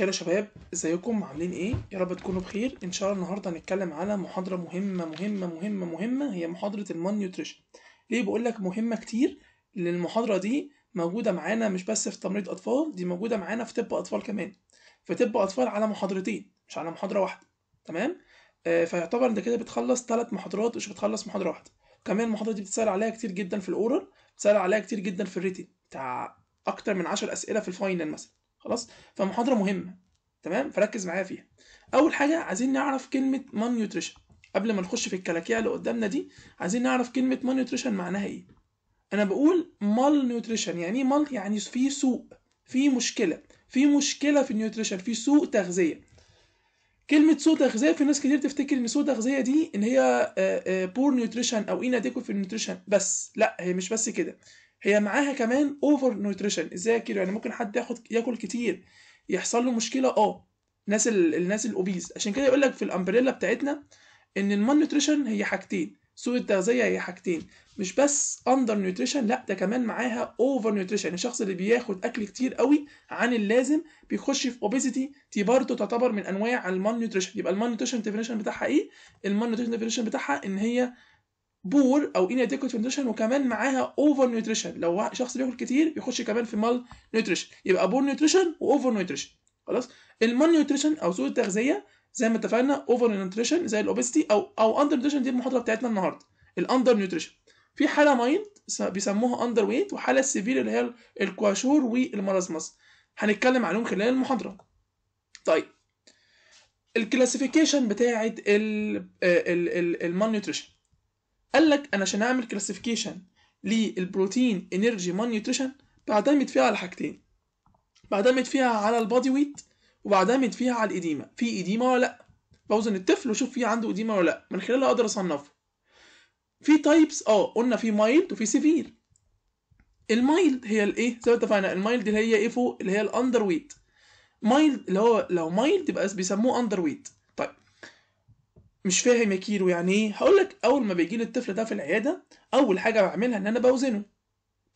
الخير يا شباب ازيكم عاملين ايه يا رب تكونوا بخير ان شاء الله النهارده هنتكلم على محاضره مهمه مهمه مهمه مهمه هي محاضره المان نيوتريشن ليه بقول لك مهمه كتير لان المحاضره دي موجوده معانا مش بس في تمريض اطفال دي موجوده معانا في طب اطفال كمان في طب اطفال على محاضرتين مش على محاضره واحده تمام آه فيعتبر انت كده بتخلص ثلاث محاضرات مش بتخلص محاضره واحده كمان المحاضره دي بتسال عليها كتير جدا في الاورال بتسال عليها كتير جدا في الريتن بتاع اكتر من 10 اسئله في الفاينل مثلا خلاص فمحاضره مهمه تمام فركز معايا فيها اول حاجه عايزين نعرف كلمه مال نيوتريشن قبل ما نخش في الكلاكيع اللي قدامنا دي عايزين نعرف كلمه مال نيوتريشن معناها ايه انا بقول مال نيوتريشن يعني ايه مال يعني في سوء في مشكله في مشكله في النيوتريشن في سوء تغذيه كلمه سوء تغذيه في ناس كتير تفتكر ان سوء تغذيه دي ان هي بور آه، نيوتريشن آه، او اناديكوت في النيوتريشن بس لا هي مش بس كده هي معاها كمان اوفر نيوتريشن ازاي كده يعني ممكن حد ياخد ياكل كتير يحصل له مشكله اه الناس الناس الاوبيز عشان كده يقول لك في الامبريلا بتاعتنا ان المان نيوتريشن هي حاجتين سوء التغذيه هي حاجتين مش بس اندر نيوتريشن لا ده كمان معاها اوفر نيوتريشن الشخص اللي بياخد اكل كتير قوي عن اللازم بيخش في اوبيزيتي دي برضه تعتبر من انواع المان نيوتريشن يبقى المان نيوتريشن ديفينيشن بتاعها ايه المان نيوتريشن ديفينيشن بتاعها ان هي بور او ان اديكوت نيوتريشن وكمان معاها اوفر نيوتريشن لو شخص بياكل كتير يخش كمان في مال نيوتريشن يبقى بور نيوتريشن واوفر نيوتريشن خلاص المال نيوتريشن او سوء التغذيه زي ما اتفقنا اوفر نيوتريشن زي الاوبستي او او اندر نيوتريشن دي المحاضره بتاعتنا النهارده الاندر نيوتريشن في حاله مايند بيسموها اندر ويت وحاله سيفير اللي هي الكواشور والمرازماس هنتكلم عليهم خلال المحاضره طيب الكلاسيفيكيشن بتاعه المال نيوتريشن قال لك انا عشان اعمل كلاسيفيكيشن للبروتين انرجي مان نيوتريشن بعتمد فيها على حاجتين بعتمد فيها على البادي ويت وبعتمد فيها على الإديمة في إديمة ولا لأ بوزن الطفل وشوف في عنده إديمة ولا لأ من خلالها أقدر أصنفه في تايبس اه قلنا في مايلد وفي سيفير المايلد هي الايه زي ما اتفقنا المايلد اللي هي ايه فوق اللي هي الاندر ويت مايلد اللي هو لو مايلد يبقى بيسموه اندر ويت طيب مش فاهم يا كيرو يعني ايه هقول لك اول ما بيجي لي الطفل ده في العياده اول حاجه بعملها ان انا بوزنه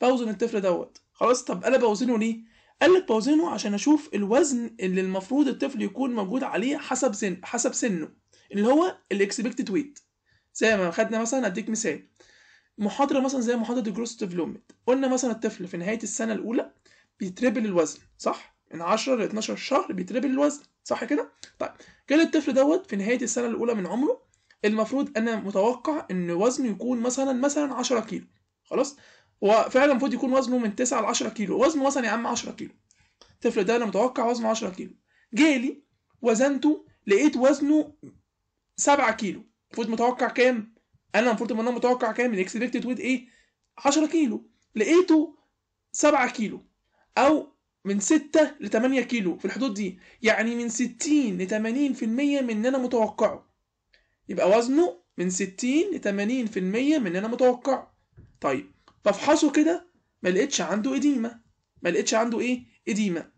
بوزن الطفل دوت خلاص طب انا بوزنه ليه قال لك بوزنه عشان اشوف الوزن اللي المفروض الطفل يكون موجود عليه حسب سن حسب سنه اللي هو الاكسبكتد ويت زي ما خدنا مثلا اديك مثال محاضره مثلا زي محاضره الجروس ديفلوبمنت قلنا مثلا الطفل في نهايه السنه الاولى بيتربل الوزن صح من 10 ل 12 شهر بيتربل الوزن صح كده؟ طيب كان الطفل دوت في نهايه السنه الاولى من عمره المفروض انا متوقع ان وزنه يكون مثلا مثلا 10 كيلو خلاص؟ هو فعلا المفروض يكون وزنه من 9 ل 10 كيلو وزنه مثلا يا عم 10 كيلو الطفل ده انا متوقع وزنه 10 كيلو جالي وزنته لقيت وزنه 7 كيلو المفروض متوقع كام؟ انا المفروض ان انا متوقع كام؟ الاكسبكتد ويت ايه؟ 10 كيلو لقيته 7 كيلو او من 6 ل 8 كيلو في الحدود دي يعني من 60 ل 80% من اللي انا متوقعه يبقى وزنه من 60 ل 80% من اللي انا متوقعه طيب بفحصه كده ما لقيتش عنده اديمه ما لقيتش عنده ايه اديمه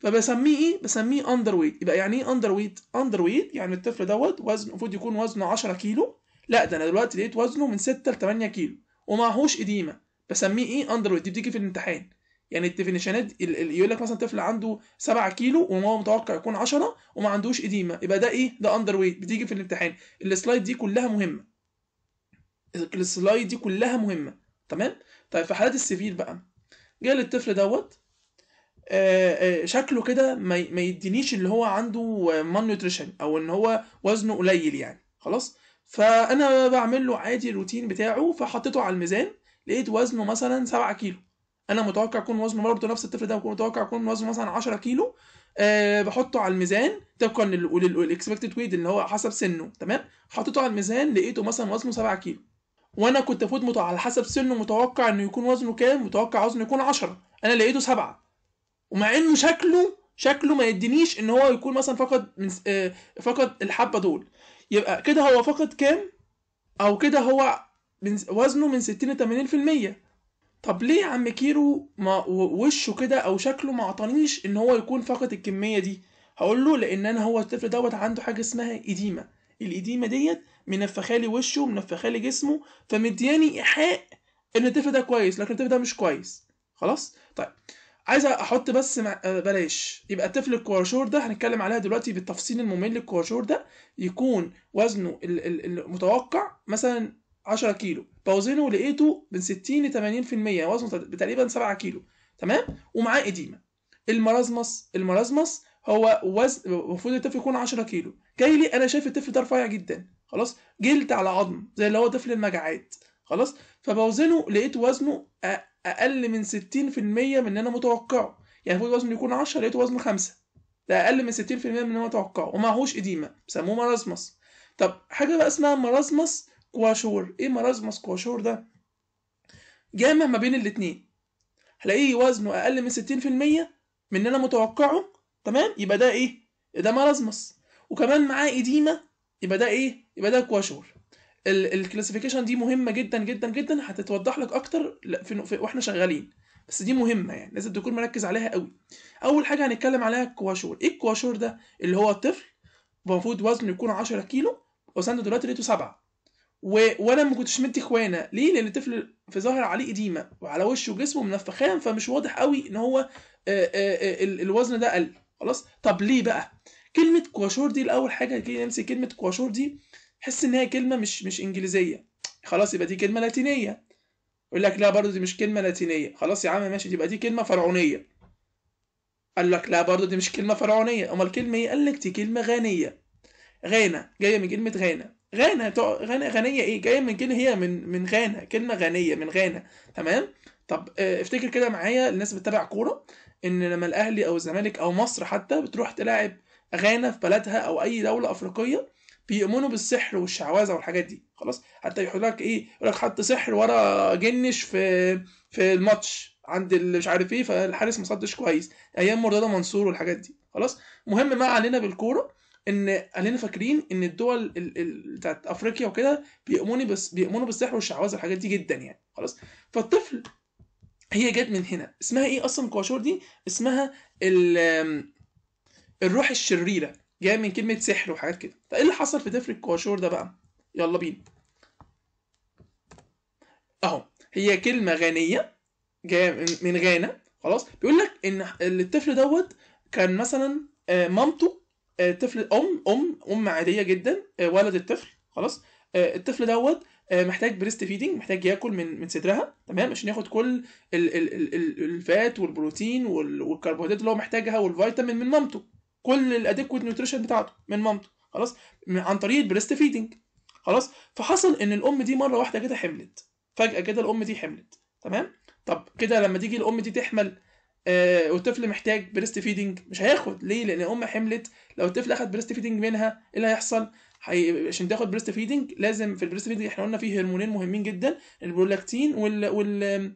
فبسميه ايه بسميه اندر ويت يبقى يعني ايه اندر ويت اندر ويت يعني الطفل دوت وزنه المفروض يكون وزنه 10 كيلو لا ده انا دلوقتي لقيت وزنه من 6 ل 8 كيلو ومعهوش اديمه بسميه ايه اندر ويت دي بتيجي في الامتحان يعني الديفينيشنات يقول لك مثلا طفل عنده 7 كيلو وهو متوقع يكون 10 وما عندوش اديمه يبقى ده ايه ده اندر ويت بتيجي في الامتحان السلايد دي كلها مهمه السلايد دي كلها مهمه تمام طيب في حالات السيفير بقى جاي للطفل دوت آه، آه، شكله كده ما, ما يدينيش اللي هو عنده مان نيوتريشن او ان هو وزنه قليل يعني خلاص فانا بعمل له عادي الروتين بتاعه فحطيته على الميزان لقيت وزنه مثلا 7 كيلو انا متوقع يكون وزنه برضه نفس الطفل ده متوقع يكون وزنه مثلا 10 كيلو أه بحطه على الميزان طبقا للاكسبكتد ويت اللي هو حسب سنه تمام حطيته على الميزان لقيته مثلا وزنه 7 كيلو وانا كنت افوت مت... على حسب سنه متوقع انه يكون وزنه كام متوقع وزنه يكون 10 انا لقيته 7 ومع انه شكله شكله ما يدينيش ان هو يكون مثلا فقد من آه فقد الحبه دول يبقى كده هو فقد كام او كده هو من وزنه من 60 ل 80% طب ليه يا عم كيرو ما وشه كده او شكله ما اعطانيش ان هو يكون فقد الكميه دي هقول له لان انا هو الطفل دوت عنده حاجه اسمها اديمه الاديمه ديت منفخالي وشه لي جسمه فمدياني ايحاء ان الطفل ده كويس لكن الطفل ده مش كويس خلاص طيب عايز احط بس مع... آه، بلاش يبقى الطفل الكواشور ده هنتكلم عليها دلوقتي بالتفصيل الممل الكواشور ده يكون وزنه المتوقع مثلا 10 كيلو بوزنه لقيته من 60 ل 80% يعني وزنه تقريبا 7 كيلو تمام ومعاه اديمه المرازمس المرازمس هو وزن المفروض الطفل يكون 10 كيلو جاي لي انا شايف الطفل ده رفيع جدا خلاص جلد على عظم زي اللي هو طفل المجاعات خلاص فبوزنه لقيت وزنه اقل من 60% من اللي انا متوقعه يعني المفروض وزنه يكون 10 لقيته وزنه 5 ده اقل من 60% من اللي انا متوقعه ومعهوش اديمه بيسموه مرازمس طب حاجه بقى اسمها مرازمس سكواشور ايه مرازما سكواشور ده جامع ما بين الاتنين هلاقيه وزنه اقل من 60% من اللي انا متوقعه تمام يبقى ده ايه ده مرازمس وكمان معاه اديمه يبقى ده ايه يبقى ده كواشور الكلاسيفيكيشن دي مهمه جدا جدا جدا هتتوضح لك اكتر في, واحنا شغالين بس دي مهمه يعني لازم تكون مركز عليها قوي اول حاجه هنتكلم عليها الكواشور ايه الكواشور ده اللي هو الطفل المفروض وزنه يكون 10 كيلو وسنده دلوقتي لقيته 7 و... وانا ما كنتش مدي اخوانا ليه لان الطفل في ظاهر عليه قديمه وعلى وشه وجسمه منفخان فمش واضح قوي ان هو آآ آه، آآ آه، آه، الوزن ده قل خلاص طب ليه بقى كلمه كواشور دي الاول حاجه كده نمسك كلمه كواشور دي حس ان هي كلمه مش مش انجليزيه خلاص يبقى دي كلمه لاتينيه يقول لك لا برضه دي مش كلمه لاتينيه خلاص يا عم ماشي يبقى دي كلمه فرعونيه قال لك لا برضه دي مش كلمه فرعونيه امال كلمه ايه قال لك دي كلمه غانيه غانا جايه من كلمه غانا غانا غانا غنيه ايه جايه من كلمه هي من من غانا كلمه غنيه من غانا تمام طب آه، افتكر كده معايا الناس بتتابع كوره ان لما الاهلي او الزمالك او مصر حتى بتروح تلاعب غانا في بلدها او اي دوله افريقيه بيؤمنوا بالسحر والشعوذه والحاجات دي خلاص حتى يحط لك ايه يقول لك حط سحر ورا جنش في في الماتش عند اللي مش عارف ايه فالحارس ما صدش كويس ايام مرتضى منصور والحاجات دي خلاص مهم ما علينا بالكوره ان خلينا فاكرين ان الدول ال... ال... بتاعت افريقيا وكده بيؤمنوا بس بيؤمنوا بالسحر والشعوذه والحاجات دي جدا يعني خلاص فالطفل هي جت من هنا اسمها ايه اصلا الكواشور دي اسمها ال... الروح الشريره جايه من كلمه سحر وحاجات كده فايه اللي حصل في طفل الكواشور ده بقى يلا بينا اهو هي كلمه غانيه جايه من غانا خلاص بيقول لك ان الطفل دوت كان مثلا آه، مامته الطفل آه، ام ام ام عاديه جدا آه، ولد الطفل خلاص آه، الطفل دوت محتاج بريست فيدنج محتاج ياكل من من صدرها تمام عشان ياخد كل ال ال ال الفات والبروتين والكربوهيدرات اللي هو محتاجها والفيتامين من مامته كل الاديكويت نيوتريشن بتاعته من مامته خلاص عن طريق البريست فيدنج خلاص فحصل ان الام دي مره واحده كده حملت فجاه كده الام دي حملت تمام طب كده لما تيجي الام دي تحمل آه والطفل محتاج بريست فيدنج مش هياخد ليه لان ام حملت لو الطفل اخد بريست فيدنج منها ايه اللي هيحصل حي... عشان تاخد بريست فيدنج لازم في البريست فيدنج احنا قلنا فيه هرمونين مهمين جدا البرولاكتين وال, وال...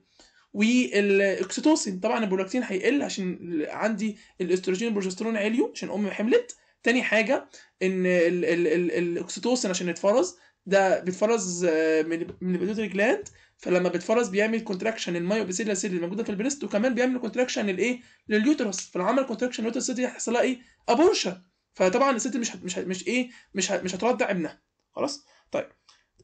والاكسيتوسين طبعا البرولاكتين هيقل عشان عندي الاستروجين والبروجسترون عاليه عشان ام حملت تاني حاجه ان الاكسيتوسين عشان يتفرز ده بيتفرز آه، من البيتوتري جلاند فلما بيتفرز بيعمل كونتراكشن المايوبيسيلا سيل اللي موجوده في البريست وكمان بيعمل كونتراكشن الايه لليوترس فلو عمل كونتراكشن لليوترس دي هيحصل لها ايه ابورشن فطبعا الست مش مش مش ايه مش مش هترضع ابنها خلاص طيب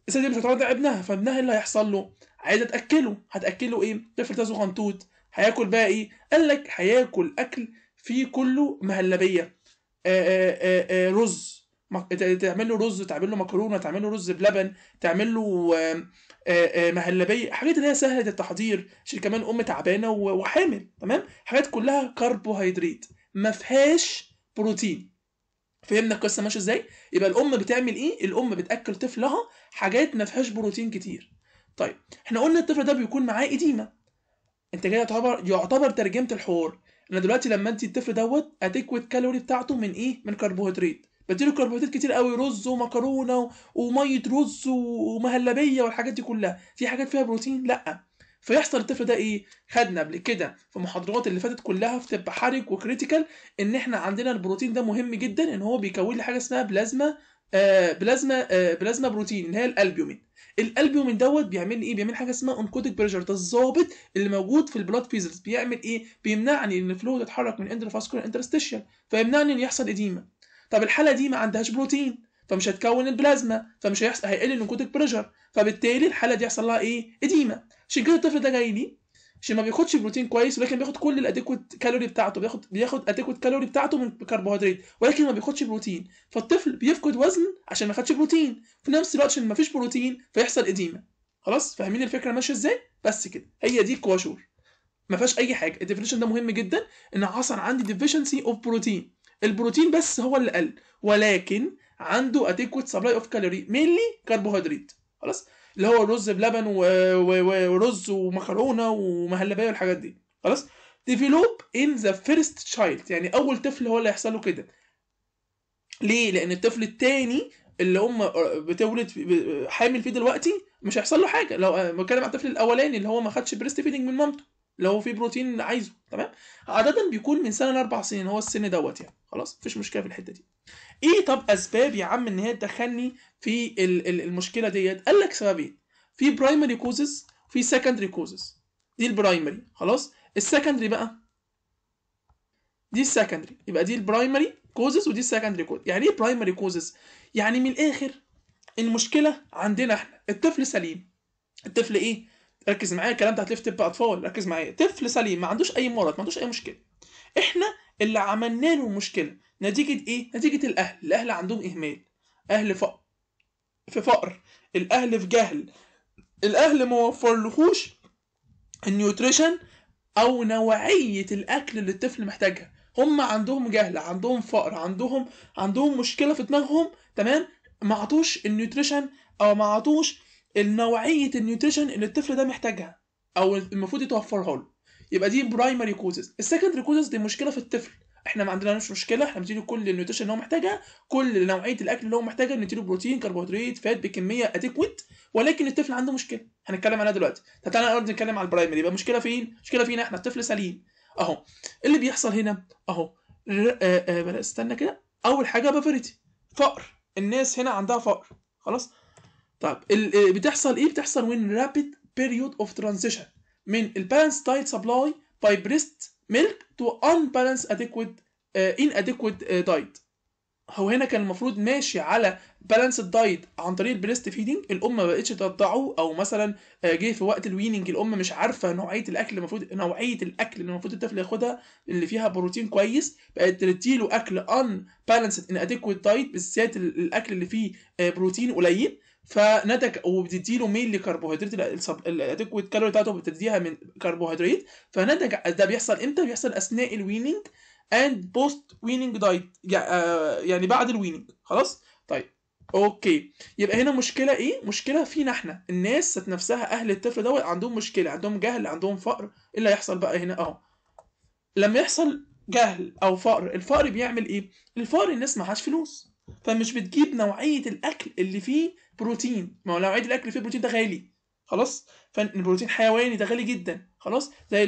الست دي مش هترضع ابنها فابنها إيه اللي هيحصل له عايزه تاكله هتاكله ايه طفل تازو غنطوط هياكل بقى ايه قال لك هياكل اكل فيه كله مهلبيه آآ آآ آآ رز تعمل له رز تعمل له مكرونه تعمل له رز بلبن تعمل له مهلبيه حاجات اللي هي سهله التحضير عشان كمان ام تعبانه وحامل تمام حاجات كلها كربوهيدرات ما فيهاش بروتين فهمنا القصه ماشيه ازاي يبقى الام بتعمل ايه الام بتاكل طفلها حاجات ما فيهاش بروتين كتير طيب احنا قلنا الطفل ده بيكون معاه اديمه انت كده يعتبر يعتبر ترجمه الحوار انا دلوقتي لما انت الطفل دوت اديكويت كالوري بتاعته من ايه من كربوهيدرات بديله كربوهيدرات كتير قوي رز ومكرونه وميه رز ومهلبيه والحاجات دي كلها في حاجات فيها بروتين لا فيحصل الطفل ده ايه خدنا قبل كده في المحاضرات اللي فاتت كلها في طب حرج وكريتيكال ان احنا عندنا البروتين ده مهم جدا ان هو بيكون لي حاجه اسمها بلازما آه بلازما آه بلازما بروتين اللي هي الالبيومين الالبيومين دوت بيعمل لي ايه بيعمل حاجه اسمها انكوتيك بريشر ده الضابط اللي موجود في البلاد فيزلز بيعمل ايه بيمنعني ان الفلو يتحرك من اندرفاسكولار انترستيشال فيمنعني ان يحصل اديمه طب الحاله دي ما عندهاش بروتين فمش هتكون البلازما فمش هيحصل هيقل النيكوتيك بريشر فبالتالي الحاله دي يحصل لها ايه اديمه عشان كده الطفل ده جاي لي عشان ما بياخدش بروتين كويس ولكن بياخد كل الاديكوت كالوري بتاعته بياخد بياخد اديكوت كالوري بتاعته من الكربوهيدرات ولكن ما بياخدش بروتين فالطفل بيفقد وزن عشان ما خدش بروتين في نفس الوقت عشان ما فيش بروتين فيحصل اديمه خلاص فاهمين الفكره ماشيه ازاي بس كده هي دي الكواشور ما فيهاش اي حاجه الديفينيشن ده مهم جدا ان حصل عندي ديفيشنسي اوف بروتين البروتين بس هو اللي قل ولكن عنده adequate supply of calorie mainly كربوهيدرات خلاص اللي هو رز بلبن ورز ومكرونه ومهلبيه والحاجات دي خلاص develop in the first child يعني اول طفل هو اللي هيحصل له كده ليه لان الطفل الثاني اللي ام بتولد حامل فيه دلوقتي مش هيحصل له حاجه لو بتكلم على الطفل الاولاني اللي هو ما خدش بريست فيدنج من مامته لو في بروتين عايزه تمام عاده بيكون من سنه لاربع سنين هو السن دوت يعني خلاص مفيش مشكله في الحته دي ايه طب اسباب يا عم ان هي تدخلني في المشكله ديت قال لك سببين في برايمري كوزز في سكندري كوزز دي البرايمري خلاص السكندري بقى دي السكندري يبقى دي البرايمري كوزز ودي السكندري كوز يعني ايه برايمري كوزز يعني من الاخر المشكله عندنا احنا الطفل سليم الطفل ايه ركز معايا الكلام ده هتلف تبقى اطفال ركز معايا طفل سليم ما عندوش اي مرض ما عندوش اي مشكله احنا اللي عملنا له مشكله نتيجه ايه نتيجه الاهل الاهل عندهم اهمال اهل فقر في فقر الاهل في جهل الاهل ما وفرلهوش النيوتريشن او نوعيه الاكل اللي الطفل محتاجها هم عندهم جهل عندهم فقر عندهم عندهم مشكله في دماغهم تمام ما عطوش النيوتريشن او ما عطوش النوعيه النيوتريشن اللي الطفل ده محتاجها او المفروض يتوفرها له يبقى دي برايمري كوزز السكندري كوزز دي مشكله في الطفل احنا ما عندناش مشكله احنا بنديله كل النيوتريشن اللي هو محتاجها كل نوعيه الاكل اللي هو محتاجها نديله بروتين كربوهيدرات فات بكميه اديكويت ولكن الطفل عنده مشكله هنتكلم عنها دلوقتي طب تعالى الاول نتكلم على البرايمري يبقى مشكله فين مشكله فينا احنا الطفل سليم اهو اللي بيحصل هنا اهو آه، آه، استنى كده اول حاجه بافرتي فقر الناس هنا عندها فقر خلاص طيب آه، بتحصل ايه بتحصل وين رابيد بيريود اوف ترانزيشن من البالانس دايت سبلاي باي بريست ميلك تو ان بالانس uh, ان uh, دايت هو هنا كان المفروض ماشي على بالانس الدايت عن طريق البريست فيدنج الام ما بقتش تقطعه او مثلا آه، جه في وقت الويننج الام مش عارفه نوعيه الاكل اللي المفروض نوعيه الاكل اللي المفروض الطفل ياخدها اللي فيها بروتين كويس بقت تديله اكل ان بالانسد ان اديكويت دايت بالذات الاكل اللي فيه آه، بروتين قليل فنتك وبتدي له ميل لكربوهيدرات الادكويت كالوري بتاعته بتديها من كربوهيدرات فنتج ده بيحصل امتى؟ بيحصل اثناء الويننج اند بوست ويننج دايت يعني بعد الويننج خلاص؟ طيب اوكي يبقى هنا مشكله ايه مشكله فينا احنا الناس ست نفسها اهل الطفل دوت عندهم مشكله عندهم جهل عندهم فقر ايه اللي هيحصل بقى هنا اهو لما يحصل جهل او فقر الفقر بيعمل ايه الفقر الناس معهاش فلوس فمش بتجيب نوعيه الاكل اللي فيه بروتين ما هو نوعيه الاكل اللي فيه بروتين ده غالي خلاص فالبروتين حيواني ده غالي جدا خلاص زي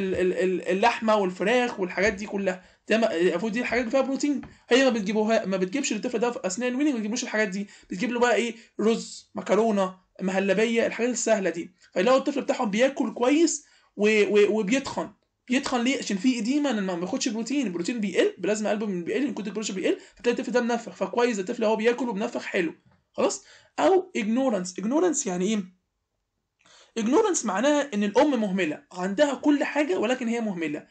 اللحمه والفراخ والحاجات دي كلها ده المفروض دي الحاجات اللي فيها بروتين هي ما بتجيبوها ما بتجيبش للطفل ده في اثناء الويننج ما بتجيبلوش الحاجات دي بتجيب له بقى ايه رز مكرونه مهلبيه الحاجات السهله دي فيلاقوا الطفل بتاعهم بياكل كويس و... و... وبيتخن بيدخل ليه عشان في اديما ما بياخدش بروتين البروتين بيقل بلازما قلبه بيقل من البروتين بيقل فتلاقي الطفل ده منفخ فكويس الطفل هو بياكل وبنفخ حلو خلاص او اجنورنس اجنورنس يعني ايه اجنورنس معناها ان الام مهمله عندها كل حاجه ولكن هي مهمله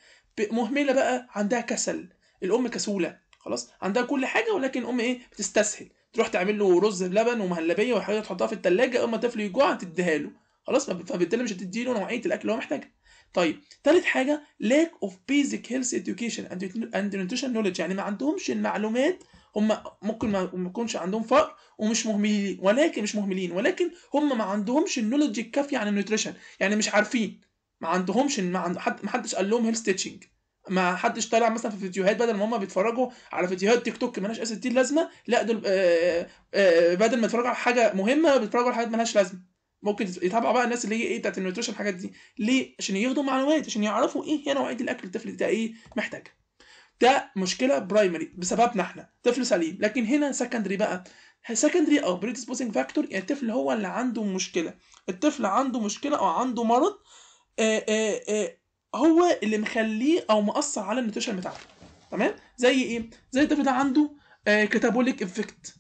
مهمله بقى عندها كسل الام كسوله خلاص عندها كل حاجه ولكن الام ايه بتستسهل تروح تعمل له رز بلبن ومهلبيه وحاجه تحطها في الثلاجه اما الطفل يجوع تديها له خلاص فبالتالي مش هتدي له نوعيه الاكل اللي هو محتاجها طيب ثالث حاجه lack of basic health education and nutrition knowledge يعني ما عندهمش المعلومات هم ممكن ما يكونش عندهم فقر ومش مهملين ولكن مش مهملين ولكن هم ما عندهمش النولج الكافيه عن النيوتريشن يعني مش عارفين ما عندهمش ما عند حد ما حدش قال لهم هيلث تيتشنج ما حدش طالع مثلا في فيديوهات بدل ما هم بيتفرجوا على فيديوهات تيك توك مالهاش اساس دي لازمه لا دول آه، آه، آه، بدل ما يتفرجوا على حاجه مهمه بيتفرجوا على حاجات مالهاش لازمه ممكن يتابعوا بقى الناس اللي هي ايه بتاعت النيوتريشن الحاجات دي ليه عشان ياخدوا معلومات عشان يعرفوا ايه هي نوعيه الاكل الطفل ده ايه محتاجها ده مشكله برايمري بسببنا احنا طفل سليم لكن هنا سكندري بقى سكندري او بريدسبوزنج فاكتور يعني الطفل هو اللي عنده مشكله الطفل عنده مشكله او عنده مرض آآ آه، آآ آه، آه، هو اللي مخليه او مأثر على النيوتريشن بتاعته تمام زي ايه زي الطفل ده عنده كتابوليك افكت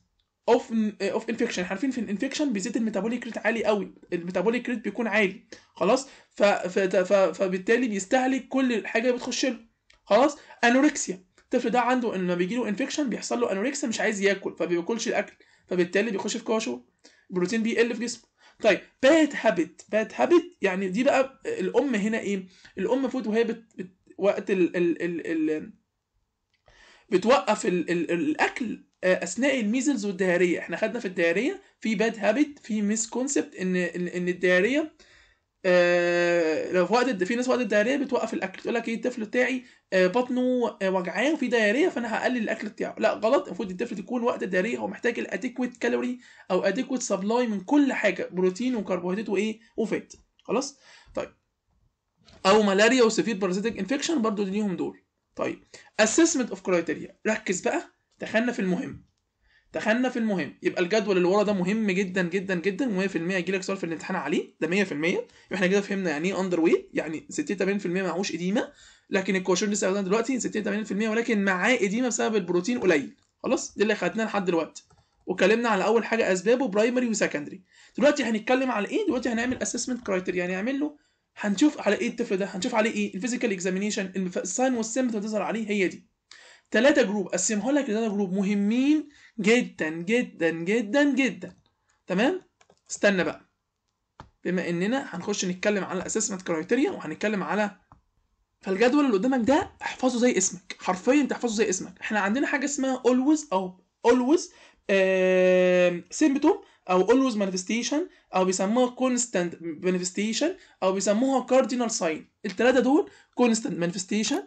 اوف اوف انفكشن احنا عارفين في الانفكشن بيزيد الميتابوليك ريت عالي قوي الميتابوليك ريت بيكون عالي خلاص ف... ف... ف... فبالتالي بيستهلك كل الحاجه اللي بتخش له خلاص انوركسيا الطفل ده عنده ان لما بيجي له انفكشن بيحصل له انوركسيا مش عايز ياكل فبياكلش الاكل فبالتالي بيخش في كواشو البروتين بيقل في جسمه طيب باد هابت باد هابت يعني دي بقى الام هنا ايه الام فوت وهي بت... بت... وقت ال... ال... ال... ال... بتوقف ال... ال... الاكل آه، اثناء الميزلز والدهاريه احنا خدنا في الدهاريه في باد هابت في ميس كونسبت ان ان الدهاريه آه لو في وقت في ناس وقت الدهاريه بتوقف الاكل تقول لك ايه الطفل بتاعي آه بطنه آه وفي دهاريه فانا هقلل الاكل بتاعه لا غلط المفروض الطفل تكون وقت الدهاريه هو محتاج الاديكويت كالوري او اديكويت سبلاي من كل حاجه بروتين وكربوهيدرات وايه وفات خلاص طيب او ملاريا وسيفير بارازيتك انفكشن برضو ليهم دول طيب اسسمنت اوف كرايتيريا ركز بقى تخنى في المهم تخنى في المهم يبقى الجدول اللي ورا ده مهم جدا جدا جدا و100% يجي لك سؤال في الامتحان عليه ده 100% يبقى احنا كده فهمنا يعني ايه اندر ويت يعني 60 80% معهوش قديمه لكن الكوشن لسه قدام دلوقتي 60 80% ولكن معاه قديمه بسبب البروتين قليل خلاص دي اللي خدناه لحد دلوقتي واتكلمنا على اول حاجه اسبابه برايمري وسكندري دلوقتي هنتكلم على ايه دلوقتي هنعمل اسسمنت كرايتيريا يعني نعمل له هنشوف على ايه الطفل ده هنشوف عليه ايه الفيزيكال اكزامينيشن الساين اللي هتظهر عليه هي دي ثلاثه جروب قسمها لك لثلاثه جروب مهمين جدا جدا جدا جدا تمام استنى بقى بما اننا هنخش نتكلم على الاسسمنت كرايتيريا وهنتكلم على فالجدول اللي قدامك ده احفظه زي اسمك حرفيا تحفظه زي اسمك احنا عندنا حاجه اسمها اولويز او اولويز سيمبتوم او اولويز مانيفستيشن او بيسموها كونستانت مانيفستيشن او بيسموها كاردينال ساين الثلاثه دول كونستانت مانيفستيشن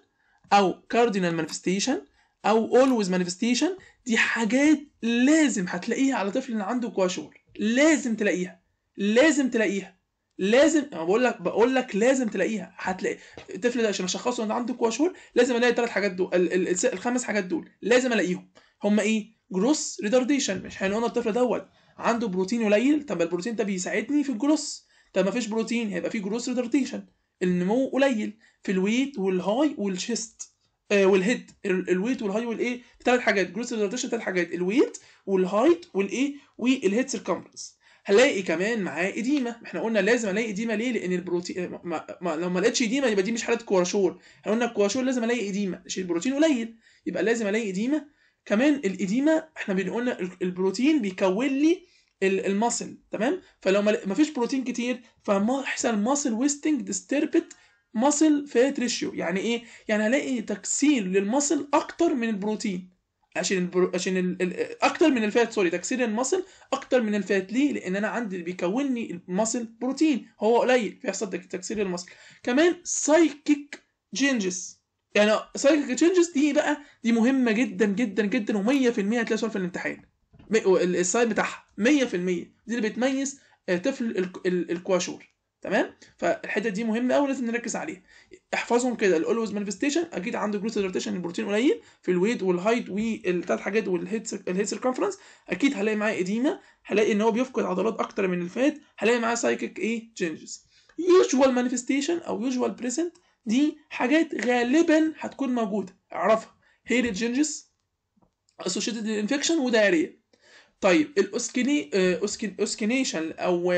او كاردينال مانيفستيشن او اولويز مانيفستيشن دي حاجات لازم هتلاقيها على طفل اللي عنده كواشور لازم تلاقيها لازم تلاقيها لازم انا بقول لك بقول لك لازم تلاقيها هتلاقي الطفل ده عشان اشخصه ان عنده كواشور لازم الاقي الثلاث حاجات دول ال... ال... ال... الخمس حاجات دول لازم الاقيهم هم ايه جروس ريتارديشن مش احنا الطفل دوت عنده بروتين قليل طب البروتين ده بيساعدني في الجروس طب ما فيش بروتين هيبقى في جروس ريتارديشن النمو قليل في الويت والهاي والشيست والهيد الويت والهاي والايه ثلاث حاجات جروس ريزرتيشن ثلاث حاجات الويت والهايت والايه والهيد سيركمبرنس هلاقي كمان معاه اديمه احنا قلنا لازم الاقي اديمه ليه لان البروتين آه، ما... ما... لو ما لقيتش اديمه يبقى دي مش حاله كواشول احنا قلنا الكواشول لازم الاقي اديمه عشان البروتين قليل يبقى لازم الاقي اديمه كمان الاديمه احنا بنقولنا البروتين بيكون لي الماسل تمام فلو ما فيش بروتين كتير فهيحصل ماسل ويستنج ديستربت مصل فات ريشيو يعني ايه يعني هلاقي تكسير للمصل اكتر من البروتين عشان البرو... عشان ال... ال... اكتر من الفات سوري تكسير المصل اكتر من الفات ليه لان انا عندي اللي بيكونني المصل بروتين هو قليل فيحصل تكسير المصل كمان سايكيك تشينجز يعني سايكيك تشينجز دي بقى دي مهمه جدا جدا جدا و100% هتلاقيها في الامتحان السايد بتاعها 100% دي اللي بتميز آه، طفل ال... الكواشور تمام فالحته دي مهمه قوي لازم نركز عليها احفظهم كده الاولويز مانيفستيشن اكيد عنده جروث ريتيشن البروتين قليل في الويت والهايت والثلاث حاجات والهيت سيركمفرنس اكيد هلاقي معاه اديما هلاقي ان هو بيفقد عضلات اكتر من اللي فات هلاقي معاه سايكيك ايه تشينجز يوجوال مانيفستيشن او يوجوال بريزنت دي حاجات غالبا هتكون موجوده اعرفها هيري تشينجز اسوشيتد انفكشن ودايريا طيب الاوسكيني اوسكينيشن آه، او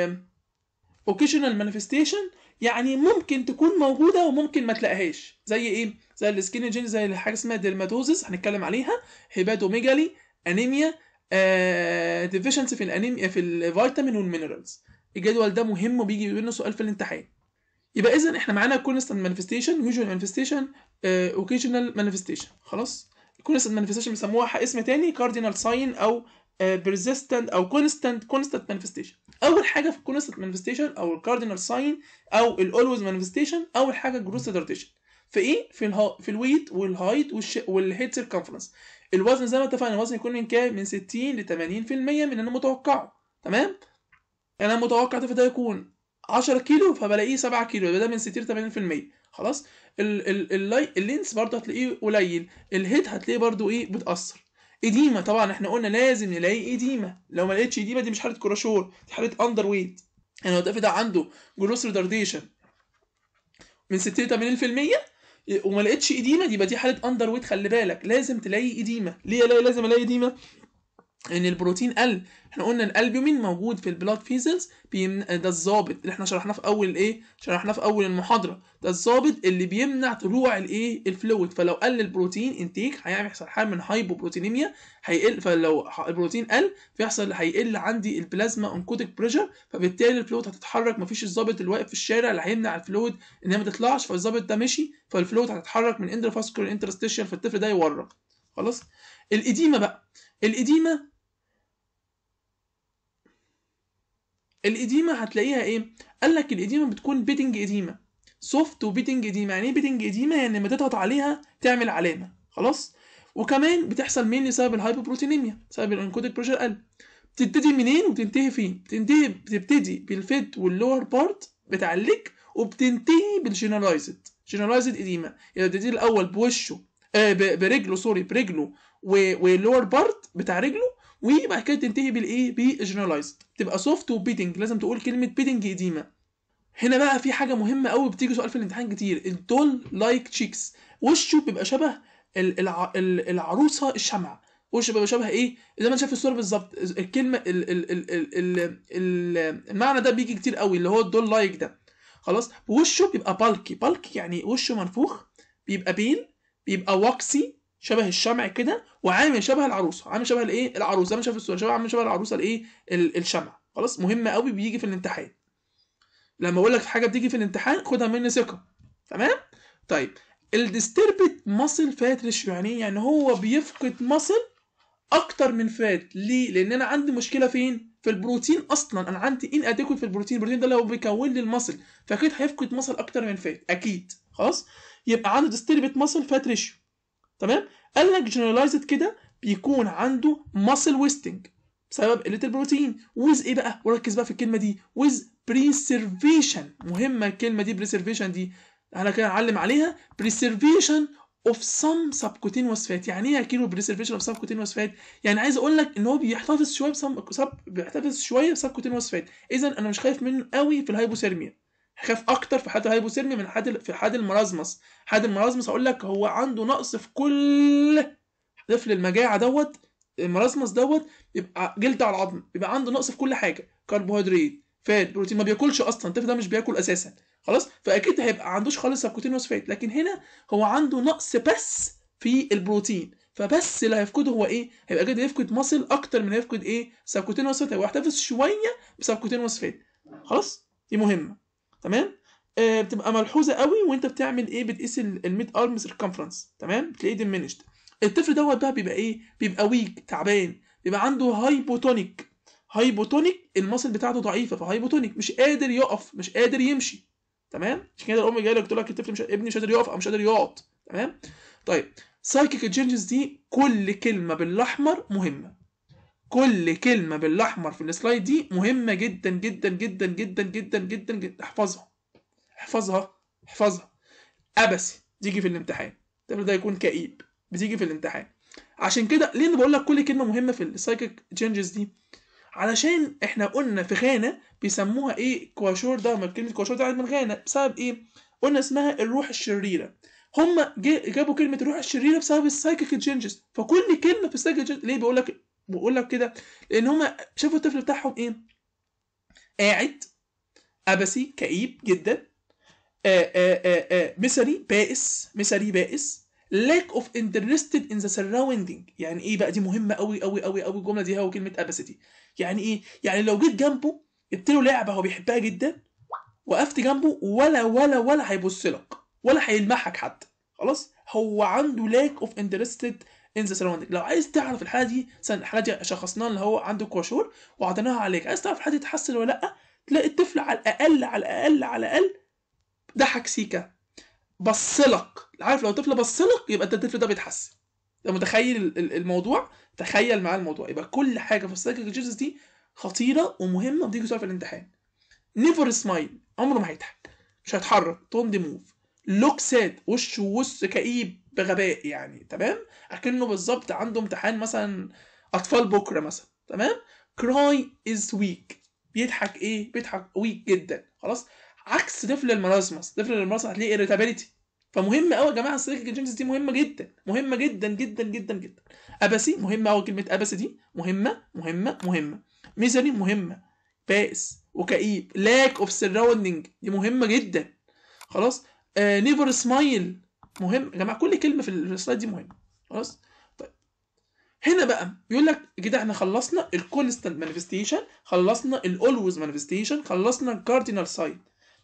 اوكيشنال مانيفستيشن يعني ممكن تكون موجوده وممكن ما تلاقيهاش زي ايه زي السكين جين زي حاجه اسمها ديرماتوزس هنتكلم عليها هيباتوميجالي انيميا ديفيشنسي في الانيميا في الفيتامين والمينرالز الجدول ده مهم وبيجي منه سؤال في الامتحان يبقى اذا احنا معانا كونستانت مانيفستيشن يوجوال مانيفستيشن اوكيشنال مانيفستيشن خلاص الكونستانت مانيفستيشن بيسموها اسم تاني كاردينال ساين او بيرزيستنت آه، او كونستنت كونستنت مانيفستيشن اول حاجه في الكونستنت مانيفستيشن او الكاردينال ساين او الاولويز مانيفستيشن اول حاجه جروس ريتارتيشن في ايه في الها... في الويت والهايت والش... والهيد سيركمفرنس الوزن زي ما اتفقنا الوزن يكون من كام من 60 ل 80% من انا متوقعه تمام انا متوقع ده يكون 10 كيلو فبلاقيه 7 كيلو يبقى ده من 60 ل 80% خلاص ال... ال... اللينس برضه هتلاقيه قليل الهيد هتلاقيه برضه ايه بتاثر إديمة طبعا احنا قلنا لازم نلاقي إديمة لو ما لقيتش إديمة دي مش حالة كراشور دي حالة أندر ويت يعني لو ده عنده جلوس ريتارديشن من 60 ل 80% وما لقيتش إديمة دي يبقى دي حالة أندر ويت خلي بالك لازم تلاقي إديمة ليه لازم ألاقي إديمة؟ ان البروتين قل احنا قلنا الالبومين موجود في البلاد فيزلز ده الضابط اللي احنا شرحناه في اول الايه شرحناه في اول المحاضره ده الضابط اللي بيمنع طلوع الايه الفلويد فلو قل البروتين انتيك هيحصل حاله من هايبوبروتينيميا هيقل فلو البروتين قل فيحصل هيقل عندي البلازما انكوتيك بريشر فبالتالي الفلويد هتتحرك مفيش الضابط اللي واقف في الشارع اللي هيمنع الفلويد ان هي ما تطلعش فالضابط ده مشي فالفلويد هتتحرك من اندرافاسكولار انترستيشن فالطفل ده يورق خلاص الاديمه بقى الاديمه الإديمة هتلاقيها إيه؟ قال لك الإديمة بتكون بيتنج إديمة سوفت وبيتنج إديمة يعني إيه بيتنج إديمة؟ يعني لما تضغط عليها تعمل علامة خلاص؟ وكمان بتحصل مين لسبب الهايبوبروتينيميا سبب الانكوديك بريشر قلب بتبتدي منين وبتنتهي فين؟ بتنتهي بتبتدي بالفيت واللور بارت بتاع الليك وبتنتهي بالجنرايزد جنرايزد إديمة يعني بتبتدي الأول بوشه آه برجله سوري برجله واللور بارت بتاع رجله وبعد كده تنتهي بالايه بجنرالايزد تبقى سوفت وبيدنج لازم تقول كلمه بيدنج قديمه هنا بقى في حاجه مهمه قوي بتيجي سؤال في الامتحان كتير الدول لايك تشيكس وشه بيبقى شبه العروسه الشمعة وشه بيبقى شبه ايه زي ما انت شايف الصوره بالظبط الكلمه الـ الـ الـ الـ الـ المعنى ده بيجي كتير قوي اللي هو الدول لايك ده خلاص وشه بيبقى بالكي بالكي يعني وشه منفوخ بيبقى بيل بيبقى واكسي شبه الشمع كده وعامل شبه العروسه عامل شبه الايه العروسه عامل شبه الصوره شبه عامل شبه العروسه الايه الشمع خلاص مهم قوي بيجي في الامتحان لما اقول لك حاجه بتيجي في الامتحان خدها مني ثقه تمام طيب الديستربت ماسل فات ريشيو يعني ايه يعني هو بيفقد ماسل اكتر من فات ليه لان انا عندي مشكله فين في البروتين اصلا انا عندي ان اديكوت في البروتين البروتين ده اللي هو بيكون لي المصل فاكيد هيفقد مصل اكتر من فات اكيد خلاص يبقى عنده ديستربت ماسل فات ريشيو تمام قال لك جنرالايزد كده بيكون عنده ماسل ويستنج بسبب قله البروتين ويز ايه بقى وركز بقى في الكلمه دي ويز بريسيرفيشن مهمه الكلمه دي بريسيرفيشن دي انا كده هنعلم عليها بريسيرفيشن اوف سم سبكوتينوس فات يعني ايه يا كيلو بريسيرفيشن اوف سبكوتينوس فات يعني عايز اقول لك ان هو بيحتفظ شويه بسم بيحتفظ شويه بسبكوتينوس فات اذا انا مش خايف منه قوي في الهايبوثيرميا خاف اكتر في حالة الهايبوثيرميا من حالة في حالة المرازمس حالة المرازمس هقول لك هو عنده نقص في كل طفل المجاعة دوت المرازمس دوت يبقى جلد على العظم يبقى عنده نقص في كل حاجة كربوهيدرات فات بروتين ما بياكلش اصلا الطفل ده مش بياكل اساسا خلاص فاكيد هيبقى عندوش خالص سبكوتينوس فات لكن هنا هو عنده نقص بس في البروتين فبس اللي هيفقده هو ايه؟ هيبقى قادر يفقد ماسل اكتر من هيفقد ايه؟ سبكوتينوس فات هيحتفظ شويه بسبكوتينوس فات خلاص؟ دي مهمه تمام آه بتبقى ملحوظه قوي وانت بتعمل ايه بتقيس الميد ارم سيركمفرنس تمام بتلاقيه ديمينشد الطفل دوت بقى بيبقى ايه بيبقى ويك تعبان بيبقى عنده هايبوتونيك هايبوتونيك المصل بتاعته ضعيفه فهايبوتونيك مش قادر يقف مش قادر يمشي تمام عشان كده الام جايه لك تقول لك الطفل مش ابني مش قادر يقف او مش قادر يقعد تمام طيب سايكيك تشينجز دي كل كلمه بالاحمر مهمه كل كلمة بالأحمر في السلايد دي مهمة جدا جدا جدا جدا جدا جدا جدا احفظها احفظها احفظها أبسي تيجي في الامتحان ده يكون كئيب بتيجي في الامتحان عشان كده ليه انا بقول لك كل كلمه مهمه في السايكيك تشينجز دي علشان احنا قلنا في غانا بيسموها ايه كواشور ده ما كلمه كواشور ده من غانا بسبب ايه قلنا اسمها الروح الشريره هم جابوا كلمه الروح الشريره بسبب السايكيك تشينجز فكل كلمه في السايكيك ليه بيقول لك بقول لك كده لان هم شافوا الطفل بتاعهم ايه قاعد ابسي كئيب جدا مثري بائس مثري بائس lack of interested in the surrounding يعني ايه بقى دي مهمه قوي قوي قوي قوي الجمله دي هو كلمه دي يعني ايه يعني لو جيت جنبه جبت له لعبه هو بيحبها جدا وقفت جنبه ولا ولا ولا هيبص لك ولا هيلمحك حتى خلاص هو عنده lack of interested انزل سلام لو عايز تعرف الحاله دي مثلا الحاله دي شخصناها اللي هو عنده كواشور وعطيناها عليك عايز تعرف الحاله دي تحسن ولا لا تلاقي الطفل على الاقل على الاقل على الاقل ضحك سيكا بصلك عارف لو الطفل بصلك يبقى انت الطفل ده بيتحسن انت متخيل الموضوع تخيل معاه الموضوع يبقى كل حاجه في السايكل جينيسيس دي خطيره ومهمه بتيجي سؤال في الامتحان نيفر سمايل عمره ما هيضحك مش هيتحرك تون دي موف لوك ساد وشه وش كئيب بغباء يعني تمام اكنه بالظبط عنده امتحان مثلا اطفال بكره مثلا تمام كراي از ويك بيضحك ايه بيضحك ويك جدا خلاص عكس طفل الملازمس طفل الملازمس هتلاقيه irritability فمهم قوي يا جماعه السيليك جينز دي مهمه جدا مهمه جدا جدا جدا جدا ابسي مهمه قوي كلمه ابسي دي مهمه مهمه مهمه ميزري مهمه بائس وكئيب لاك اوف surrounding دي مهمه جدا خلاص آه نيفر سمايل مهم يا جماعه كل كلمه في السلايد دي مهمه خلاص طيب هنا بقى بيقول لك كده احنا خلصنا الكونستانت مانيفستيشن خلصنا الاولويز مانيفستيشن خلصنا الكاردينال ساين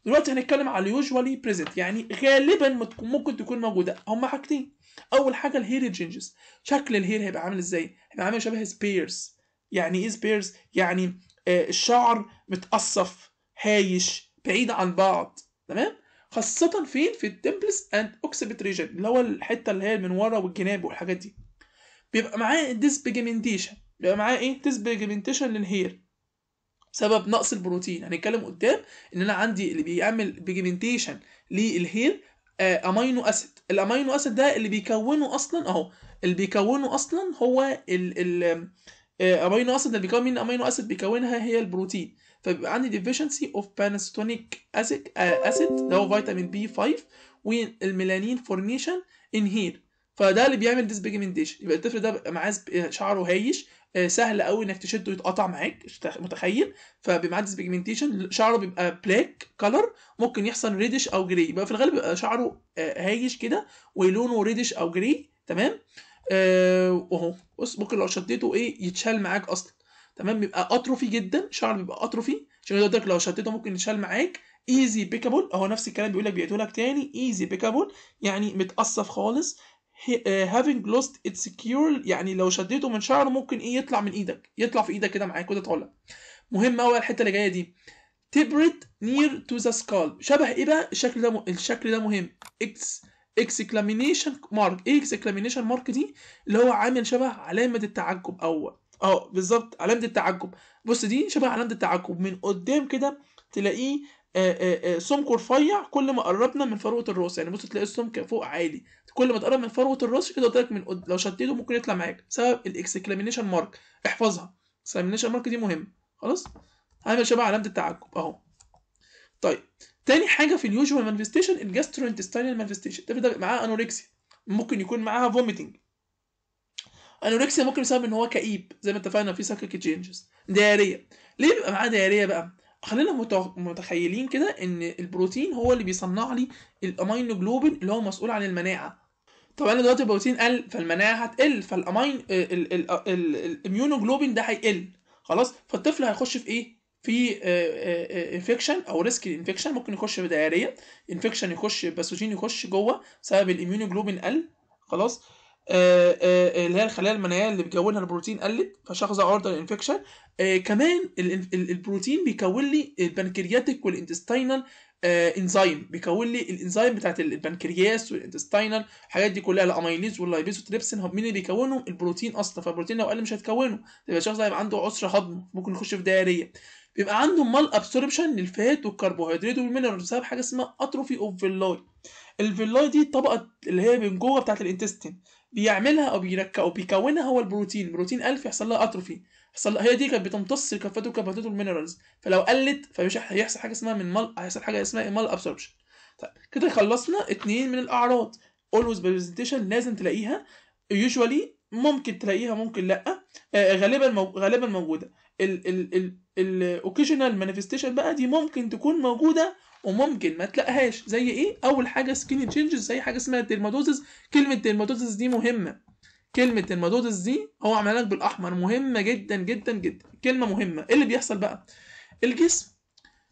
دلوقتي هنتكلم على اليوجوالي بريزنت يعني غالبا ممكن تكون موجوده هما حاجتين اول حاجه الهير تشينجز شكل الهير هيبقى عامل ازاي هيبقى عامل شبه سبيرز يعني ايه سبيرز يعني آه الشعر متقصف هايش بعيد عن بعض تمام خاصه فين في الدمبلس اند اوكسبت ريجن اللي هو الحته اللي هي من ورا والجناب والحاجات دي بيبقى معاه ديسبيجمنتيشن بيبقى معاه ايه ديسبيجمنتيشن للهير بسبب نقص البروتين هنتكلم قدام ان انا عندي اللي بيعمل بيجمنتيشن للهير امينو اسيد الامينو اسيد ده اللي بيكونه اصلا اهو اللي بيكونه اصلا هو ال ال امينو آه، اسيد اللي بيكون مين امينو اسيد بيكونها هي البروتين فبيبقى عندي deficiency of panacotonic آه، acid اللي هو فيتامين بي 5 والميلانين فورميشن ان هير فده اللي بيعمل بيجمنتيشن يبقى الطفل ده بيبقى معاه آه، شعره هايش آه، سهل قوي انك تشده يتقطع معاك متخيل فبيبقى معاه بيجمنتيشن شعره بيبقى بلاك كلر ممكن يحصل ريدش او جري يبقى في الغالب بيبقى شعره هايش كده ولونه ريدش او جري تمام اهو بص ممكن لو شديته ايه يتشال معاك اصلا تمام بيبقى اتروفي جدا شعر بيبقى اتروفي عشان كده لو شدته ممكن يتشال معاك ايزي بيكابل اهو نفس الكلام بيقول لك بيقول لك تاني ايزي بيكابل يعني متقصف خالص uh, having lost its cure يعني لو شديته من شعره ممكن ايه يطلع من ايدك يطلع في ايدك كده معاك وتتعلق مهم قوي الحته اللي جايه دي تبرد نير تو ذا سكال شبه ايه بقى الشكل ده م... الشكل ده مهم اكس اكسكلامينيشن مارك ايه اكسكلامينيشن مارك دي اللي هو عامل شبه علامه التعجب او اه بالظبط علامه التعجب بص دي شبه علامه التعجب من قدام كده تلاقيه آه، آه، آه، سمكه رفيع كل ما قربنا من فروه الراس يعني بص تلاقي السمك فوق عالي كل ما تقرب من فروه الراس كده قلت لك من قد... لو شديته ممكن يطلع معاك بسبب الاكسكلامينيشن مارك احفظها الاكسكلامينيشن مارك دي مهمه خلاص هذا شبه علامه التعجب اهو طيب تاني حاجه في اليوجوال مانفستيشن الجاسترو انتستينال مانفستيشن ده بيبقى معاها انوركسيا ممكن يكون معاها فوميتنج انوركسيا ممكن بسبب ان هو كئيب زي ما اتفقنا في سايكيك تشينجز دياريه ليه بيبقى معاه دياريه بقى خلينا متخيلين كده ان البروتين هو اللي بيصنع لي الامينو جلوبين اللي هو مسؤول عن المناعه طب انا دلوقتي البروتين قل فالمناعه هتقل فالامين الاميونو جلوبين ده هيقل خلاص فالطفل هيخش في ايه في انفكشن آه، آه، او ريسك انفكشن ممكن يخش في بدايريه انفكشن يخش باثوجين يخش جوه بسبب الاميونو جلوبين قل خلاص آه، آه، اللي هي الخلايا المناعيه اللي بيكونها البروتين قلت فشخص اوردر انفكشن آه، كمان البروتين بيكون لي البنكرياتيك والانتستينال انزيم بيكون لي الانزيم بتاعت البنكرياس والانتستينال الحاجات دي كلها الاميليز واللايبيز والتريبسين مين اللي بيكونوا البروتين اصلا فالبروتين لو قل مش هتكونه يبقى الشخص ده هيبقى عنده عسر هضم ممكن يخش في دايريه بيبقى عنده مال ابسوربشن للفات والكربوهيدرات والمينرال بسبب حاجه اسمها اتروفي اوف فيلاي الفيلاي دي الطبقه اللي هي من جوه بتاعت الانتستين بيعملها او بيركب او بيكونها هو البروتين بروتين الف يحصل لها اتروفي يحصل هي دي كانت بتمتص الكفاته وكفاته المينرالز فلو قلت فمش هيحصل حاجه اسمها من مال هيحصل حاجه اسمها إيه؟ مال ابسوربشن طيب كده خلصنا اتنين من الاعراض اولويز بريزنتيشن لازم تلاقيها يوجوالي ممكن تلاقيها ممكن لا آه، غالبا غالبا موجوده الاوكيجنال مانيفستيشن بقى دي ممكن تكون موجوده وممكن ما تلاقيهاش زي ايه اول حاجه سكين تشينجز زي حاجه اسمها ديرمادوزز كلمه ديرمادوزز دي مهمه كلمه ديرماتوزز دي هو عملها لك بالاحمر مهمه جدا جدا جدا كلمه مهمه ايه اللي بيحصل بقى الجسم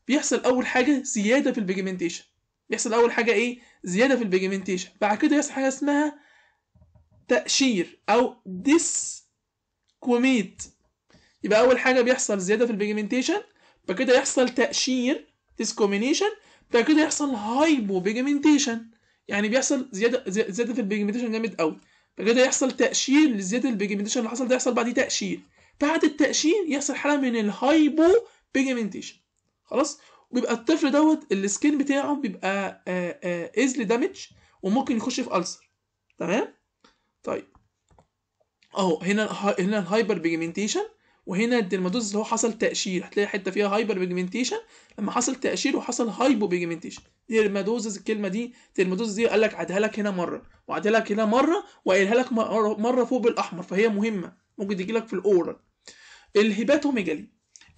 بيحصل اول حاجه زياده في البيجمنتيشن بيحصل اول حاجه ايه زياده في البيجمنتيشن بعد كده يحصل حاجه اسمها تقشير او ديس كوميت يبقى اول حاجه بيحصل زياده في البيجمنتيشن بعد كده يحصل تقشير ديسكومينيشن ده كده يحصل هايبو بيجمنتيشن يعني بيحصل زياده زياده في البيجمنتيشن جامد قوي فكده يحصل تقشير لزياده البيجمنتيشن اللي حصل ده يحصل بعديه تقشير بعد التقشير يحصل حاله من الهايبو بيجمنتيشن خلاص وبيبقى الطفل دوت السكين بتاعه بيبقى ايزلي آه، دامج آه، وممكن يخش في ألسر تمام طيب اهو هنا هنا الهايبر بيجمنتيشن وهنا الديرماتوز اللي هو حصل تقشير هتلاقي حته فيها هايبر بيجمنتيشن لما حصل تقشير وحصل هايبو بيجمنتيشن ديرماتوزز الكلمه دي ديرماتوزز دي قال لك عدها لك هنا مره وعدها لك هنا مره وقايلها لك مره فوق بالاحمر فهي مهمه ممكن تجي لك في الاورال الهيباتوميجالي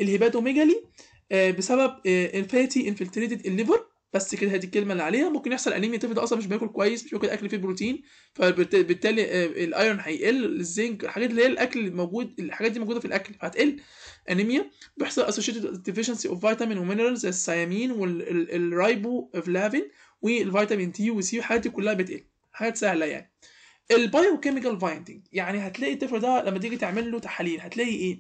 الهيباتوميجالي آه، بسبب آه، الفاتي انفلتريتد الليفر بس كده هذه الكلمه اللي عليها ممكن يحصل انيميا الطفل ده اصلا مش بياكل كويس مش بياكل اكل فيه بروتين فبالتالي آه، الايرون هيقل الزنك الحاجات اللي هي الاكل الموجود الحاجات دي موجوده في الاكل فهتقل انيميا بيحصل اسوشيتد ديفيشنسي اوف فيتامين ومينرالز زي السيامين والرايبو فلافين والفيتامين تي وسي والحاجات دي كلها بتقل حاجات سهله يعني البايو كيميكال فايندنج يعني هتلاقي الطفل ده لما تيجي تعمل له تحاليل هتلاقي ايه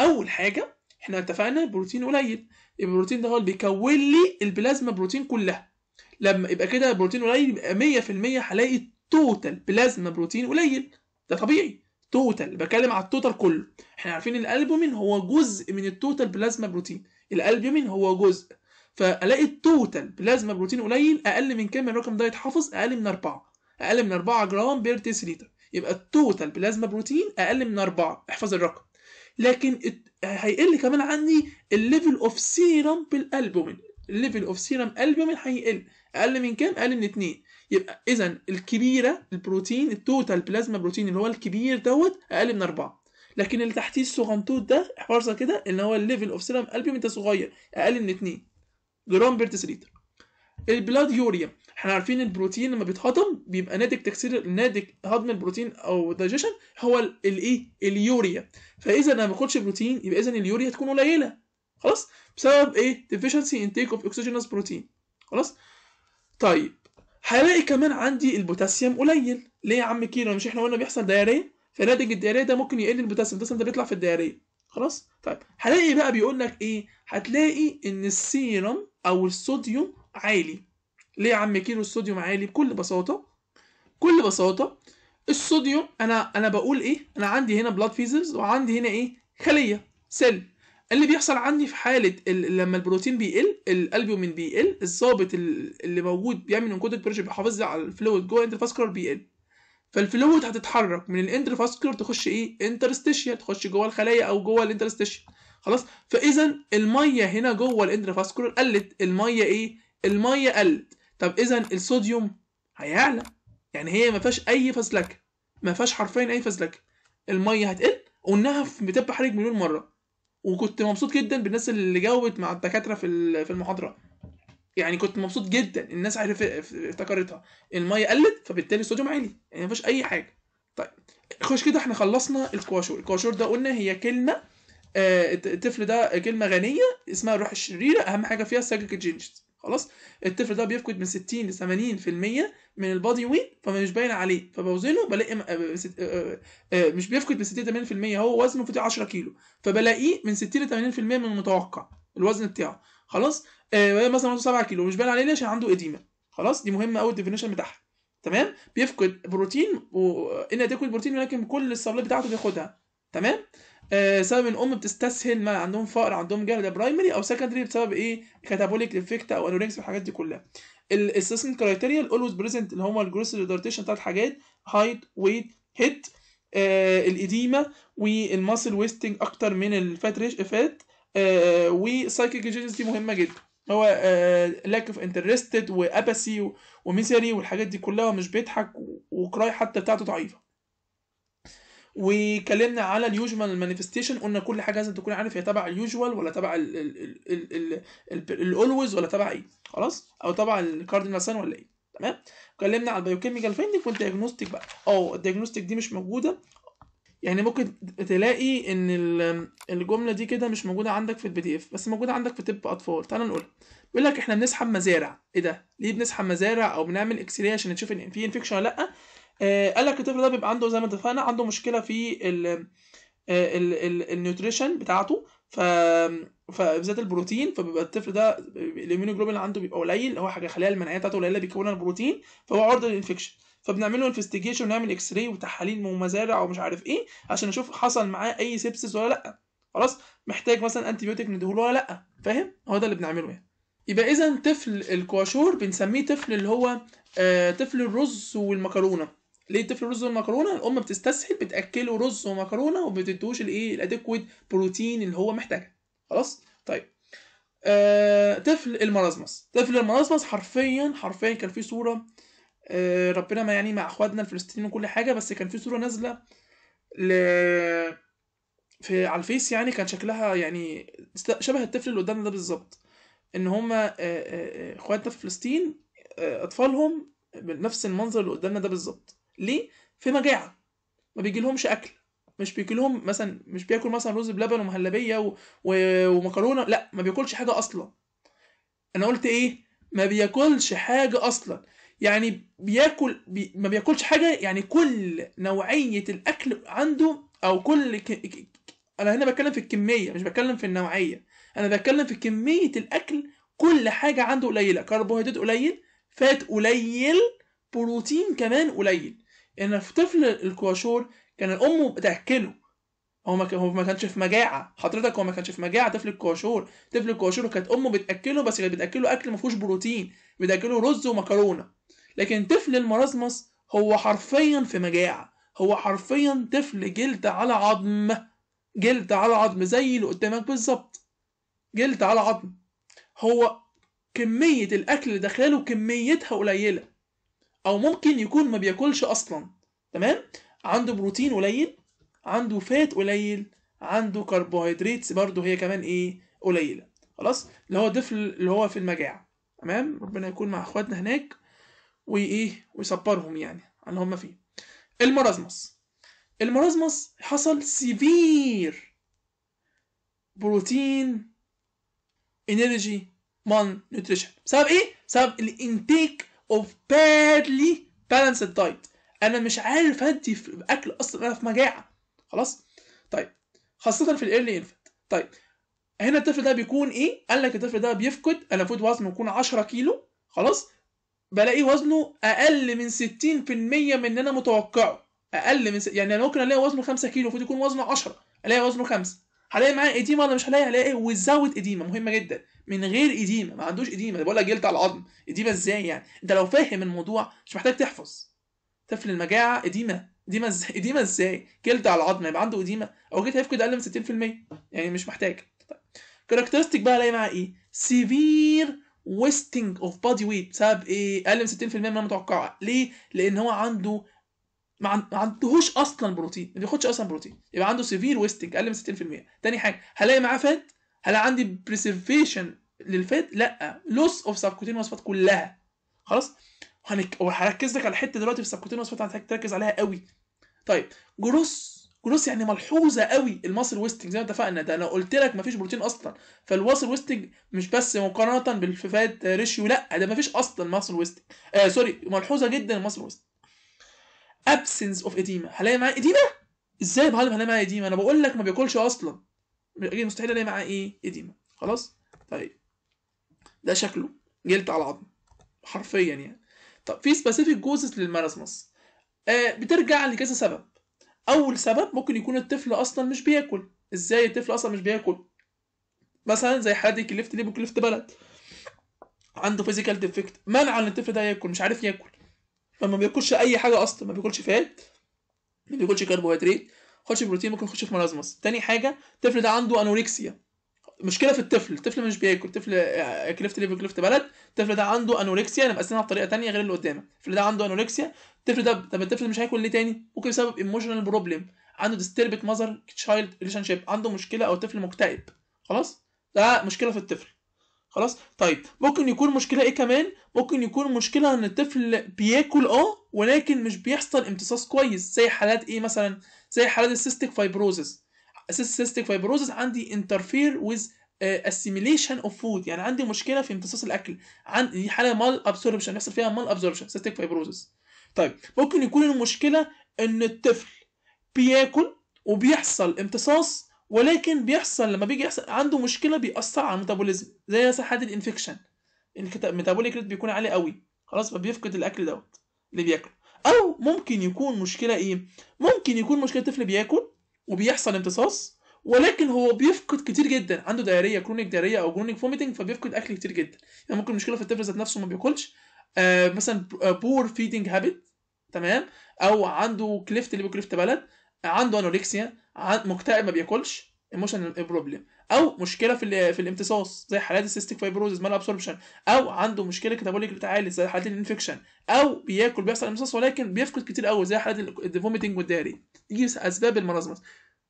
اول حاجه احنا اتفقنا بروتين قليل البروتين ده هو اللي بيكون لي البلازما بروتين كلها لما يبقى كده بروتين قليل يبقى 100% هلاقي توتال بلازما بروتين قليل ده طبيعي توتال بكلم على التوتال كله احنا عارفين الالبومين هو جزء من التوتال بلازما بروتين الالبومين هو جزء فالاقي التوتال بلازما بروتين قليل اقل من كام الرقم ده يتحافظ اقل من 4 اقل من 4 جرام بير ديسيليتر يبقى التوتال بلازما بروتين اقل من 4 احفظ الرقم لكن هيقل كمان عني الليفل اوف سيرم بالالبومين الليفل اوف سيرم البومين هيقل اقل من كام اقل من 2 يبقى اذا الكبيره البروتين التوتال بلازما بروتين اللي هو الكبير دوت اقل من 4 لكن اللي تحتيه الصغنطوط ده احفظها كده ان هو الليفل اوف سيرم البومين ده صغير اقل من 2 جرام بيرتس ليتر البلاد يوريا احنا عارفين البروتين لما بيتهضم بيبقى ناتج تكسير ناتج هضم البروتين او دايجيشن هو الايه اليوريا فاذا انا ما باخدش بروتين يبقى اذا اليوريا هتكون قليله خلاص بسبب ايه deficiency intake اوف اكسجينس بروتين خلاص طيب هلاقي كمان عندي البوتاسيوم قليل ليه يا عم كيلو مش احنا قلنا بيحصل دياريه فناتج الدياريه ده ممكن يقل البوتاسيوم البوتاسيوم ده بيطلع في الدياريه خلاص طيب هلاقي بقى بيقول لك ايه هتلاقي ان السيرم او الصوديوم عالي ليه يا عم كيلو الصوديوم عالي بكل بساطه بكل بساطه الصوديوم انا انا بقول ايه انا عندي هنا بلاد فيزز وعندي هنا ايه خليه سيل اللي بيحصل عندي في حاله لما البروتين بيقل الالبيومين بيقل الضابط اللي موجود بيعمل انكودك بريشر بيحافظ على الفلويد جوه الانترفاسكولار بيقل فالفلويد هتتحرك من الانترفاسكولار تخش ايه انترستيشيا تخش جوه الخلايا او جوه الانترستيشيا خلاص فاذا الميه هنا جوه الانترفاسكولار قلت الميه ايه الميه قلت طب اذا الصوديوم هيعلى يعني هي ما فيهاش اي فزلكه ما فيهاش حرفيا اي فزلكه الميه هتقل قلناها بتبقى حرج مليون مره وكنت مبسوط جدا بالناس اللي جاوبت مع الدكاتره في في المحاضره يعني كنت مبسوط جدا الناس عرفت افتكرتها الميه قلت فبالتالي الصوديوم عالي يعني ما فيهاش اي حاجه طيب خش كده احنا خلصنا الكواشور الكواشور ده قلنا هي كلمه آه، الطفل ده كلمه غنيه اسمها الروح الشريره اهم حاجه فيها سجك جينجز خلاص الطفل ده بيفقد من 60 ل 80% من البادي ويت فمش باين عليه فبوزنه بلاقي آه، آه، آه، مش بيفقد من 60 ل 80% هو وزنه فوق 10 كيلو فبلاقيه من 60 ل 80% من المتوقع الوزن بتاعه خلاص آه مثلا وزنه 7 كيلو مش باين عليه ليه عشان عنده اديمه خلاص دي مهمه قوي الديفينيشن بتاعها تمام بيفقد بروتين وان تاكل بروتين ولكن كل السبلات بتاعته بياخدها تمام آه، سبب ان الام بتستسهل ما عندهم فقر عندهم جهل ده برايمري او سكندري بسبب ايه كاتابوليك افكت او انوركس والحاجات دي كلها الاسسمنت كرايتيريا الاولويز بريزنت اللي هم الجروس ريدارتيشن بتاعت حاجات هايت ويت هيت الاديمه والماسل ويستنج اكتر من الفات ريش افات وسايكيك دي مهمه جدا هو لاك اوف انترستد واباسي وميزري والحاجات دي كلها مش بيضحك وكراي حتى بتاعته ضعيفه وكلمنا على اليوجوال مانيفستيشن قلنا كل حاجه لازم تكون عارف هي تبع اليوجوال ولا تبع الاولويز ولا تبع ايه خلاص او تبع الكاردينال سان ولا ايه تمام كلمنا على البايوكيميكال فيندنج والدياجنوستيك بقى اه الدياجنوستيك دي مش موجوده يعني ممكن تلاقي ان الجمله دي كده مش موجوده عندك في البي دي اف بس موجوده عندك في طب اطفال تعال نقولها بيقول لك احنا بنسحب مزارع ايه ده ليه بنسحب مزارع او بنعمل اكسري عشان نشوف ان في انفكشن ولا لا آه، قال لك الطفل ده بيبقى عنده زي ما اتفقنا عنده مشكله في ال آه، النيوتريشن بتاعته ف فبالذات البروتين فبيبقى الطفل ده الاميونوجلوبين اللي عنده بيبقى قليل هو حاجه خلايا المناعيه بتاعته قليله بيكون البروتين فهو عرضه للانفكشن فبنعمل له انفستيجيشن ونعمل اكس راي وتحاليل ومزارع ومش عارف ايه عشان نشوف حصل معاه اي سيبسس ولا لا خلاص محتاج مثلا انتي بيوتيك نديهوله ولا لا فاهم هو ده اللي بنعمله يعني يبقى اذا طفل الكواشور بنسميه طفل اللي هو آه طفل الرز والمكرونه ليه الطفل رز ومكرونه الام بتستسهل بتاكله رز ومكرونه وما بتديهوش الايه الادكويت بروتين اللي هو محتاجها خلاص طيب آه، طفل المرازمس طفل المرازمس حرفيا حرفيا كان في صوره آه، ربنا ما يعني مع اخواتنا الفلسطينيين وكل حاجه بس كان في صوره نازله ل في على الفيس يعني كان شكلها يعني شبه الطفل اللي قدامنا ده بالظبط ان هما آه، آه، آه، اخواتنا في فلسطين اطفالهم بنفس المنظر اللي قدامنا ده بالظبط ليه في مجاعه ما بيجيلهمش اكل مش بيجيلهم مثلا مش بياكل مثلا رز بلبن ومهلبيه و... و... ومكرونه لا ما بياكلش حاجه اصلا انا قلت ايه ما بياكلش حاجه اصلا يعني بياكل بي... ما بياكلش حاجه يعني كل نوعيه الاكل عنده او كل ك... انا هنا بتكلم في الكميه مش بتكلم في النوعيه انا بتكلم في كميه الاكل كل حاجه عنده قليله كربوهيدرات قليل فات قليل بروتين كمان قليل ان في طفل الكواشور كان امه بتاكله هو ما هو ما كانش في مجاعه حضرتك هو ما كانش في مجاعه طفل الكواشور طفل الكواشور كانت امه بتاكله بس كانت بتاكله اكل ما فيهوش بروتين بتاكله رز ومكرونه لكن طفل المرازمس هو حرفيا في مجاعه هو حرفيا طفل جلد على عظم جلد على عظم زي اللي قدامك بالظبط جلد على عظم هو كميه الاكل اللي داخله كميتها قليله او ممكن يكون ما بياكلش اصلا تمام عنده بروتين قليل عنده فات قليل عنده كربوهيدرات برضه هي كمان ايه قليله خلاص اللي هو الطفل اللي هو في المجاعه تمام ربنا يكون مع اخواتنا هناك وايه ويصبرهم يعني اللي هم فيه المرازمس المرازمس حصل سيفير بروتين انرجي مال نوتريشن بسبب ايه بسبب الانتيك اوف بادلي بالانسد دايت انا مش عارف ادي في اكل اصلا انا في مجاعه خلاص طيب خاصه في الايرلي انفنت طيب هنا الطفل ده بيكون ايه قال لك الطفل ده بيفقد انا المفروض وزنه يكون 10 كيلو خلاص بلاقيه وزنه اقل من 60% من اللي انا متوقعه اقل من س... يعني انا ممكن الاقي وزنه 5 كيلو المفروض يكون وزنه 10 الاقي وزنه 5 هلاقي معاه اديمه ولا مش هلاقي هلاقي وتزود اديمه مهمه جدا من غير اديمه ما عندوش اديمه ده بقول لك جلد على العظم اديمه ازاي يعني انت لو فاهم الموضوع مش محتاج تحفظ طفل المجاعه اديمه اديمه ازاي اديمه ازاي جلد على العظم يبقى عنده اديمه او جيت هيفقد اقل من 60% يعني مش محتاج كاركترستيك طيب. بقى الاقي معاه ايه سيفير ويستنج اوف بادي ويت بسبب ايه اقل من 60% من المتوقعه ليه لان هو عنده ما عندهوش اصلا بروتين ما بياخدش اصلا بروتين يبقى عنده سيفير ويستنج اقل من 60% تاني حاجه هلاقي معاه فات هلاقي عندي بريسرفيشن للفات لا لوس اوف سبكوتين وصفات كلها خلاص وهنك... وهركز لك على حته دلوقتي في السبكوتين وصفات هتحتاج تركز عليها قوي طيب جروس جروس يعني ملحوظه قوي الماسل ويستنج زي ما اتفقنا ده انا قلت لك مفيش بروتين اصلا فالواصل ويستنج مش بس مقارنه بالفات ريشيو لا ده مفيش اصلا ماسل ويستنج آه سوري ملحوظه جدا الماسل ويستنج absence of اديما هلاقي معاه اديما ازاي يا هلاقي معاه اديما انا بقول لك ما بياكلش اصلا مستحيل الاقي معاه ايه اديما خلاص طيب ده شكله جلد على العظم حرفيا يعني طب في سبيسيفيك جوزز للمراسمس آه بترجع لكذا سبب اول سبب ممكن يكون الطفل اصلا مش بياكل ازاي الطفل اصلا مش بياكل مثلا زي حد كلفت ليه بكلفت بلد عنده فيزيكال ديفكت منع ان الطفل ده ياكل مش عارف ياكل فما بياكلش اي حاجه اصلا ما بياكلش فات ما بياكلش كربوهيدرات ما بياخدش بروتين ممكن يخش في ملازمس تاني حاجه الطفل ده عنده انوركسيا مشكله في الطفل الطفل مش بياكل الطفل آه، كلفت ليفل كليفت بلد الطفل ده عنده انوركسيا انا مقسمها بطريقه تانية غير اللي قدامك الطفل ده عنده انوركسيا الطفل ده طب الطفل مش هياكل ليه تاني ممكن بسبب ايموشنال بروبلم عنده ديستربت ماذر تشايلد ريليشن شيب عنده مشكله او طفل مكتئب خلاص ده مشكله في الطفل خلاص طيب ممكن يكون مشكله ايه كمان ممكن يكون مشكله ان الطفل بياكل اه ولكن مش بيحصل امتصاص كويس زي حالات ايه مثلا زي حالات السيستيك فايبروزس السيستيك فايبروزس عندي انترفير ويز اسيميليشن اوف فود يعني عندي مشكله في امتصاص الاكل عندي حاله مال ابسوربشن يحصل فيها مال ابسوربشن سيستيك فايبروزس طيب ممكن يكون المشكله ان الطفل بياكل وبيحصل امتصاص ولكن بيحصل لما بيجي يحصل عنده مشكله بيأثر على الميتابوليزم زي مثلا حد الانفكشن الميتابوليك ريت بيكون عالي قوي خلاص فبيفقد الاكل دوت اللي بياكله او ممكن يكون مشكله ايه ممكن يكون مشكله طفل بياكل وبيحصل امتصاص ولكن هو بيفقد كتير جدا عنده دايريه كرونيك دايريه او كرونيك فوميتنج فبيفقد اكل كتير جدا يعني ممكن مشكله في الطفل ذات نفسه ما بياكلش آه مثلا بور فيدنج هابت تمام او عنده كليفت اللي بيكليفت بلد عنده انوركسيا مكتئب ما بياكلش ايموشنال بروبلم او مشكله في في الامتصاص زي حالات السيستيك فايبروزز مال ابسوربشن او عنده مشكله كتابوليك بتعالي زي حالات الانفكشن او بياكل بيحصل امتصاص ولكن بيفقد كتير قوي زي حالات الفوميتنج والداري دي اسباب المرازمس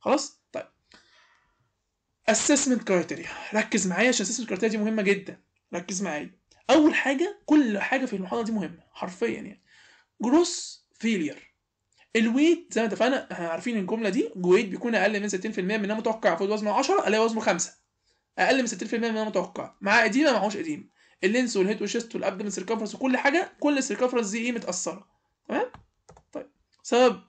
خلاص طيب اسسمنت كرايتيريا ركز معايا عشان اسسمنت كرايتيريا دي مهمه جدا ركز معايا اول حاجه كل حاجه في المحاضره دي مهمه حرفيا يعني جروس فيلير الويت زي ما اتفقنا احنا عارفين الجمله دي جويت بيكون اقل من 60% من المتوقع فوز وزنه 10 الاقي وزنه 5 اقل من 60% من المتوقع معاه قديمه معهوش قديم اللينس والهيد والشيست والابدمن سيركفرس وكل حاجه كل السيركفرس دي ايه متاثره تمام طيب سبب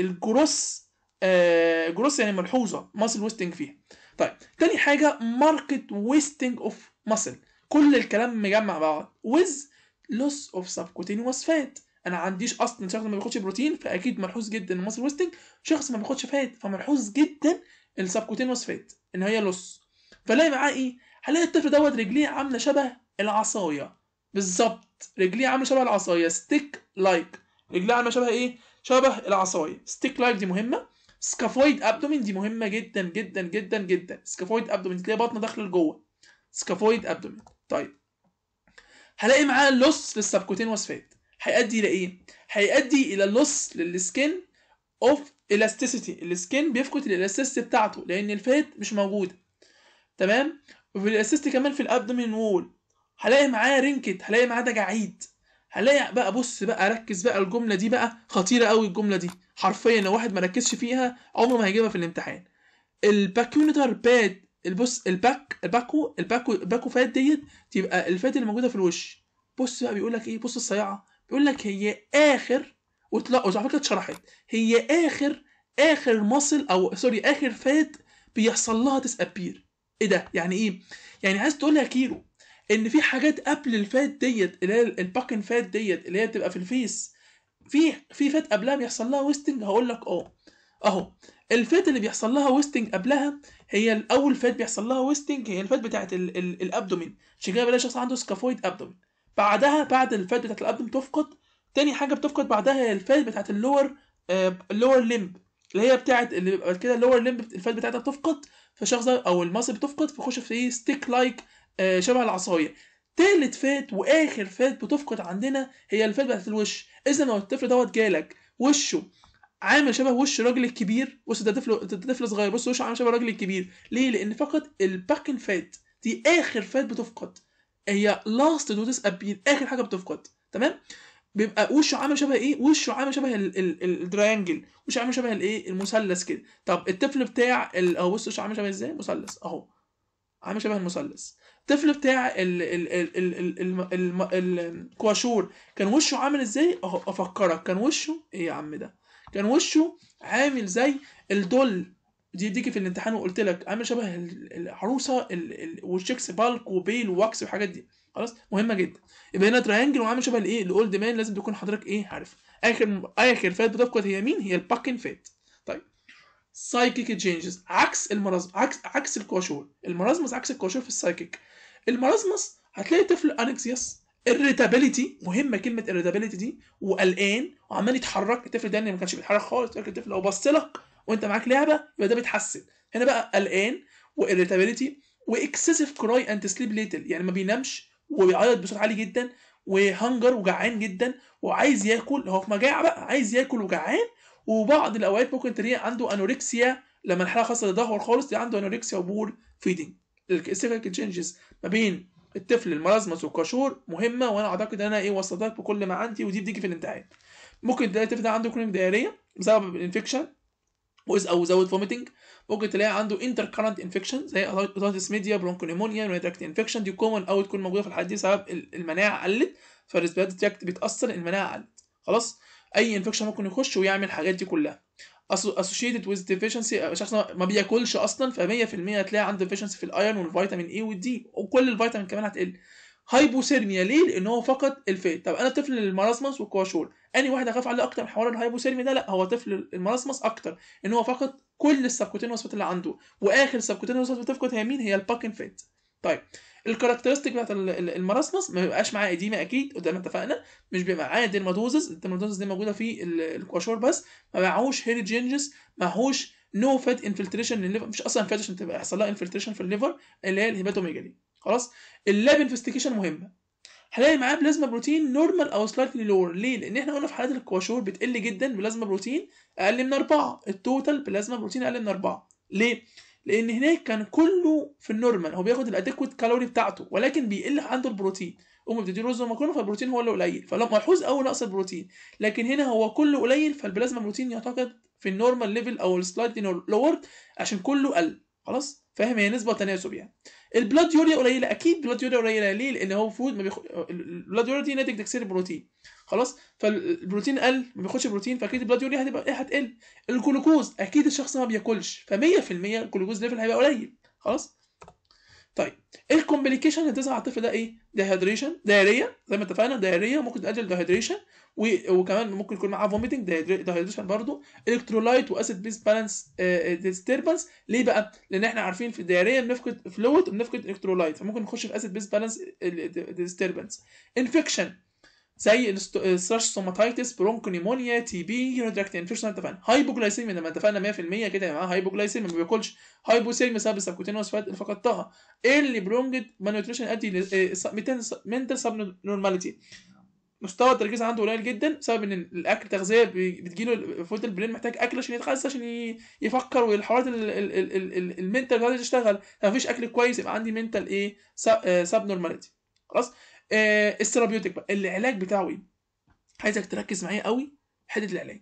الجروس آه جروس يعني ملحوظه ماسل ويستنج فيها طيب تاني حاجه ماركت ويستنج اوف ماسل كل الكلام مجمع بعض ويز لوس اوف سبكوتينيوس فات انا عنديش اصلا شخص ما بياخدش بروتين فاكيد ملحوظ جدا الماسل ويستنج شخص ما بياخدش فات فملحوظ جدا السبكوتينوس فات ان هي لص فلاقي معاه ايه هلاقي الطفل دوت رجليه عامله شبه العصايه بالظبط رجليه عامله شبه العصايه ستيك لايك رجليه عامله شبه ايه شبه العصايه ستيك لايك دي مهمه سكافويد ابدومين دي مهمه جدا جدا جدا جدا سكافويد ابدومين تلاقي بطنه داخله لجوه سكافويد ابدومين طيب هلاقي معاه لص للسبكوتين وصفات هيؤدي الى ايه؟ هيؤدي الى لوس للسكن اوف الاستيسيتي السكن بيفقد الالاستيسيتي بتاعته لان الفات مش موجوده تمام وفي الالاستيسيتي كمان في الابدومين وول هلاقي معاه رينكت هلاقي معاه دجاعيد هلاقي بقى بص بقى ركز بقى الجمله دي بقى خطيره قوي الجمله دي حرفيا لو واحد ما ركزش فيها عمره ما هيجيبها في الامتحان الباكيونيتر باد البص الباك الباكو الباكو الباكو فات ديت تبقى الفات اللي موجوده في الوش بص بقى بيقول لك ايه بص الصياعه يقول لك هي اخر وتلاقوا على فكره اتشرحت هي اخر اخر مصل او سوري اخر فات بيحصل لها تسابير ايه ده يعني ايه يعني عايز تقول يا كيرو ان في حاجات قبل الفات ديت اللي هي الباكن فات ديت اللي هي بتبقى في الفيس في في فات قبلها بيحصل لها ويستنج هقول لك اه اهو الفات اللي بيحصل لها ويستنج قبلها هي الاول فات بيحصل لها ويستنج هي الفات بتاعت الابدومين عشان كده بلاقي شخص عنده سكافويد ابدومين بعدها بعد الفات بتاعت الابدن بتفقد تاني حاجه بتفقد بعدها هي الفات بتاعت اللور آه، اللور ليمب اللي هي بتاعت اللي بعد كده اللور ليمب الفات بتاعتها بتفقد فالشخص ده او المصل بتفقد فيخش في ايه ستيك لايك آه، شبه العصايه تالت فات واخر فات بتفقد عندنا هي الفات بتاعت الوش اذا لو الطفل دوت جالك وشه عامل شبه وش الراجل الكبير بص ده طفل ده طفل صغير بص وشه عامل شبه الراجل الكبير ليه لان فقد الباكن فات دي اخر فات بتفقد هي لاست نوتس اخر حاجه بتفقد تمام بيبقى وشه عامل شبه ايه وشه عامل شبه التريانجل وشه عامل شبه الايه المثلث كده طب الطفل بتاع اهو بص وشه عامل شبه ازاي مثلث اهو عامل شبه المثلث الطفل بتاع الكواشور كان وشه عامل ازاي اهو افكرك كان وشه ايه يا عم ده كان وشه عامل زي الدول دي بيديكي في الامتحان وقلت لك عامل شبه العروسه والشيكس بالك وبيل وواكس والحاجات دي خلاص مهمه جدا يبقى هنا تراينجل وعامل شبه الايه الاولد مان لازم تكون حضرتك ايه عارف اخر اخر فات بتفقد هي مين هي الباكن فات طيب سايكيك تشينجز عكس المرازم عكس عكس الكواشور المرازمس عكس الكواشور في السايكيك المرازمس هتلاقي طفل انكسيوس الريتابيليتي مهمه كلمه الريتابيليتي دي وقلقان وعمال يتحرك الطفل ده يعني ما كانش بيتحرك خالص الطفل لو بص لك وانت معاك لعبه يبقى ده بيتحسن هنا بقى قلقان واريتابيليتي واكسسيف كراي اند سليب ليتل يعني ما بينامش وبيعيط بصوت عالي جدا وهنجر وجعان جدا وعايز ياكل هو في مجاعه بقى عايز ياكل وجعان وبعض الاوقات ممكن تلاقيه عنده انوركسيا لما الحاله خاصه تدهور خالص دي عنده انوركسيا وبول فيدنج السيكل تشينجز ما بين الطفل الملازمس والكاشور مهمه وانا اعتقد ان انا ايه وصلتك بكل ما عندي ودي بتيجي في الامتحان ممكن تلاقي الطفل ده عنده كرونيك دايريه بسبب الانفكشن وإز أو زود فوميتنج ممكن تلاقي عنده انتر كارنت انفكشن زي اوتيتس ميديا برونكو نيمونيا ريتراكت انفكشن دي كومن او تكون موجوده في الحالات دي سبب المناعه قلت فالريسبيرتوري تراكت بيتاثر المناعه قلت خلاص اي انفكشن ممكن يخش ويعمل الحاجات دي كلها اسوشيتد ويز ديفيشنسي شخص ما بياكلش اصلا ف 100% هتلاقي عنده ديفيشنسي في الايرون والفيتامين اي e والدي وكل الفيتامين كمان هتقل هايبوثيرميا ليه؟ لان هو فقد الفئه طب انا طفل المراسمس والكواشول اني واحد اخاف عليه اكتر من حوار الهايبوثيرميا ده لا هو طفل المراسمس اكتر ان هو فقد كل السبكوتينوس وصفات اللي عنده واخر سبكوتينوس وصفات بتفقد هي مين هي الباكن فيت طيب الكاركترستيك بتاعت المراسمس ما بيبقاش معاه اديما اكيد قدام اتفقنا مش بيبقى معاه ديرماتوزز الديرماتوزز دي موجوده في الكواشور بس ما معهوش ما معهوش نو فات انفلتريشن للليفر مش اصلا فات عشان تبقى يحصل لها انفلتريشن في الليفر اللي هي الهيباتوميجالي خلاص اللاب انفستيجيشن مهمه هلاقي معاه بلازما بروتين نورمال او سلايتلي لور ليه؟ لان احنا قلنا في حالات الكواشور بتقل جدا بلازما بروتين اقل من اربعه التوتال بلازما بروتين اقل من اربعه ليه؟ لان هناك كان كله في النورمال هو بياخد الادكويت كالوري بتاعته ولكن بيقل عنده البروتين هم بتديله رز ومكرونه فالبروتين هو اللي قليل فلو ملحوظ قوي نقص البروتين لكن هنا هو كله قليل فالبلازما بروتين يعتقد في النورمال ليفل او السلايتلي لور عشان كله قل خلاص فاهم هي نسبه وتناسب يعني البلاد يوريا قليله اكيد بلاد يوريا قليله ليه لان هو المفروض ما بيخ... البلاد يوريا دي ناتج تكسير البروتين خلاص فالبروتين قل ما بياخدش بروتين فاكيد البلاد يوريا هتبقى ايه هتقل الجلوكوز اكيد الشخص ما بياكلش ف 100% الجلوكوز ليفل هيبقى قليل خلاص طيب إيه الكومبليكيشن اللي بتظهر على الطفل ده ايه؟ ديهايدريشن دايريه زي ما اتفقنا دايريه ممكن تؤدي لديهايدريشن وكمان ممكن يكون معاه فوميتنج ديهايدريشن برضه الكترولايت واسيد بيس بالانس ديستربنس ليه بقى؟ لان احنا عارفين في الدايريه بنفقد فلويد وبنفقد الكترولايت فممكن نخش في اسيد بيس بالانس ديستربنس انفكشن زي السرش سوماتايتس برونكونيمونيا تي بي يونتراكت انفكشن فاهم هايبوجلايسيميا لما اتفقنا 100% كده يا جماعه هايبوجلايسيميا ما بياكلش هايبوسيميا بسبب السبكوتينوس فات اللي فقدتها اللي برونجد مانيوتريشن ادي منتال سب نورماليتي مستوى التركيز عنده قليل جدا بسبب ان الاكل التغذيه بتجيله فوت البرين محتاج اكل عشان يتغذى عشان يفكر والحوارات المنتال تشتغل لو مفيش اكل كويس يبقى عندي منتال ايه سب نورماليتي آه، خلاص آه، الثيرابيوتيك بقى العلاج بتاعه ايه عايزك تركز معايا قوي حته العلاج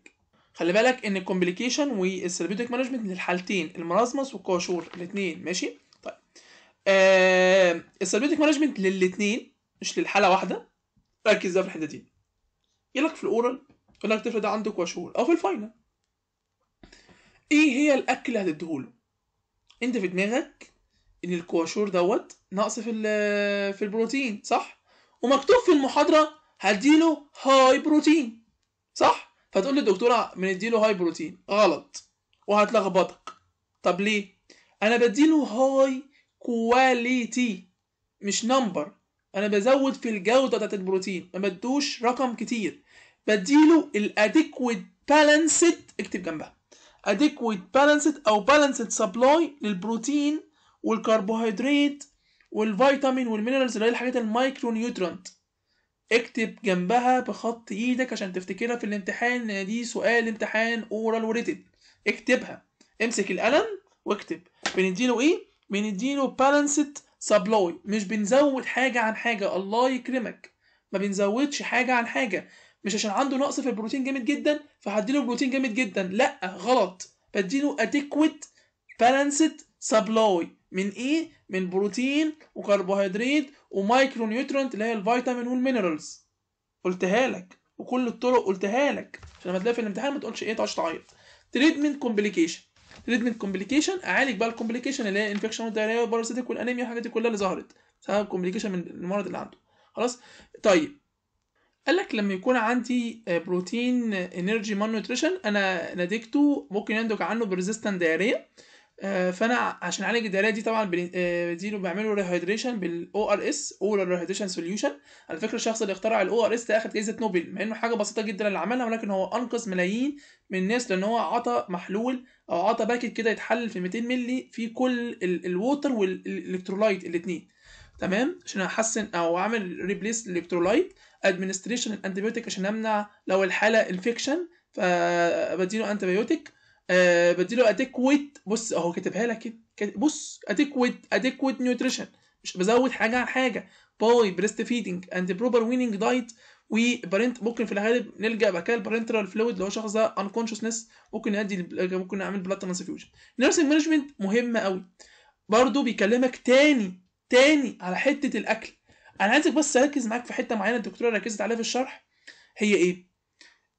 خلي بالك ان الكومبليكيشن والثيرابيوتيك مانجمنت للحالتين المرازمس والكواشور الاثنين ماشي طيب آه الثيرابيوتيك مانجمنت للاثنين مش للحاله واحده ركز بقى في الحته دي يقول إيه لك في الاورال يقول لك الطفل ده عنده كواشور او في الفاينل ايه هي الاكل اللي هتديهوله انت في دماغك ان الكواشور دوت نقص في في البروتين صح ومكتوب في المحاضره هديله هاي بروتين صح فتقول للدكتوره بنديله هاي بروتين غلط وهتلخبطك طب ليه انا بديله هاي كواليتي مش نمبر انا بزود في الجوده بتاعت البروتين ما بدوش رقم كتير بديله الاديكويت بالانسد اكتب جنبها اديكويت بالانسد او بالانسد سبلاي للبروتين والكربوهيدرات والفيتامين والمينرالز اللي هي الحاجات المايكرو نيوترنت اكتب جنبها بخط ايدك عشان تفتكرها في الامتحان لان دي سؤال امتحان اورال وريتد اكتبها امسك القلم واكتب بنديله ايه بنديله بالانسد سبلاي مش بنزود حاجه عن حاجه الله يكرمك ما بنزودش حاجه عن حاجه مش عشان عنده نقص في البروتين جامد جدا فهديله بروتين جامد جدا لا غلط بديله اديكويت بالانسد سبلاي من ايه من بروتين وكربوهيدرات ومايكرو نيوترونت اللي هي الفيتامين والمينرالز قلتها لك وكل الطرق قلتها لك عشان لما تلاقي في الامتحان ما تقولش ايه تقعدش تعيط تريتمنت كومبليكيشن تريتمنت كومبليكيشن اعالج بقى الكومبليكيشن اللي هي انفكشن والدايريا والباراسيتيك والانيميا والحاجات دي كلها اللي ظهرت سبب كومبليكيشن من المرض اللي عنده خلاص طيب قال لك لما يكون عندي بروتين انرجي مان نوتريشن انا نتيجته ممكن ينتج عنه بريزيستنت دايريا آه، فانا عشان اعالج الدياريه دي طبعا بديله بعمله ريهايدريشن بالاو ار اس اورال ريهايدريشن سوليوشن على فكره الشخص اللي اخترع الاو ار اس ده اخد جائزه نوبل مع انه حاجه بسيطه جدا اللي عملها ولكن هو انقذ ملايين من الناس لان هو عطى محلول او عطى باكت كده يتحلل في 200 مللي في كل الووتر والالكترولايت الاثنين تمام عشان احسن او اعمل ريبليس الالكترولايت ادمنستريشن الانتيبيوتيك عشان امنع لو الحاله انفكشن فبديله انتيبيوتيك آه، بديله اديكويت بص اهو كاتبها لك بص اديكويت اديكويت نيوتريشن مش بزود حاجه عن حاجه باي بريست فيدنج اند بروبر ويننج دايت وبرنت ممكن في الغالب نلجا بقى كده البرنترال فلويد لو الشخص ده انكونشسنس ممكن نهدي ممكن نعمل بلاد ترانسفيوجن نيرسنج مانجمنت مهمه قوي برده بيكلمك تاني تاني على حته الاكل انا عايزك بس اركز معاك في حته معينه الدكتوره ركزت عليها في الشرح هي ايه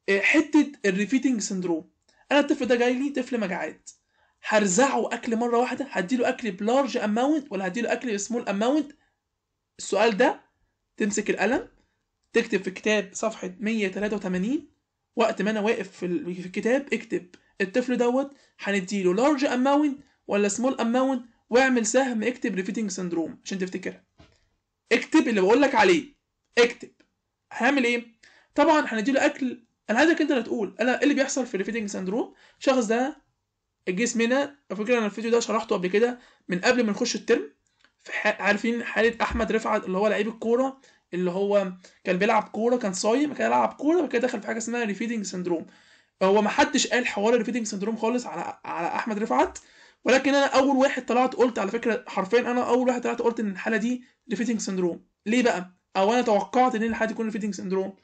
آه، حته الريفيتنج سندروم انا الطفل ده جاي لي طفل مجاعات هرزعه اكل مره واحده هديله اكل بلارج اماونت ولا هديله اكل بسمول اماونت السؤال ده تمسك القلم تكتب في كتاب صفحه 183 وقت ما انا واقف في الكتاب اكتب الطفل دوت هنديله لارج اماونت ولا سمول اماونت واعمل سهم اكتب ريفيتنج سندروم عشان تفتكرها اكتب اللي بقول لك عليه اكتب هعمل ايه طبعا هنديله اكل انا عايزك انت تقول انا ايه اللي بيحصل في الريفيتنج سندروم الشخص ده الجسم هنا على فكره انا الفيديو ده شرحته قبل كده من قبل ما نخش الترم في عارفين حاله احمد رفعت اللي هو لعيب الكوره اللي هو كان بيلعب كوره كان صايم كان يلعب كوره وكده دخل في حاجه اسمها ريفيدنج سندروم هو ما حدش قال حوار الريفيدنج سندروم خالص على على احمد رفعت ولكن انا اول واحد طلعت قلت على فكره حرفيا انا اول واحد طلعت قلت ان الحاله دي ريفيدنج سندروم ليه بقى او انا توقعت ان الحاله دي تكون ريفيدنج سندروم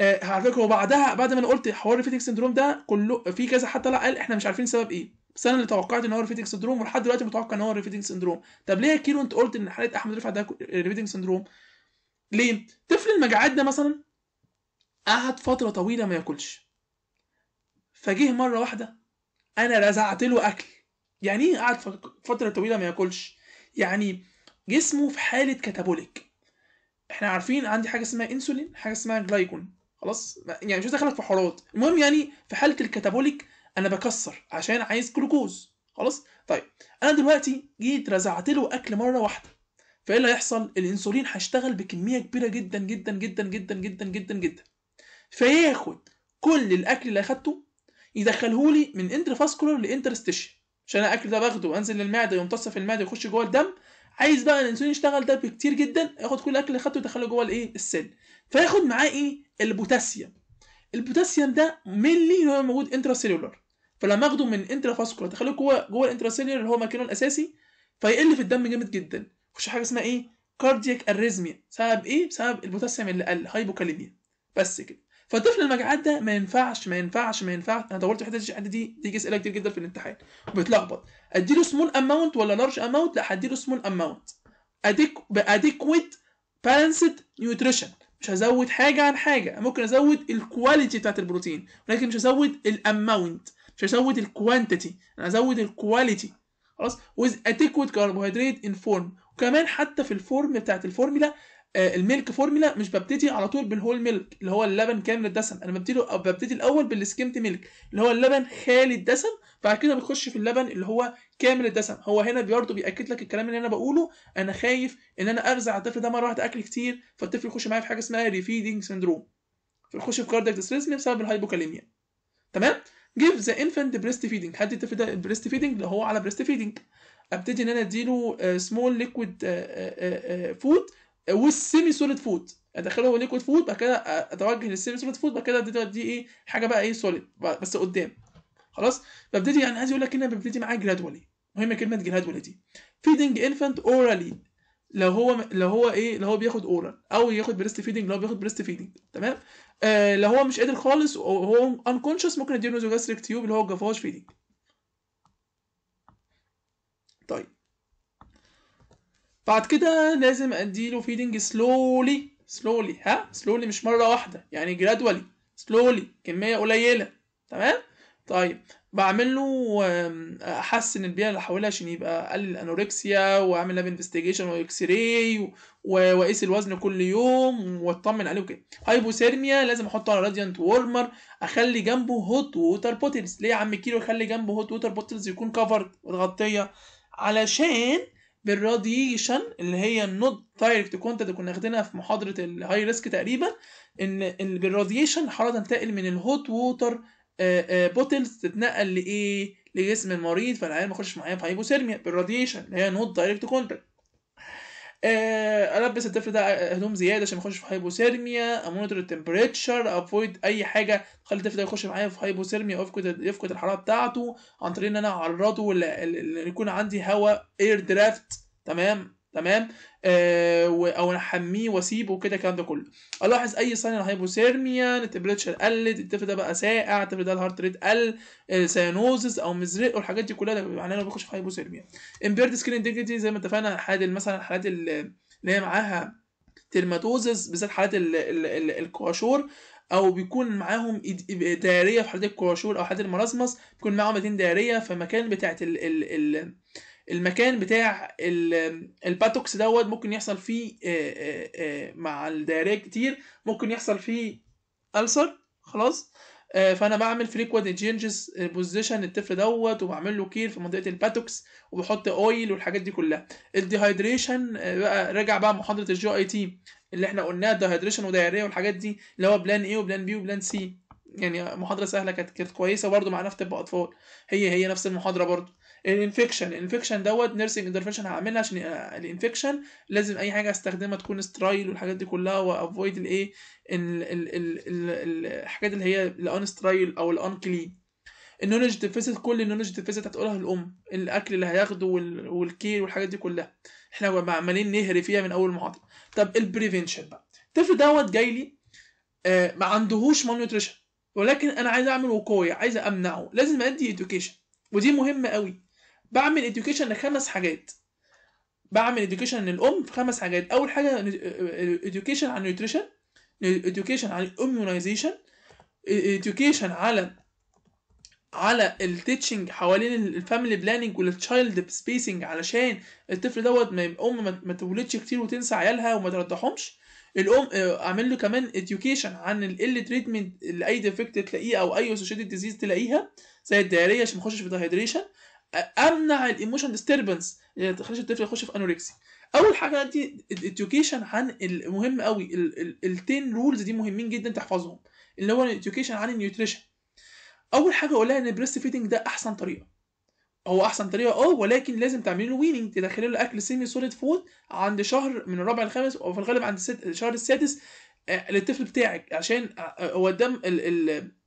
آه على فكره وبعدها بعد ما انا قلت حوار الفيتك سندروم ده كله في كذا حتى لا قال احنا مش عارفين سبب ايه بس انا اللي توقعت ان هو ريفيتنج سندروم ولحد دلوقتي متوقع ان هو ريفيتنج سندروم طب ليه يا كيلو انت قلت ان حاله احمد رفعت ده ريفيتنج سندروم ليه طفل المجاعات ده مثلا قعد فتره طويله ما ياكلش فجه مره واحده انا رزعت له اكل يعني ايه قعد فتره طويله ما ياكلش يعني جسمه في حاله كاتابوليك احنا عارفين عندي حاجه اسمها انسولين حاجه اسمها جلايكون خلاص يعني مش عايز ادخلك في حوارات المهم يعني في حاله الكتابوليك انا بكسر عشان عايز جلوكوز خلاص طيب انا دلوقتي جيت رزعت له اكل مره واحده فايه اللي هيحصل الانسولين هيشتغل بكميه كبيره جدا جدا جدا جدا جدا جدا جدا فياخد كل الاكل اللي اخدته يدخله لي من انترفاسكولار لانترستيشن عشان انا الاكل ده باخده وانزل للمعده يمتص في المعده يخش جوه الدم عايز بقى الانسولين يشتغل ده بكتير جدا ياخد كل الاكل اللي اخدته يدخله جوه الايه السن فياخد معاه ايه البوتاسيوم البوتاسيوم ده ملي هو موجود انترا انتراسيلولر فلما اخده من انترا انترافاسكولار تخليه جوه جوه الانتراسيلولر اللي هو مكانه الاساسي فيقل في الدم جامد جدا يخش حاجه اسمها ايه كاردياك اريزميا سبب ايه بسبب البوتاسيوم اللي قل هايبوكاليميا بس كده فالطفل المجاعات ده ما ينفعش ما ينفعش ما ينفعش انا دورت في دي الحته دي تيجي اسئله كتير جدا في الامتحان وبيتلخبط اديله سمول اماونت ولا لارج اماونت لا هديله سمول اماونت اديك باديكويت بالانسد نيوتريشن مش هزود حاجه عن حاجه ممكن ازود الكواليتي بتاعت البروتين ولكن مش هزود الاماونت مش هزود الكوانتيتي انا هزود الكواليتي خلاص with adequate carbohydrate in form وكمان حتى في الفورم بتاعت الفورميلا آه، الميلك فورميلا مش ببتدي على طول بالهول ميلك اللي هو اللبن كامل الدسم انا ببتدي ببتدي الاول بالسكيمت ميلك اللي هو اللبن خالي الدسم بعد كده بتخش في اللبن اللي هو كامل الدسم هو هنا برضه بياكد لك الكلام اللي انا بقوله انا خايف ان انا ارزع الطفل ده مره واحده اكل كتير فالطفل يخش معايا في حاجه اسمها ريفيدنج سندروم فيخش في كاردياك ديستريسميا بسبب الهايبوكاليميا تمام جيف ذا انفنت بريست فيدنج حد الطفل ده بريست فيدنج اللي هو على بريست فيدنج ابتدي ان انا اديله سمول ليكويد فود والسيمي سوليد فود ادخله هو ليكويد فود بعد كده اتوجه للسيمي سوليد فود بعد كده ابتدي دي ايه حاجه بقى ايه سوليد بس قدام خلاص ببتدي يعني عايز اقول لك ان ببتدي معاه جرادولي مهمه كلمه جرادولي دي فيدنج انفنت اورالي لو هو لو هو ايه لو هو بياخد اورال او ياخد بريست فيدنج لو هو بياخد بريست فيدنج تمام آه لو هو مش قادر خالص وهو انكونشس ممكن اديله نوزوجاستريك تيوب اللي هو الجافاج فيدنج طيب بعد كده لازم اديله فيدنج سلولي سلولي ها سلولي مش مره واحده يعني جرادولي سلولي كميه قليله تمام طيب بعمل له احسن البيئه اللي حواليه عشان يبقى اقلل الانوركسيا واعمل لاب انفستيجيشن واكس راي واقيس الوزن كل يوم واطمن عليه وكده هايبوثيرميا لازم احطه على راديانت وورمر اخلي جنبه هوت ووتر بوتلز ليه يا عم كيلو اخلي جنبه هوت ووتر بوتلز يكون كفرد متغطيه علشان بالراديشن اللي هي النوت دايركت كونتاكت اللي كنا واخدينها في محاضره الهاي ريسك تقريبا ان بالراديشن الحراره تنتقل من الهوت ووتر بوتلز تتنقل لايه لجسم المريض فالعيان ما يخش معايا في هايبوثيرميا بالراديشن اللي هي نوت دايركت كونتاكت آه، البس الطفل ده هدوم زياده عشان ما يخش في هايبوثيرميا امونيتور التمبريتشر افويد اي حاجه تخلي الطفل ده يخش معايا في هايبوثيرميا يفقد يفقد الحراره بتاعته عن طريق ان انا اعرضه يكون عندي هواء اير درافت تمام تمام آه او احميه واسيبه كده الكلام ده كله الاحظ اي ساين هايبوثيرميا التمبريتشر قلت التفل ده بقى ساقع التفل ده الهارت ريت قل السينوزس آه، او مزرق والحاجات دي كلها ده معناه انه بيخش في هايبوثيرميا امبيرد سكرين ديجنتي زي ما اتفقنا حالات مثلا حالات اللي هي معاها تيرماتوزس بالذات حالات الكواشور او بيكون معاهم دايريه في حالات الكواشور او حالات المراسمس بيكون معاهم مدين دايريه في ال ال ال ال ال المكان بتاع الباتوكس دوت ممكن يحصل فيه آه، آه، آه، مع الدايريه كتير ممكن يحصل فيه ألسر خلاص فانا بعمل فريكوانت تشينجز بوزيشن الطفل دوت وبعمل له كير في منطقه الباتوكس وبحط اويل والحاجات دي كلها الديهايدريشن بقى راجع بقى محاضره الجي اي تي اللي احنا قلناها الديهايدريشن ودايريه والحاجات دي اللي هو بلان ايه وبلان بي وبلان سي يعني محاضره سهله كانت كويسه برده مع نفس طب اطفال هي هي نفس المحاضره برده الانفكشن الانفكشن دوت نيرسنج انترفيشن هعملها عشان الانفكشن لازم اي حاجه استخدمها تكون سترايل والحاجات دي كلها وافويد الايه الحاجات اللي هي الان سترايل او الان كلين النولج ديفيسيت كل النولج ديفيسيت هتقولها الام الاكل اللي هياخده والكير والحاجات دي كلها احنا عمالين نهري فيها من اول محاضره طب البريفنشن بقى الطفل دوت جاي لي آه، ما عندهوش مال نيوتريشن ولكن انا عايز اعمل وقايه عايز امنعه لازم ادي اديوكيشن ودي مهمه قوي بعمل education لخمس حاجات بعمل education للام في خمس حاجات اول حاجه education عن نيوتريشن education عن immunization education على على التيتشنج حوالين الفاميلي بلاننج والتشايلد سبيسنج علشان الطفل دوت ما الام ما تولدش كتير وتنسى عيالها وما ترضعهمش الام آه، اعمل له كمان اديوكيشن عن ال تريتمنت لاي ديفكت تلاقيه او اي اسوشيتد ديزيز تلاقيها زي الدايريه عشان ما يخشش في دهيدريشن امنع الايموشن ديستربنس اللي ما تخليش الطفل يخش في انوركسيا اول حاجه دي الاديوكيشن عن مهم قوي التين رولز دي مهمين جدا تحفظهم اللي هو الاديوكيشن عن النيوتريشن اول حاجه اقولها ان البريست فيدنج ده احسن طريقه هو احسن طريقه اه ولكن لازم تعملي له ويننج تدخلي له اكل سيمي سوليد فود عند شهر من الرابع للخامس او في الغالب عند الست الشهر السادس آه، للطفل بتاعك عشان آه، هو الدم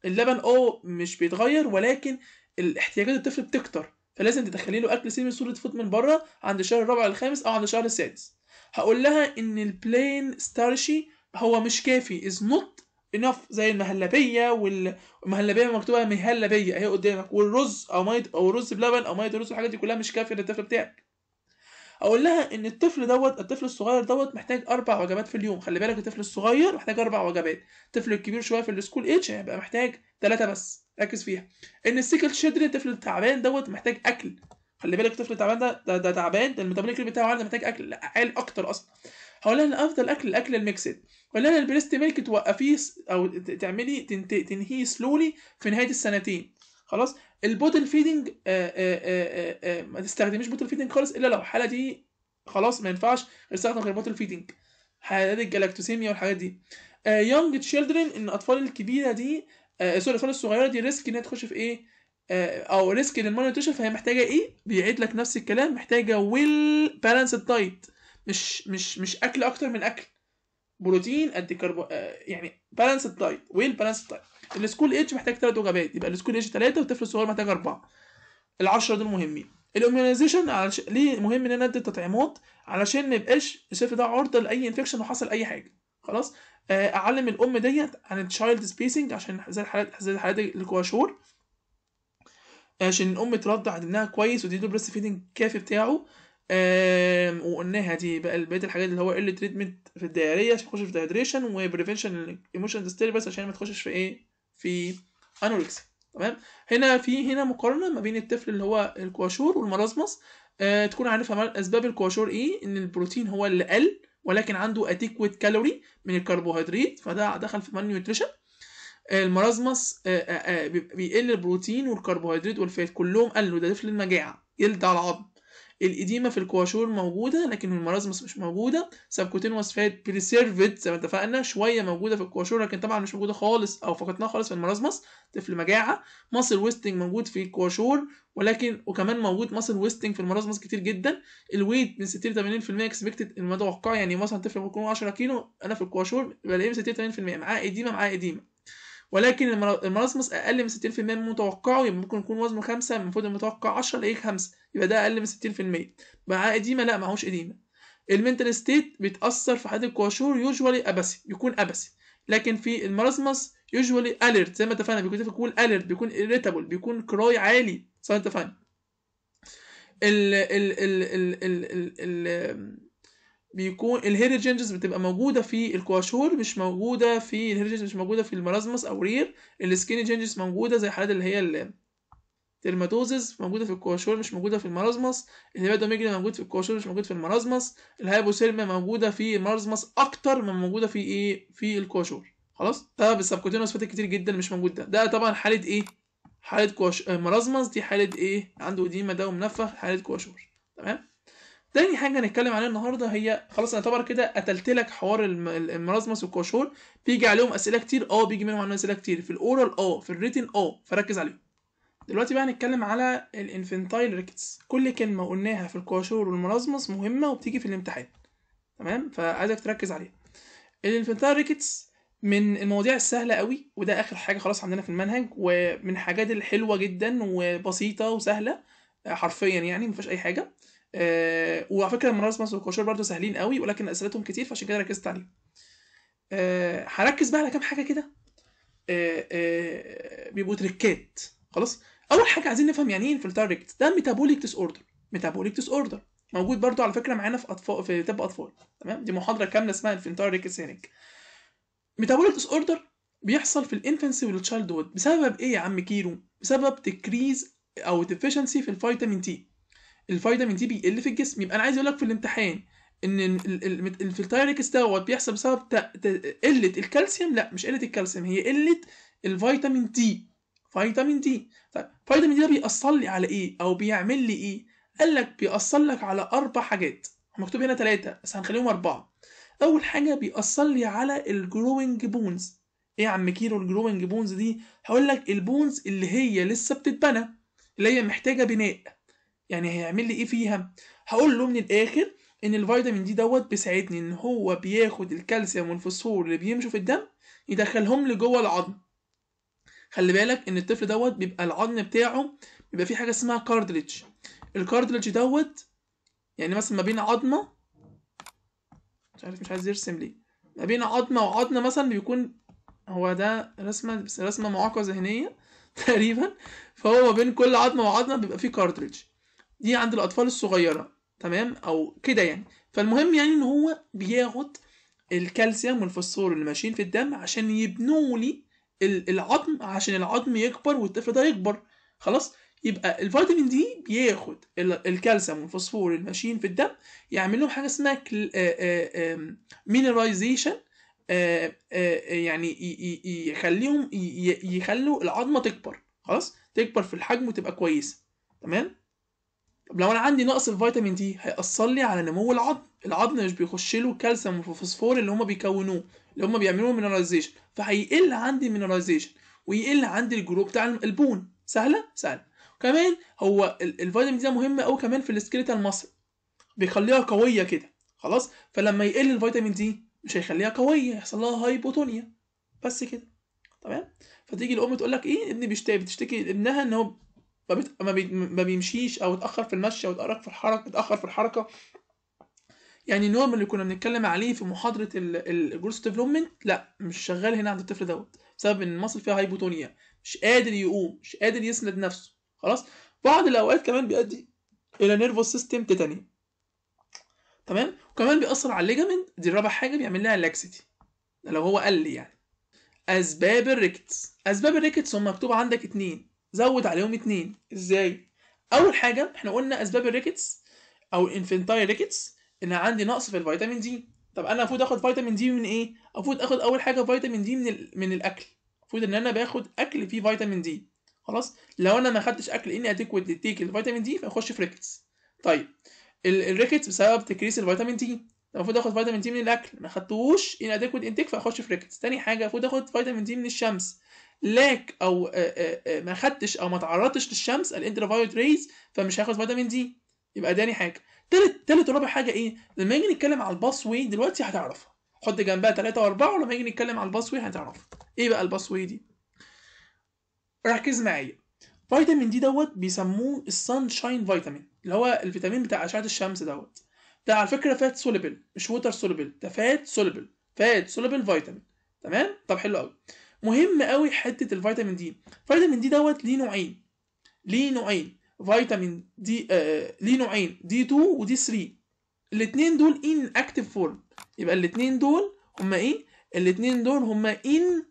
اللبن اه مش بيتغير ولكن الاحتياجات الطفل بتكتر فلازم تدخلي له اكل سيمي صوره فوت من بره عند الشهر الرابع الخامس او عند الشهر السادس هقول لها ان البلين ستارشي هو مش كافي از نوت انف زي المهلبيه والمهلبيه مكتوبه مهلبيه اهي قدامك والرز او ميه او رز بلبن او ميه رز والحاجات دي كلها مش كافيه للطفل بتاعك اقول لها ان الطفل دوت الطفل الصغير دوت محتاج اربع وجبات في اليوم خلي بالك الطفل الصغير محتاج اربع وجبات الطفل الكبير شويه في السكول ايدج هيبقى محتاج ثلاثه بس ركز فيها ان السيكل شد الطفل التعبان دوت محتاج اكل خلي بالك الطفل التعبان ده ده, ده تعبان ده الميتابوليك بتاعه عالي محتاج اكل عالي اكتر اصلا هقول لها افضل اكل الاكل الميكسد هقول لها البريست ميلك توقفيه او تعملي تنهيه سلولي في نهايه السنتين خلاص البوتل فيدنج آه، آه، آه، ما تستخدميش بوتل فيدنج خالص الا لو الحاله دي خلاص ما ينفعش استخدم غير بوتل فيدنج حالات الجلاكتوسيميا والحاجات دي يونج تشيلدرن ان الاطفال الكبيره دي آه سوري الفرن الصغيره دي ريسك ان هي تخش في ايه آه او ريسك ان الماني تشرب فهي محتاجه ايه بيعيد لك نفس الكلام محتاجه ويل بالانس دايت مش مش مش اكل اكتر من اكل بروتين قد كربو آه يعني بالانس دايت ويل بالانس دايت السكول ايج محتاج 3 وجبات يبقى السكول ايج 3 والطفل الصغير محتاج اربعه العشره دول مهمين الايميونيزيشن علش... ليه مهم ان انا ادي التطعيمات علشان ما يبقاش الشيف ده عرضه لاي انفكشن وحصل اي حاجه خلاص آه، اعلم الام ديت عن التشايلد سبيسنج عشان زي الحالات زي الحالات اللي آه، عشان الام ترضع ابنها كويس وتديله بريست فيدنج كافي بتاعه آه وقلناها دي بقى بقيه الحاجات اللي هو قله تريتمنت في الدايريه عشان تخش في دايدريشن وبريفنشن ايموشن ديستربس عشان ما تخشش في ايه في انوركسيا تمام هنا في هنا مقارنه ما بين الطفل اللي هو الكواشور والمرازمس آه تكون عارفه اسباب الكواشور ايه ان البروتين هو اللي قل ولكن عنده اتيكويت كالوري من الكربوهيدرات فده دخل في نيوتريشن المرازمس آه، آه، آه، بيقل البروتين والكربوهيدرات والفات كلهم قالوا ده ضيف للمجاعه جلد على العظم الإديمة في الكواشور موجودة لكن المرازمس مش موجودة سبكوتينوس فات بريسيرفد زي ما اتفقنا شوية موجودة في الكواشور لكن طبعا مش موجودة خالص أو فقدناها خالص في المرازمس طفل مجاعة ماسل ويستنج موجود في الكواشور ولكن وكمان موجود ماسل ويستنج في المرازمس كتير جدا الويت من 60 ل 80% اكسبكتد المتوقع يعني مثلا طفل ممكن يكون 10 كيلو انا في الكواشور بلاقيه من 60 ل 80% معاه اديمه معاه اديمه ولكن المراسمس اقل من 60% من متوقعه يبقى ممكن يكون وزنه 5 المفروض المتوقع 10 الاقيه 5 يبقى ده اقل من 60% معاه قديمه لا معهوش قديمه المنتال ستيت بيتاثر في حاله الكواشور يوجوالي ابسي يكون ابسي لكن في المراسمس يوجوالي اليرت زي ما اتفقنا بيكون كول اليرت بيكون اريتابل بيكون كراي عالي زي ما اتفقنا ال ال ال ال ال ال بيكون الهيرجنجز بتبقى موجوده في الكواشور مش موجوده في الهيرجنجز مش موجوده في المرازمس او رير السكيني جنجز موجوده زي الحالات اللي هي الترماتوزز موجوده في الكواشور مش موجوده في المرازمس الهيبادوميجري موجود في الكواشور مش موجود في المرازمس الهايبوثيرميا موجوده في المرازمس اكتر من موجوده في ايه في الكواشور خلاص ده السبكوتينوس فاتك كتير جدا مش موجود ده ده طبعا حاله ايه حاله كواش آه، مرازمس دي حاله ايه عنده اديمه ده ومنفخ حاله كواشور تمام تاني حاجة هنتكلم عليها النهاردة هي خلاص انا اعتبر كده قتلت لك حوار المرازمس والكوشول بيجي عليهم اسئلة كتير اه بيجي منهم عليهم اسئلة كتير في الاورال اه في الريتن اه فركز عليهم دلوقتي بقى هنتكلم على الانفنتايل ريكتس كل كلمة قلناها في الكواشور والمرازمس مهمة وبتيجي في الامتحان تمام فعايزك تركز عليها الانفنتايل ريكتس من المواضيع السهلة قوي وده آخر حاجة خلاص عندنا في المنهج ومن الحاجات الحلوة جدا وبسيطة وسهلة حرفيا يعني مفيهاش أي حاجة آه، وعلى فكره المراسمس والكوشور برضو سهلين قوي ولكن اسئلتهم كتير فعشان كده ركزت عليهم آه، هركز بقى على كام حاجه كده آه، بيبقوا تريكات خلاص اول حاجه عايزين نفهم يعني ايه انفلتاريكت ده ميتابوليك ديس اوردر ميتابوليك ديس اوردر موجود برضو على فكره معانا في اطفال في طب اطفال تمام دي محاضره كامله اسمها انفلتاريكت سينك ميتابوليك ديس اوردر بيحصل في الانفنسي والتشايلد بسبب ايه يا عم كيرو بسبب تكريز او ديفيشنسي في الفيتامين تي الفيتامين دي بيقل في الجسم يبقى انا عايز اقول لك في الامتحان ان الفلتايركس دوت بيحصل بسبب قله الكالسيوم لا مش قله الكالسيوم هي قله الفيتامين دي فيتامين دي طيب فيتامين دي ده بيأثر لي على ايه او بيعمل لي ايه قال لك بيأثر لك على اربع حاجات مكتوب هنا ثلاثه بس هنخليهم اربعه اول حاجه بيأثر لي على الجروينج بونز ايه يا عم كيرو الجروينج بونز دي هقول لك البونز اللي هي لسه بتتبنى اللي هي محتاجه بناء يعني هيعمل لي ايه فيها هقول له من الاخر ان الفيتامين دي دوت بيساعدني ان هو بياخد الكالسيوم والفوسفور اللي بيمشوا في الدم يدخلهم لجوه جوه العظم خلي بالك ان الطفل دوت بيبقى العظم بتاعه بيبقى فيه حاجه اسمها كاردلج الكاردلج دوت يعني مثلا ما بين عظمه مش عارف مش عايز يرسم ليه ما بين عظمه وعظمه مثلا بيكون هو ده رسمه بس رسمه معاقه ذهنيه تقريبا فهو ما بين كل عظمه وعظمه بيبقى فيه كاردلج دي عند الاطفال الصغيره تمام او كده يعني فالمهم يعني ان هو بياخد الكالسيوم والفوسفور اللي ماشيين في الدم عشان يبنوا لي العظم عشان العظم يكبر والطفل ده يكبر خلاص يبقى الفيتامين دي بياخد الكالسيوم والفوسفور اللي ماشيين في الدم يعمل لهم حاجه اسمها مينرايزيشن يعني يخليهم يخلوا العظمه تكبر خلاص تكبر في الحجم وتبقى كويسه تمام طب لو انا عندي نقص الفيتامين فيتامين دي هيأثر لي على نمو العظم العظم مش بيخش له كالسيوم وفوسفور اللي هما بيكونوه اللي هما بيعملوه مينراليزيشن فهيقل عندي المينراليزيشن ويقل عندي الجروب بتاع البون سهله سهله كمان هو الفيتامين دي مهمة مهم قوي كمان في السكيلتال ماسل بيخليها قويه كده خلاص فلما يقل الفيتامين دي مش هيخليها قويه يحصل لها هايبوتونيا بس كده تمام فتيجي الام تقول لك ايه ابني بيشتكي بتشتكي ابنها ان هو ما, بت... ما, بي... ما بيمشيش او اتاخر في المشي او اتاخر في الحركه اتاخر في الحركه يعني النورم اللي كنا بنتكلم عليه في محاضره الجروس ديفلوبمنت لا مش شغال هنا عند الطفل دوت بسبب ان المصل فيها هايبوتونيا مش قادر يقوم مش قادر يسند نفسه خلاص بعض الاوقات كمان بيؤدي الى نيرفوس سيستم تيتاني تمام وكمان بيأثر على الليجامنت دي رابع حاجه بيعمل لها لاكسيتي لو هو قل يعني اسباب الريكتس اسباب الريكتس هم مكتوب عندك اتنين زود عليهم اتنين ازاي اول حاجه احنا قلنا اسباب الريكتس او الانفنتاي ريكتس ان عندي نقص في الفيتامين دي طب انا المفروض اخد فيتامين دي من ايه المفروض اخد اول حاجه فيتامين دي من من الاكل المفروض ان انا باخد اكل فيه فيتامين دي خلاص لو انا ما خدتش اكل اني اديكويت للتيك الفيتامين دي فاخش في ريكتس طيب الريكتس بسبب تكريس الفيتامين دي المفروض اخد فيتامين دي من الاكل ما خدتوش ان اديكويت انتيك فاخش في ريكتس تاني حاجه المفروض اخد فيتامين دي من الشمس لاك او آه، آه، آه، ما خدتش او ما تعرضتش للشمس الانترا فايولت ريز فمش هياخد فيتامين دي يبقى داني حاجه تالت تالت ورابع حاجه ايه لما نيجي نتكلم على الباس واي دلوقتي هتعرفها حط جنبها تلاته واربعه ولما نيجي نتكلم على الباس واي هتعرفها ايه بقى الباس واي دي ركز معايا فيتامين دي دوت بيسموه السان شاين فيتامين اللي هو الفيتامين بتاع اشعه الشمس دوت ده على فكره فات سوليبل مش ووتر سوليبل ده فات سوليبل فات سوليبل فيتامين تمام طب حلو قوي مهم قوي حته الفيتامين دي فيتامين دي دوت ليه نوعين ليه نوعين فيتامين آه، دي آه ليه نوعين دي 2 ودي 3 الاثنين دول ان اكتف فورم يبقى الاثنين دول هما ايه الاثنين دول هما ان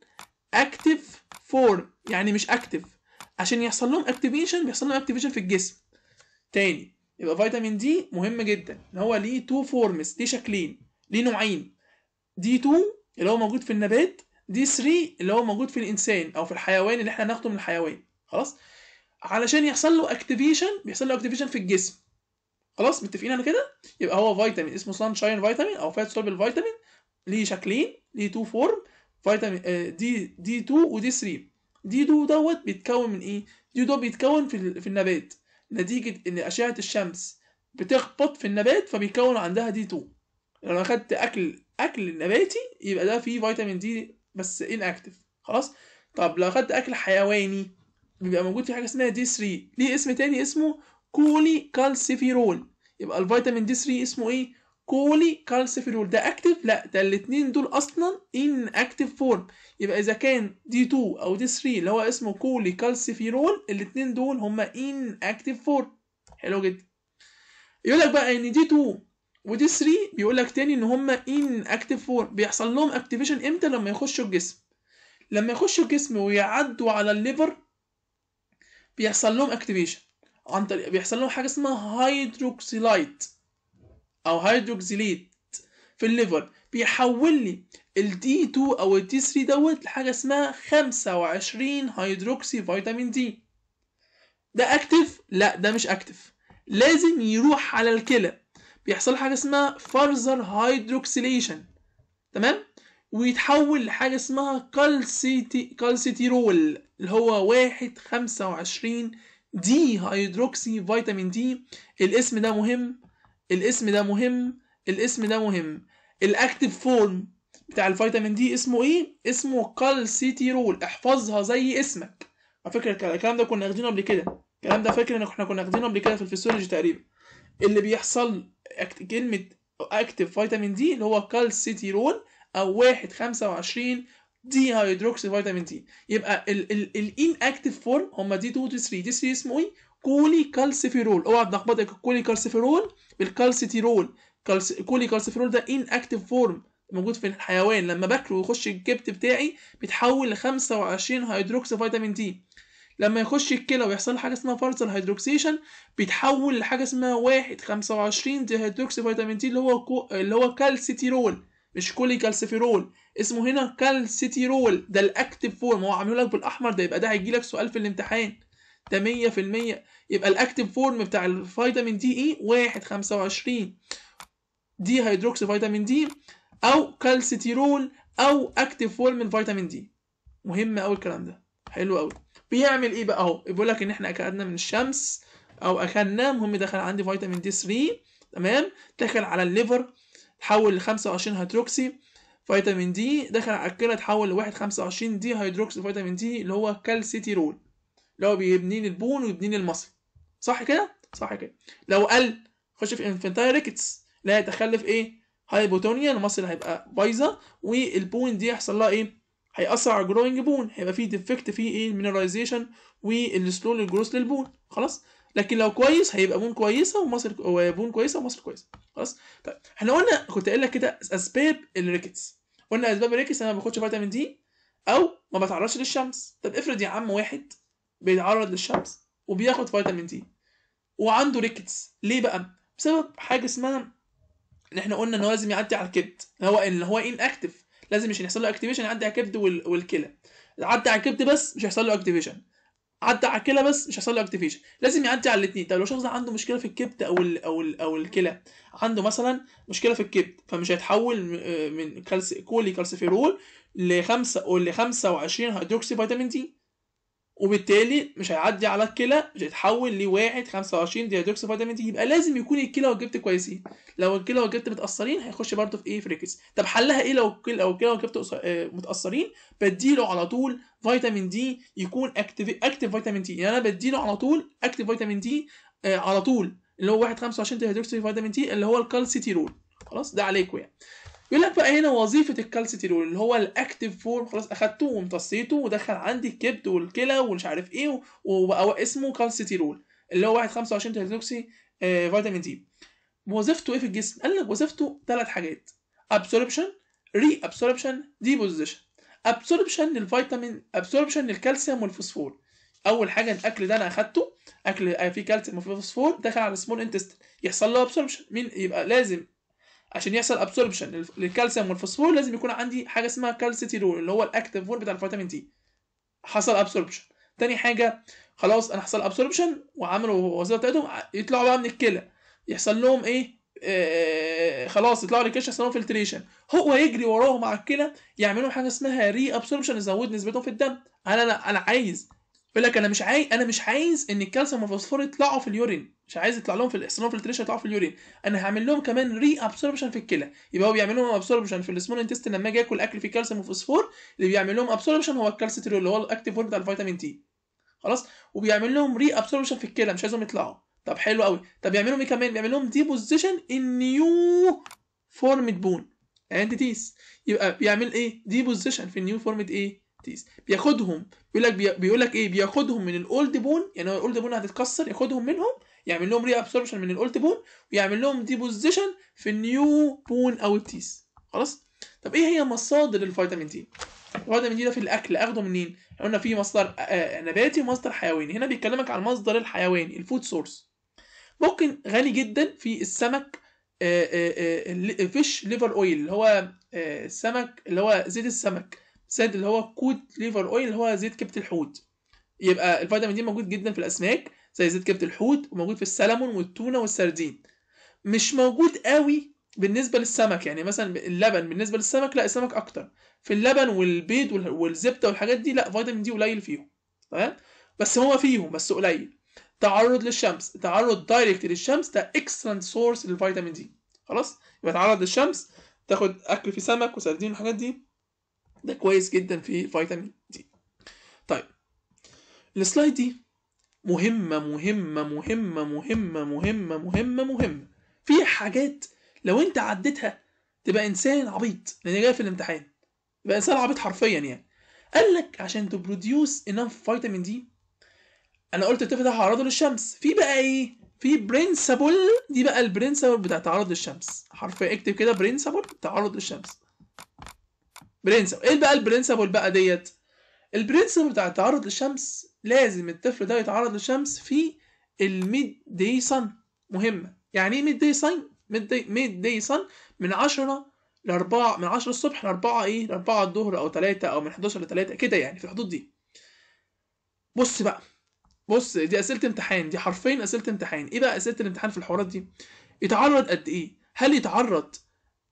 اكتف فورم يعني مش اكتف عشان يحصل لهم اكتيفيشن بيحصل لهم اكتيفيشن في الجسم تاني يبقى فيتامين دي مهم جدا ان هو ليه تو فورمز ليه شكلين ليه نوعين دي 2 اللي هو موجود في النبات دي 3 اللي هو موجود في الانسان او في الحيوان اللي احنا هناخده من الحيوان خلاص علشان يحصل له اكتيفيشن بيحصل له اكتيفيشن في الجسم خلاص متفقين على كده يبقى هو فيتامين اسمه سان شاين فيتامين او فات سولبل فيتامين ليه شكلين ليه تو فورم فيتامين دي دي 2 ودي 3 دي 2 دوت بيتكون من ايه دي 2 بيتكون في في النبات نتيجه ان اشعه الشمس بتخبط في النبات فبيكون عندها دي 2 لو اخدت اكل اكل نباتي يبقى ده فيه فيتامين دي بس ان اكتف خلاص طب لو اخدت اكل حيواني بيبقى موجود في حاجه اسمها دي 3 ليه اسم تاني اسمه كولي كالسيفيرول يبقى الفيتامين دي 3 اسمه ايه كولي كالسيفيرول ده اكتف لا ده الاثنين دول اصلا ان اكتف فورم يبقى اذا كان دي 2 او دي 3 اللي هو اسمه كولي كالسيفيرول الاثنين دول هما ان اكتف فورم حلو جدا يقول لك بقى ان دي 2 ودي 3 بيقول لك تاني ان هم ان اكتيف فورم بيحصل لهم اكتيفيشن امتى لما يخشوا الجسم لما يخشوا الجسم ويعدوا على الليفر بيحصل لهم اكتيفيشن عن طريق بيحصل لهم حاجه اسمها هيدروكسيلايت او هيدروكسيليت في الليفر بيحول لي الدي 2 او الدي 3 دوت لحاجه اسمها 25 هيدروكسي فيتامين دي ده اكتف لا ده مش اكتف لازم يروح على الكلى بيحصل حاجه اسمها فرزر هيدروكسيليشن تمام ويتحول لحاجه اسمها كالسيتي كالسيتيرول اللي هو واحد خمسة وعشرين دي هيدروكسي فيتامين دي الاسم ده مهم الاسم ده مهم الاسم ده مهم الاكتيف فورم بتاع الفيتامين دي اسمه ايه اسمه كالسيتيرول احفظها زي اسمك على فكره الكلام ده كنا واخدينه قبل كده الكلام ده فاكر ان احنا كنا واخدينه قبل كده في الفسيولوجي تقريبا اللي بيحصل كلمه اكتف فيتامين دي اللي هو كالسيتيرون او واحد وعشرين دي هيدروكسي فيتامين دي يبقى الان اكتف فورم هم دي 2 دي 3 دي 3 اسمه ايه كولي كالسيفيرول اوعى تلخبط الكولي كالسيفيرول بالكالسيتيرول كالس... كولي كالسيفيرول ده ان اكتف فورم موجود في الحيوان لما باكله ويخش الكبت بتاعي بيتحول ل 25 هيدروكسي فيتامين دي لما يخش الكلى ويحصل حاجه اسمها فارسل هيدروكسيشن بيتحول لحاجه اسمها 1 25 دي هيدروكسي فيتامين دي اللي هو كو... اللي هو كالسيتيرول مش كولي كالسيفيرول اسمه هنا كالسيتيرول ده الاكتف فورم هو عامله لك بالاحمر ده يبقى ده هيجي لك سؤال في الامتحان ده 100% يبقى الاكتف فورم بتاع الفيتامين دي اي 1 25 دي هيدروكسي فيتامين دي او كالسيتيرول او اكتف فورم من فيتامين دي مهم قوي الكلام ده حلو قوي بيعمل ايه بقى اهو بيقول لك ان احنا اكلنا من الشمس او اكلنا المهم دخل عندي فيتامين دي 3 تمام دخل على الليفر تحول ل 25 هيدروكسي فيتامين دي دخل على الكلى تحول ل 1 25 دي هيدروكسي فيتامين دي اللي هو كالسيتيرول اللي هو بيبني لي البون ويبني لي المصل صح كده صح كده لو قل خش في انفنتاي ريكتس لا يتخلف ايه هايبوتونيا المصل هيبقى بايظه والبون دي يحصل لها ايه هيأثر على الجروينج بون هيبقى فيه ديفكت فيه ايه المينرايزيشن والسلول للجروث للبون خلاص لكن لو كويس هيبقى بون كويسه ومصر وبون كويسه ومصر كويسه خلاص طيب احنا قلنا كنت قايل لك كده اسباب الريكتس قلنا اسباب الريكتس انا ما باخدش فيتامين دي او ما بتعرضش للشمس طب افرض يا عم واحد بيتعرض للشمس وبياخد فيتامين دي وعنده ريكتس ليه بقى بسبب حاجه اسمها ان احنا قلنا ان هو لازم يعدي على الكبد هو ان هو ان اكتف لازم مش يحصل له اكتيفيشن يعدي على الكبد والكلى عدى على الكبد بس مش هيحصل له اكتيفيشن عدى على الكلى بس مش هيحصل له اكتيفيشن لازم يعدي على الاثنين طب لو شخص عنده مشكله في الكبد او الـ او الـ او الكلى عنده مثلا مشكله في الكبد فمش هيتحول آه، من كالسي كولي كالسيفيرول ل 5 ل 25 هيدروكسي فيتامين دي وبالتالي مش هيعدي على الكلى مش هيتحول لواحد 25 ديهيدروكسي فيتامين دي يبقى لازم يكون الكلى والجبت كويسين لو الكلى والجبت متاثرين هيخش برده في ايه فريكس طب حلها ايه لو الكلى او الكلى والجبت آه، متاثرين بديله على طول فيتامين دي يكون اكتف اكتف فيتامين دي يعني انا بديله على طول اكتف فيتامين دي على طول اللي هو واحد 25 ديهيدروكسي فيتامين دي اللي هو الكالسيتيرول خلاص ده عليكم يعني يقول لك بقى هنا وظيفه الكالسيتيرول اللي هو الاكتيف فورم خلاص اخدته وامتصيته ودخل عندي الكبد والكلى ومش عارف ايه وبقى اسمه كالسيتيرول اللي هو 1 25 تريدوكسي فيتامين دي وظيفته ايه في الجسم؟ قال لك وظيفته ثلاث حاجات ابسوربشن ري ابسوربشن ديبوزيشن ابسوربشن للفيتامين ابسوربشن للكالسيوم والفوسفور اول حاجه الاكل ده انا اخدته اكل آه، فيه كالسيوم وفيه فوسفور دخل على السمول انتستين يحصل له ابسوربشن مين يبقى لازم عشان يحصل ابسوربشن للكالسيوم والفوسفور لازم يكون عندي حاجه اسمها كالسيتي رول اللي هو الاكتف فور بتاع الفيتامين دي حصل ابسوربشن تاني حاجه خلاص انا حصل ابسوربشن وعملوا الوظيفه بتاعتهم يطلعوا بقى من الكلى يحصل لهم ايه آه, آه، خلاص يطلعوا لي يحصل لهم فلتريشن هو يجري وراهم على الكلى يعملوا حاجه اسمها ري ابسوربشن يزود نسبتهم في الدم انا انا عايز يقول لك انا مش عايز انا مش عايز ان الكالسيوم والفوسفور يطلعوا في اليورين مش عايز يطلع لهم في في التريشه يطلعوا في اليورين انا هعمل لهم كمان ري ابسوربشن في الكلى يبقى هو بيعمل لهم ابسوربشن في السمول انتست لما اجي اكل اكل فيه كالسيوم وفوسفور اللي بيعمل لهم ابسوربشن هو الكالسيترول اللي هو الاكتيف فورم بتاع الفيتامين تي خلاص وبيعمل لهم ري ابسوربشن في الكلى مش عايزهم يطلعوا طب حلو قوي طب بيعمل لهم ايه كمان بيعمل لهم بوزيشن ان نيو فورمد بون انتيتيز يبقى بيعمل ايه بوزيشن في النيو فورمد ايه تيس بياخدهم بيقول لك بيقول لك ايه بياخدهم من الاولد بون يعني هو الاولد بون هتتكسر ياخدهم منهم يعمل لهم ري ابسوربشن من الاولد بون ويعمل لهم ديبوزيشن في النيو بون او التيس خلاص طب ايه هي مصادر الفيتامين دي الفيتامين دي ده في الاكل اخده منين قلنا في مصدر آه، آه، نباتي ومصدر حيواني هنا بيكلمك على المصدر الحيواني الفود سورس ممكن غني جدا في السمك فيش ليفر اويل اللي هو آه، السمك اللي هو زيت السمك زاد اللي هو كود ليفر اويل اللي هو زيت كبت الحوت يبقى الفيتامين دي موجود جدا في الاسماك زي زيت كبت الحوت وموجود في السلمون والتونه والسردين مش موجود قوي بالنسبه للسمك يعني مثلا اللبن بالنسبه للسمك لا السمك اكتر في اللبن والبيض والزبده والحاجات دي لا فيتامين دي قليل فيهم تمام بس هو فيهم بس قليل تعرض للشمس تعرض دايركت للشمس ده اكسلنت سورس للفيتامين دي خلاص يبقى تعرض للشمس تاخد اكل في سمك وسردين والحاجات دي ده كويس جدا في فيتامين دي طيب السلايد دي مهمة مهمة مهمة مهمة مهمة مهمة مهمة في حاجات لو انت عديتها تبقى انسان عبيط لان جاي في الامتحان تبقى انسان عبيط حرفيا يعني قال لك عشان تبروديوس انف فيتامين دي انا قلت تفتح ده للشمس في بقى ايه في برنسبل دي بقى البرنسبل بتاع تعرض للشمس حرفيا اكتب كده برنسبل تعرض للشمس برنسبل ايه بقى البرنسبل بقى ديت البرنسبل بتاع التعرض للشمس لازم الطفل ده يتعرض للشمس في الميد داي صن مهمه يعني ايه ميد داي صن ميد داي ميد صن من 10 ل 4 من 10 الصبح ل 4 ايه ل 4 الظهر او 3 او من 11 ل 3 كده يعني في الحدود دي بص بقى بص دي اسئله امتحان دي حرفين اسئله امتحان ايه بقى اسئله الامتحان في الحوارات دي يتعرض قد ايه هل يتعرض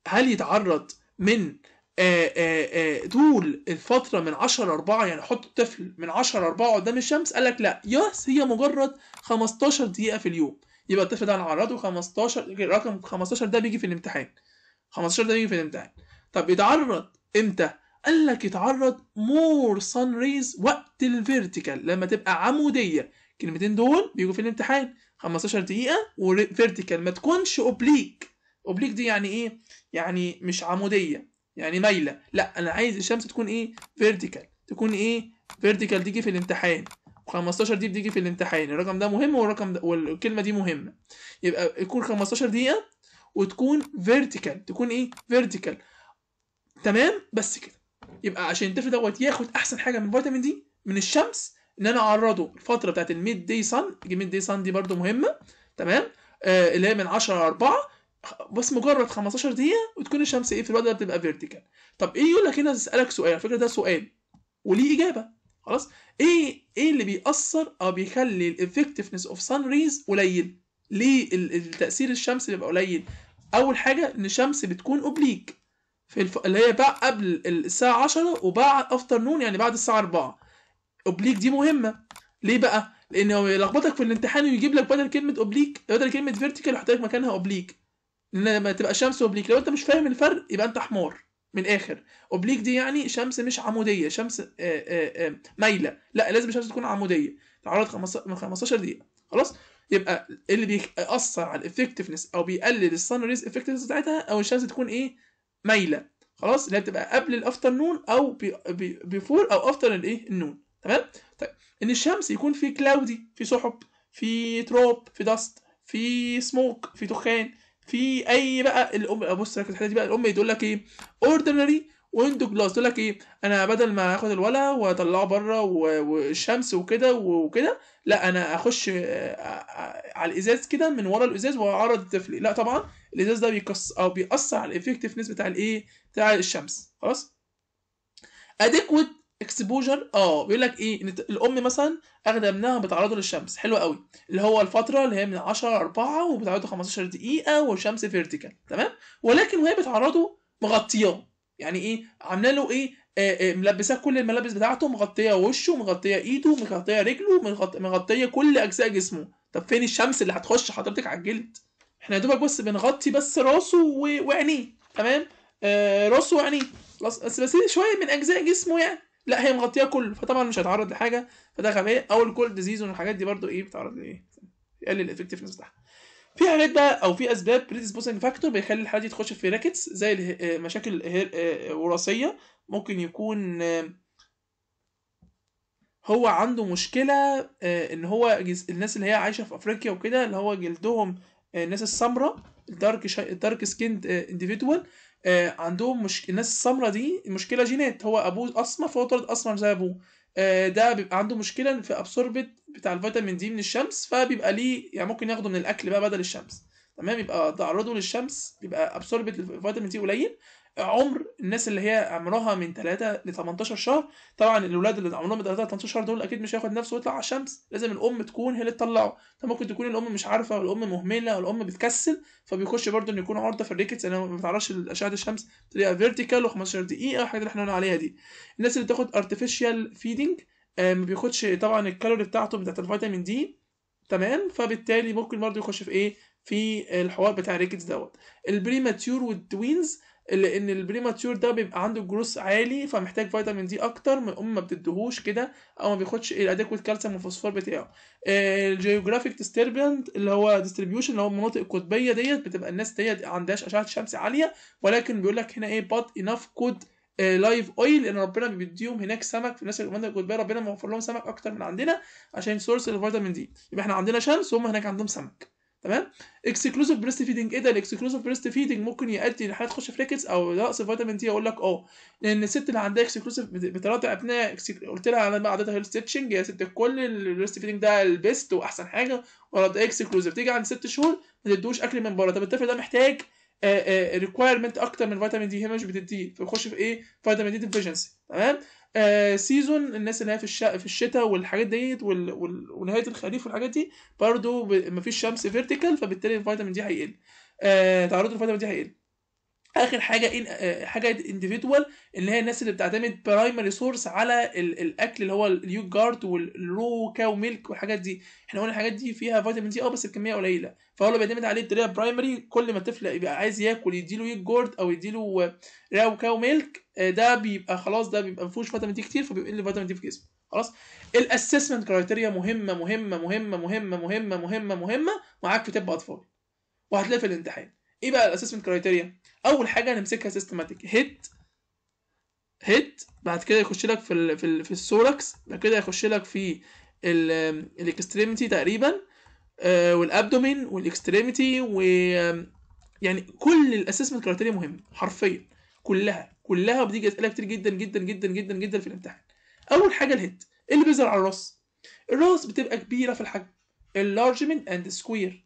هل يتعرض من آآ آه، آآ آه، آه، طول الفتره من 10 4 يعني حط الطفل من 10 4 قدام الشمس قال لك لا يس هي مجرد 15 دقيقه في اليوم يبقى الطفل ده هنعرضه 15 رقم 15 ده بيجي في الامتحان 15 ده بيجي في الامتحان طب يتعرض امتى؟ قال لك يتعرض مور صن ريز وقت الفيرتيكال لما تبقى عموديه الكلمتين دول بيجوا في الامتحان 15 دقيقه وفيرتيكال ما تكونش اوبليك اوبليك دي يعني ايه؟ يعني مش عموديه يعني مايله لا انا عايز الشمس تكون ايه فيرتيكال تكون ايه فيرتيكال تيجي في الامتحان و15 دي بتيجي في الامتحان الرقم ده مهم والرقم ده والكلمه دي مهمه يبقى يكون 15 دقيقه وتكون فيرتيكال تكون ايه فيرتيكال تمام بس كده يبقى عشان الطفل دوت ياخد احسن حاجه من فيتامين دي من الشمس ان انا اعرضه الفتره بتاعت الميد دي صن الميد دي صن دي برده مهمه تمام آه اللي هي من 10 ل 4 بس مجرد 15 دقيقه وتكون الشمس ايه في الوقت ده بتبقى فيرتيكال طب ايه يقول لك هنا اسالك سؤال على فكره ده سؤال وليه اجابه خلاص ايه ايه اللي بيأثر او بيخلي الافكتفنس اوف سان ريز قليل ليه التاثير الشمس بيبقى قليل اول حاجه ان الشمس بتكون اوبليك في الف... اللي هي بقى قبل الساعه 10 وبعد افتر نون يعني بعد الساعه 4 اوبليك دي مهمه ليه بقى لان هو يلخبطك في الامتحان ويجيب لك بدل كلمه اوبليك بدل كلمه فيرتيكال يحط لك مكانها اوبليك انما تبقى شمس اوبليك لو انت مش فاهم الفرق يبقى انت حمار من الاخر اوبليك دي يعني شمس مش عموديه شمس آه، آه، آه، مايله لا لازم الشمس تكون عموديه تعرض 15 دقيقه خلاص يبقى اللي بيأثر على الافكتفنس او بيقلل السن ريز افكتفنس بتاعتها او الشمس تكون ايه مايله خلاص اللي بتبقى قبل الافترنون او بي بي بيفور او افتر الايه النون تمام طيب ان الشمس يكون في كلاودي في سحب في تراب في دست في سموك في دخان في اي بقى الام بص لك الحته دي بقى الام يقول لك ايه اوردينري ويندو جلاس تقول لك ايه انا بدل ما اخد الولا واطلعه بره والشمس وكده وكده لا انا اخش آه، آه، على الازاز كده من ورا الازاز واعرض الطفل لا طبعا الازاز ده بيكسر او بيأثر على الافكتيفنس بتاع الايه بتاع الشمس خلاص adequate اكسبوجر اه بيقول لك ايه ان الام مثلا اخده ابنها بتعرضه للشمس حلو قوي اللي هو الفتره اللي هي من 10 ل 4 وبتعرضه 15 دقيقه والشمس فيرتيكال تمام ولكن وهي بتعرضه مغطياه يعني ايه عامله له ايه آه، آه، ملبساه كل الملابس بتاعته مغطيه وشه مغطيه ايده مغطيه رجله مغطيه كل اجزاء جسمه طب فين الشمس اللي هتخش حضرتك على الجلد احنا يا دوبك بس بنغطي بس راسه وعينيه تمام آه راسه وعينيه بس, بس شويه من اجزاء جسمه يعني لا هي مغطيه كله فطبعا مش هيتعرض لحاجه فده غباء او الكولد ديزيز والحاجات دي برده ايه بتعرض لايه يقلل الافكتفنس بتاعها في حاجات بقى او في اسباب بريدسبوسنج فاكتور بيخلي الحاله دي تخش في راكتس زي آه، مشاكل آه، آه، وراثيه ممكن يكون هو عنده مشكله ان هو الناس اللي هي عايشه في افريقيا وكده اللي هو جلدهم الناس السمراء الدارك شا... الدارك سكيند انديفيدوال آه عندهم مش... الناس السمراء دي المشكله جينات هو ابوه اسمر فهو طرد اسمر زي ابوه آه ده بيبقى عنده مشكله في ابسوربت بتاع الفيتامين دي من الشمس فبيبقى ليه يعني ممكن ياخده من الاكل بقى بدل الشمس تمام يبقى تعرضه للشمس بيبقى ابسوربت الفيتامين دي قليل عمر الناس اللي هي عمرها من 3 ل 18 شهر طبعا الاولاد اللي عمرهم من 3 ل 18 شهر دول اكيد مش هياخد نفسه ويطلع على الشمس لازم الام تكون هي اللي تطلعه طب ممكن تكون الام مش عارفه والام مهمله والام بتكسل فبيخش برده ان يكون عرضه في الريكتس انا ما بتعرفش اشعه الشمس تلاقيها فيرتيكال و15 دقيقه الحاجات اللي احنا قلنا عليها دي الناس اللي بتاخد ارتفيشال آه، فيدنج ما بياخدش طبعا الكالوري بتاعته بتاعت الفيتامين دي تمام فبالتالي ممكن برضه يخش في ايه في الحوار بتاع الريكتس دوت البريماتيور والتوينز لان البريماتيور ده بيبقى عنده جروس عالي فمحتاج فيتامين دي اكتر من ام ما بتديهوش كده او ما بياخدش الادكويت كالسيوم والفوسفور بتاعه آه، الجيوغرافيك ديستربنت اللي هو ديستريبيوشن اللي هو المناطق القطبيه ديت بتبقى الناس ديت عندهاش اشعه شمس عاليه ولكن بيقول لك هنا ايه بات اناف كود لايف اويل لان ربنا بيديهم هناك سمك في الناس المناطق القطبيه ربنا موفر لهم سمك اكتر من عندنا عشان سورس الفيتامين دي يبقى احنا عندنا شمس وهم هناك عندهم سمك تمام اكسكلوسيف بريست فيدنج ايه ده الاكسكلوسيف بريست فيدنج ممكن يؤدي لحالات تخش في ريكتس او نقص فيتامين دي اقول لك اه لان الست اللي عندها اكسكلوسيف بتراضي ابناء قلت لها انا بقى عادتها هيل ستيتشنج يا ست الكل البريست فيدنج ده البيست واحسن حاجه ولا ده اكسكلوسيف تيجي عند ست شهور ما تدوش اكل من بره طب الطفل ده محتاج ريكويرمنت آه، آه، اكتر من فيتامين دي هي مش بتديه فيخش في ايه فيتامين دي ديفيشنسي تمام سيزون آه، الناس اللي هي في الش... في الشتاء والحاجات ديت وال... وال... ونهايه الخريف والحاجات دي برضو ب... مفيش شمس فيرتيكال فبالتالي الفيتامين دي هيقل آه تعرضه للفيتامين دي هيقل اخر حاجه إن آه، حاجه انديفيدوال اللي هي الناس اللي بتعتمد برايمري سورس على الاكل اللي هو اليو جارد والرو كاو ميلك والحاجات دي احنا قلنا الحاجات دي فيها فيتامين سي اه بس الكميه قليله فهو اللي بيعتمد عليه بطريقه برايمري كل ما الطفل يبقى عايز ياكل يديله يو جارد او يديله رو كاو ميلك ده بيبقى خلاص ده بيبقى ما فيهوش فيتامين دي كتير فبيقل فيتامين دي في جسمه خلاص الاسسمنت كرايتيريا مهمه مهمه مهمه مهمه مهمه مهمه مهمه معاك في طب اطفال وهتلاقي في الامتحان ايه بقى الاسسمنت كرايتيريا اول حاجه نمسكها سيستماتيك هيت هيت بعد كده يخش لك في الـ في, الـ في السوركس بعد كده يخش لك في الاكستريميتي تقريبا والابدومين آه، والاكستريميتي و يعني كل الاسسمنت كرايتيريا مهمه حرفيا كلها كلها بتيجي اسئله كتير جدا جدا جدا جدا جدا في الامتحان اول حاجه الهيت إيه اللي بيظهر على الراس الراس بتبقى كبيره في الحجم اللارجمنت اند سكوير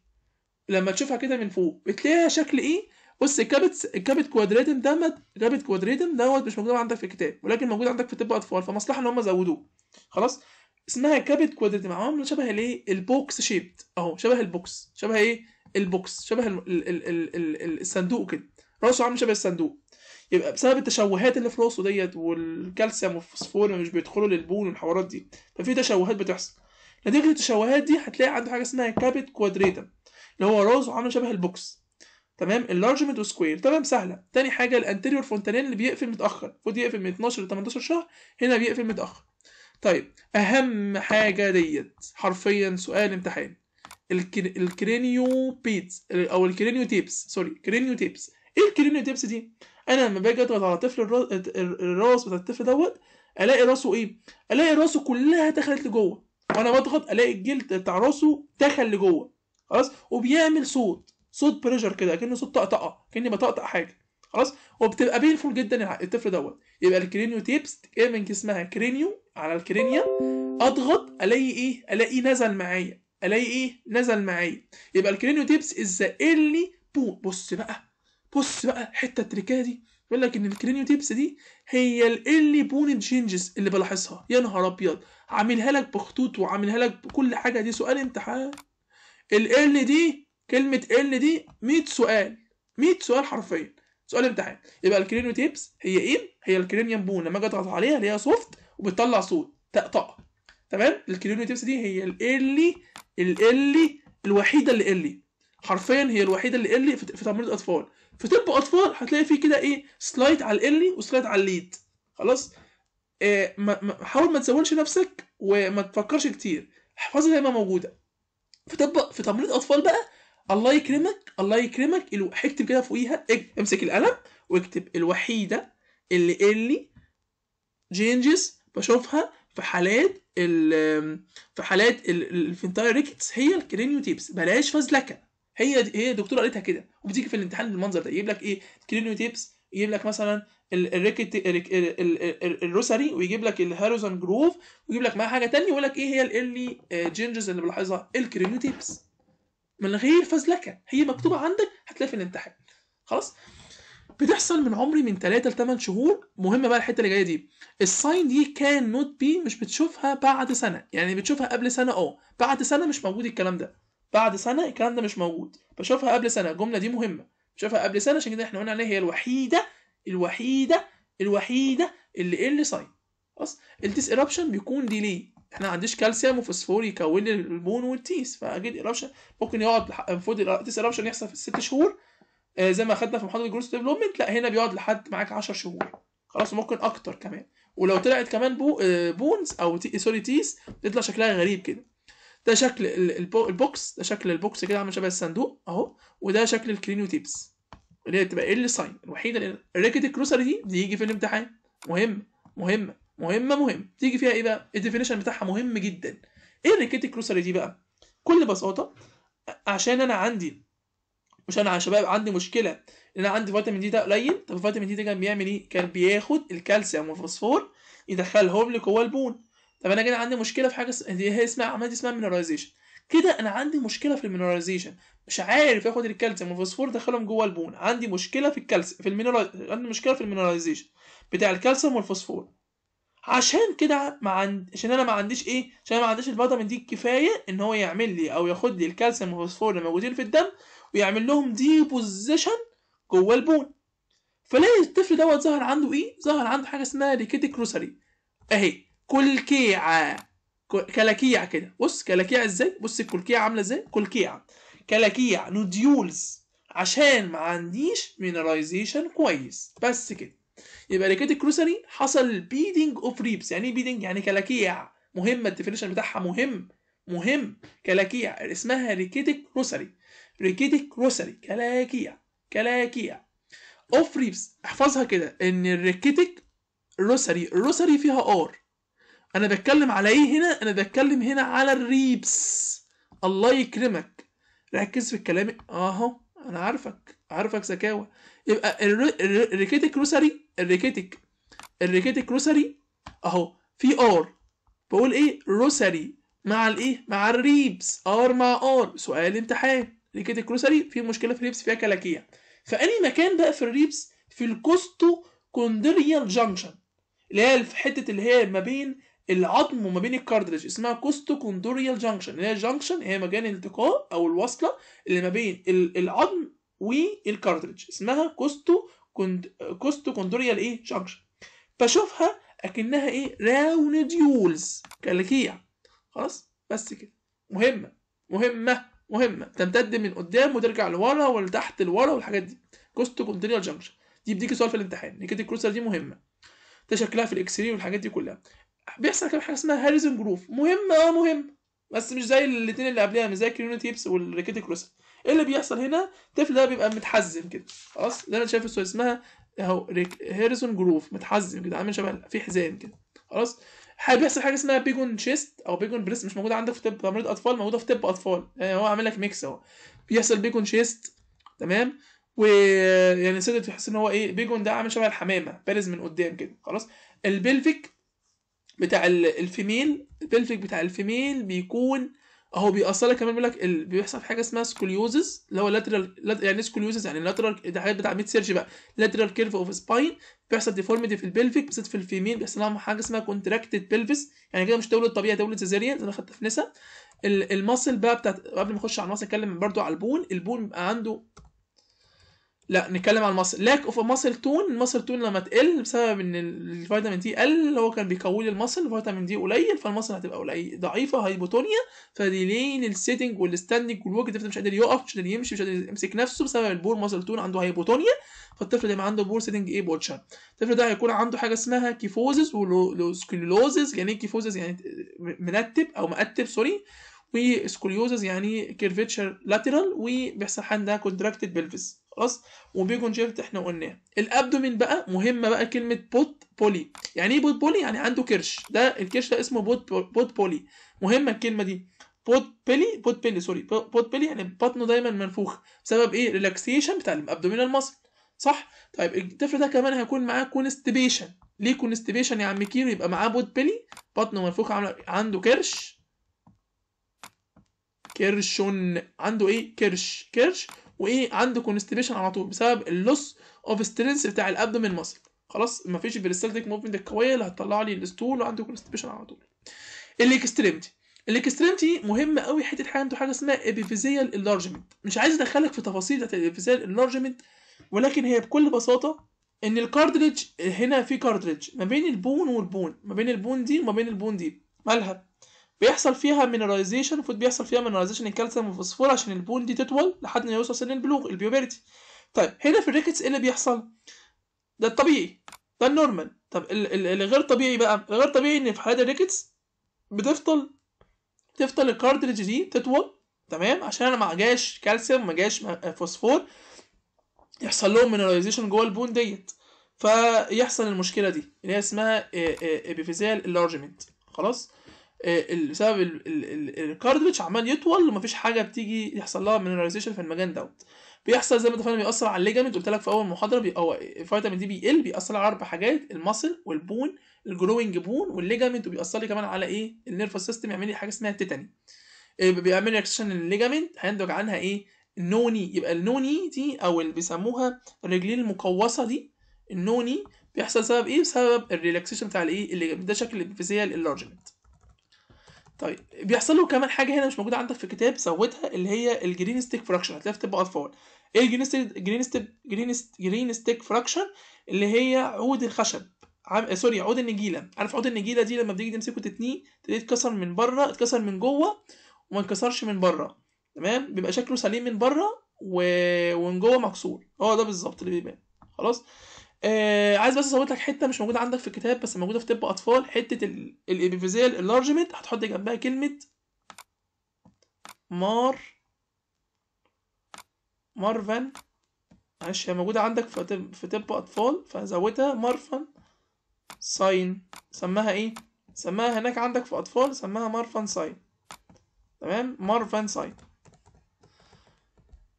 لما تشوفها كده من فوق بتلاقيها شكل ايه بص الكابت الكابت كوادريتم ده الكابت كوادريتم دوت مش موجود عندك في الكتاب ولكن موجود عندك في طب اطفال فمصلحه ان هم زودوه خلاص اسمها كابت كوادريتم عامله شبه الايه البوكس شيبت اهو شبه البوكس شبه ايه البوكس شبه ال ال ال ال ال الصندوق كده راسه عامل شبه الصندوق يبقى بسبب التشوهات اللي في راسه ديت والكالسيوم والفوسفور اللي مش بيدخلوا للبون والحوارات دي ففي تشوهات بتحصل نتيجه التشوهات دي هتلاقي عنده حاجه اسمها كابت كوادريتم اللي هو راسه عامل شبه البوكس تمام ميدو وسكوير تمام سهله تاني حاجه الانتيريور فونتانيل اللي بيقفل متاخر المفروض يقفل من 12 ل 18 شهر هنا بيقفل متاخر طيب اهم حاجه ديت حرفيا سؤال امتحان الكرينيو بيتس او الكرينيو تيبس سوري كرينيو تيبس ايه الكرينيو تيبس دي انا لما باجي اضغط على طفل الراس بتاع الطفل دوت الاقي راسه ايه الاقي راسه كلها دخلت لجوه وانا بضغط الاقي الجلد بتاع راسه دخل لجوه خلاص وبيعمل صوت صوت بريشر كده كأنه صوت طقطقه كأني بطقطق حاجه خلاص وبتبقى بينفول جدا الطفل دوت يبقى الكرينيو تيبس ايمنج اسمها كرينيو على الكرينيا اضغط الاقي ايه الاقي نزل معايا الاقي ايه نزل معايا يبقى الكرينيو تيبس از اللي بو بص بقى بص بقى حته التركيه دي بيقول لك ان الكرينيو تيبس دي هي اللي بون تشينجز اللي بلاحظها يا نهار ابيض عاملها لك بخطوط وعاملها لك بكل حاجه دي سؤال امتحان ال دي كلمه ال دي 100 سؤال 100 سؤال حرفيا سؤال امتحان يبقى الكرينيو تيبس هي ايه هي الكرينيوم بون لما اجي اضغط عليها اللي هي سوفت وبتطلع صوت طقطقه تمام الكرينيو تيبس دي هي ال ال الوحيده اللي ال حرفيا هي الوحيده اللي ال في تمريض اطفال في طب اطفال هتلاقي فيه كده ايه سلايد على ال وسلايد على الليد خلاص إيه ما حاول ما تزولش نفسك وما تفكرش كتير احفظها ما موجوده في طب في تمريض اطفال بقى الله يكرمك الله يكرمك اكتب كده فوقيها امسك القلم واكتب الوحيده اللي اللي جينجز بشوفها في حالات ال في حالات الفنتاير ريكتس هي الكرينيو تيبس بلاش فزلكه هي هي الدكتوره قالتها كده وبتيجي في الامتحان بالمنظر ده يجيب لك ايه الكرينيو تيبس يجيب لك مثلا الريكت الروسري ويجيب لك الهاروزن جروف ويجيب لك معاها حاجه ثانيه ويقول لك ايه هي اللي جينجز اللي بلاحظها الكرينيو تيبس من غير فزلكه هي مكتوبه عندك هتلاقي في الامتحان خلاص بتحصل من عمري من 3 ل 8 شهور مهمه بقى الحته اللي جايه دي الساين دي كان نوت بي مش بتشوفها بعد سنه يعني بتشوفها قبل سنه اه بعد سنه مش موجود الكلام ده بعد سنه الكلام ده مش موجود بشوفها قبل سنه الجمله دي مهمه بشوفها قبل سنه عشان كده احنا قلنا عليها هي الوحيده الوحيده الوحيده اللي ايه اللي ساين خلاص الديس ايربشن بيكون ديلي احنا ما عنديش كالسيوم وفوسفور يكون لي البون والتيس فاجد ايربشن ممكن يقعد المفروض تيس التيس ايربشن يحصل في ست شهور آه، زي ما اخدنا في محاضره الجروس ديفلوبمنت لا هنا بيقعد لحد معاك 10 شهور خلاص ممكن اكتر كمان ولو طلعت كمان بو بونز آه، او تي سوري تيس بتطلع شكلها غريب كده ده شكل البوكس ده شكل البوكس كده عامل شبه الصندوق اهو وده شكل الكلينيوتيبس اللي هي بتبقى ال ساين الوحيده اللي الريكت الكروسري دي بيجي في الامتحان مهم مهمه مهمه مهم تيجي فيها ايه بقى الديفينيشن بتاعها مهم جدا ايه الريكيتك كروسري دي بقى بكل بساطه عشان انا عندي مش انا يا شباب عندي مشكله ان انا عندي فيتامين دي ده قليل طب الفيتامين دي ده كان بيعمل ايه كان بياخد الكالسيوم والفوسفور يدخلهم لي جوه البون طب انا كده عندي مشكله في حاجه هي اسمها عمليه اسمها مينراليزيشن كده انا عندي مشكله في المينراليزيشن مش عارف ياخد الكالسيوم والفوسفور يدخلهم جوه البون عندي مشكله في الكالسيوم في المينرال عندي مشكله في المينراليزيشن بتاع الكالسيوم والفوسفور عشان كده ما عند... عشان انا ما عنديش ايه عشان انا ما عنديش الفيتامين دي الكفايه ان هو يعمل لي او ياخد لي الكالسيوم والفوسفور اللي موجودين في الدم ويعمل لهم ديبوزيشن جوه البون فلاقي الطفل دوت ظهر عنده ايه ظهر عنده حاجه اسمها ليكيتيك كروسري اهي كلكيعه كلاكيع كده بص كلاكيع ازاي بص الكلكيع عامله ازاي كلكيع كلاكيع نوديولز عشان ما عنديش مينرايزيشن كويس بس كده يبقى ريكيت الكروسري حصل بيدنج اوف ريبس يعني ايه بيدنج يعني كلاكيع مهمه الديفينيشن بتاعها مهم مهم كلاكيع اسمها ريكيتي كروسري ريكيتي كروسري كلاكيع كلاكيع اوف ريبس احفظها كده ان الريكيتك روسري الروسري فيها ار انا بتكلم على ايه هنا انا بتكلم هنا على الريبس الله يكرمك ركز في الكلام اهو انا عارفك عارفك زكاوه يبقى الريكيتك روسري الريكيتك الريكيتك روسري اهو في ار بقول ايه روسري مع الايه مع الريبس ار مع ار سؤال امتحان ريكيتك روسري في مشكله في الريبس فيها كلاكية فاني مكان بقى في الريبس في الكوستو كوندريال جانكشن اللي هي في حته اللي هي ما بين العظم وما بين الكارتلج اسمها كوستوكوندوريال جانكشن اللي هي جانكشن هي مكان الالتقاء او الوصله اللي ما بين العظم والكارتلج اسمها كوستو كوند... كوندوريال ايه جانكشن بشوفها اكنها ايه راونديولز كلاكيع خلاص بس كده مهمه مهمه مهمه تمتد من قدام وترجع لورا ولتحت لورا والحاجات دي كوستو كوندوريال جانكشن دي بديكي سؤال في الامتحان نكت الكروسر دي مهمه ده شكلها في الاكسري والحاجات دي كلها بيحصل كمان حاجه اسمها هاريزون جروف مهم اه مهم بس مش زي الاثنين اللي قبلها مش زي الكريونيتيبس والريكيتي كروس ايه اللي بيحصل هنا الطفل ده بيبقى متحزن كده خلاص ده انا شايف الصوره اسمها اهو هاريزون جروف متحزن كده عامل شبه في حزام كده خلاص بيحصل حاجه اسمها بيجون تشيست او بيجون بريس مش موجوده عندك في طب امراض اطفال موجوده في طب اطفال يعني هو عامل لك ميكس اهو بيحصل بيجون تشيست تمام ويعني سيدت تحس ان هو ايه بيجون ده عامل شبه الحمامه بارز من قدام كده خلاص البلفيك بتاع الفيميل البلفيك بتاع الفيميل بيكون اهو بيأثر كمان بيقول لك ال... بيحصل حاجه اسمها سكوليوزز اللي هو لاترال لات... يعني سكوليوزز يعني لاترال ده حاجات بتاع ميت سيرش بقى لاترال كيرف اوف سباين بيحصل ديفورميتي في البلفيك بس في الفيميل بيحصل لها حاجه اسمها كونتراكتد بلفيس يعني كده مش دوله طبيعي دوله سيزيريان زي ما خدت في نسا الماسل بقى بتاعت قبل ما اخش على الماسل اتكلم برضو على البون البون بيبقى عنده لا نتكلم عن المصل لاك اوف ماسل تون المصل تون لما تقل بسبب ان الفيتامين دي قل هو كان بيكون المصل الفيتامين دي قليل فالمصل هتبقى قليل ضعيفه هايبوتونيا فديلين السيتنج والستاندنج والوجه الطفل مش قادر يقف مش قادر يمشي مش قادر يمسك نفسه بسبب البور ماسل تون عنده هايبوتونيا فالطفل ده عنده بور سيتنج ايه بوتشر الطفل ده هيكون عنده حاجه اسمها كيفوزس ولوسكلوزس يعني ايه كيفوزس يعني منتب او مقتب سوري وسكوليوزز يعني كيرفيتشر لاترال وبيحصل حاجه ده كونتراكتد بلفس خلاص وبيجونجيفت احنا قلناه الابدومين بقى مهمه بقى كلمه بوت بولي يعني ايه بوت بولي يعني عنده كرش ده الكرش ده اسمه بوت بوت بولي مهمه الكلمه دي بوت بيلي بوت بيلي سوري بوت بيلي يعني بطنه دايما منفوخ بسبب ايه ريلاكسيشن بتاع الابدومينال ماسل صح طيب الطفل ده كمان هيكون معاه كونستيبيشن ليه كونستيبيشن يا عم كيرو يبقى معاه بوت بيلي بطنه منفوخه عنده كرش كيرشون عنده ايه كرش كرش وايه عنده كونستيبيشن على طول بسبب اللوس اوف سترينث بتاع الابدومين ماسل خلاص مفيش البريستالتيك موفمنت القويه اللي هتطلع لي الاستول وعنده كونستيبيشن على طول الاكستريمتي الاكستريمتي مهم قوي حته حاجه عنده حاجه اسمها ابيفيزيال انلارجمنت مش عايز ادخلك في تفاصيل بتاعت الابيفيزيال انلارجمنت ولكن هي بكل بساطه ان الكاردريج هنا في كاردريج ما بين البون والبون ما بين البون دي وما بين البون دي مالها بيحصل فيها مينرايزيشن فود بيحصل فيها مينرايزيشن الكالسيوم والفوسفور عشان البون دي تطول لحد ما يوصل سن البلوغ البيوبرتي طيب هنا في الريكتس ايه اللي بيحصل ده الطبيعي ده النورمال طب اللي غير طبيعي بقى الغير طبيعي ان في حالات الريكتس بتفضل تفضل الكارتريج دي تطول تمام عشان انا ما جاش كالسيوم ما جاش فوسفور يحصل لهم مينرايزيشن جوه البون ديت فيحصل المشكله دي اللي هي اسمها ابيفيزيال اللارجمنت خلاص بسبب الكاردج عمال يطول ومفيش حاجه بتيجي يحصل لها مينراليزيشن في المجال دوت بيحصل زي ما اتفقنا بيأثر على الليجامنت قلت لك في اول محاضره بي... او فيتامين دي بيقل بيأثر على اربع حاجات المسل والبون الجروينج بون والليجامنت وبيأثر لي كمان على ايه النيرف سيستم يعمل لي حاجه اسمها تيتاني آه، بيعمل لي اكسشن للليجامنت هينتج عنها ايه النوني يبقى النوني دي او اللي بيسموها الرجلين المقوسه دي النوني بيحصل سبب ايه بسبب الريلاكسيشن بتاع الايه اللي ده شكل الفيزيال اللارجمنت طيب بيحصل له كمان حاجه هنا مش موجوده عندك في الكتاب سويتها اللي هي الجرين ستيك فراكشن هتلاقيها في طب اطفال ايه الجرين ستيك جرين ستيك جرين, جرين ستيك فراكشن اللي هي عود الخشب عم... سوري عود النجيله عارف عود النجيله دي لما بتيجي تمسكه تتنيه تلاقيه اتكسر من بره اتكسر من جوه وما انكسرش من بره تمام بيبقى شكله سليم من بره و... ومن جوه مكسور هو ده بالظبط اللي بيبان خلاص آه عايز بس اصوت لك حته مش موجوده عندك في الكتاب بس موجوده في طب اطفال حته الابيفيزيال انلارجمنت هتحط جنبها كلمه مار مارفن معلش هي موجوده عندك في طب في طب اطفال فزودها مارفن ساين سماها ايه سماها هناك عندك في اطفال سماها مارفن ساين تمام مارفن ساين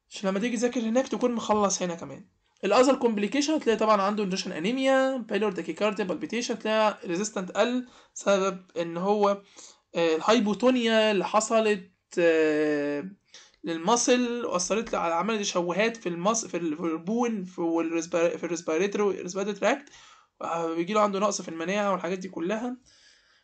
عشان لما تيجي تذاكر هناك تكون مخلص هنا كمان الاذر كومبليكيشن هتلاقي طبعا عنده اندوجين انيميا بالور داكيكارديا بالبيتيشن هتلاقي ريزيستنت قل سبب ان هو آه، الهايبوتونيا اللي حصلت آه، للمصل واثرت على عمل تشوهات في المص في البون في الريسبيريتور الريسبيريتور تراكت بيجي له عنده نقص في المناعه والحاجات دي كلها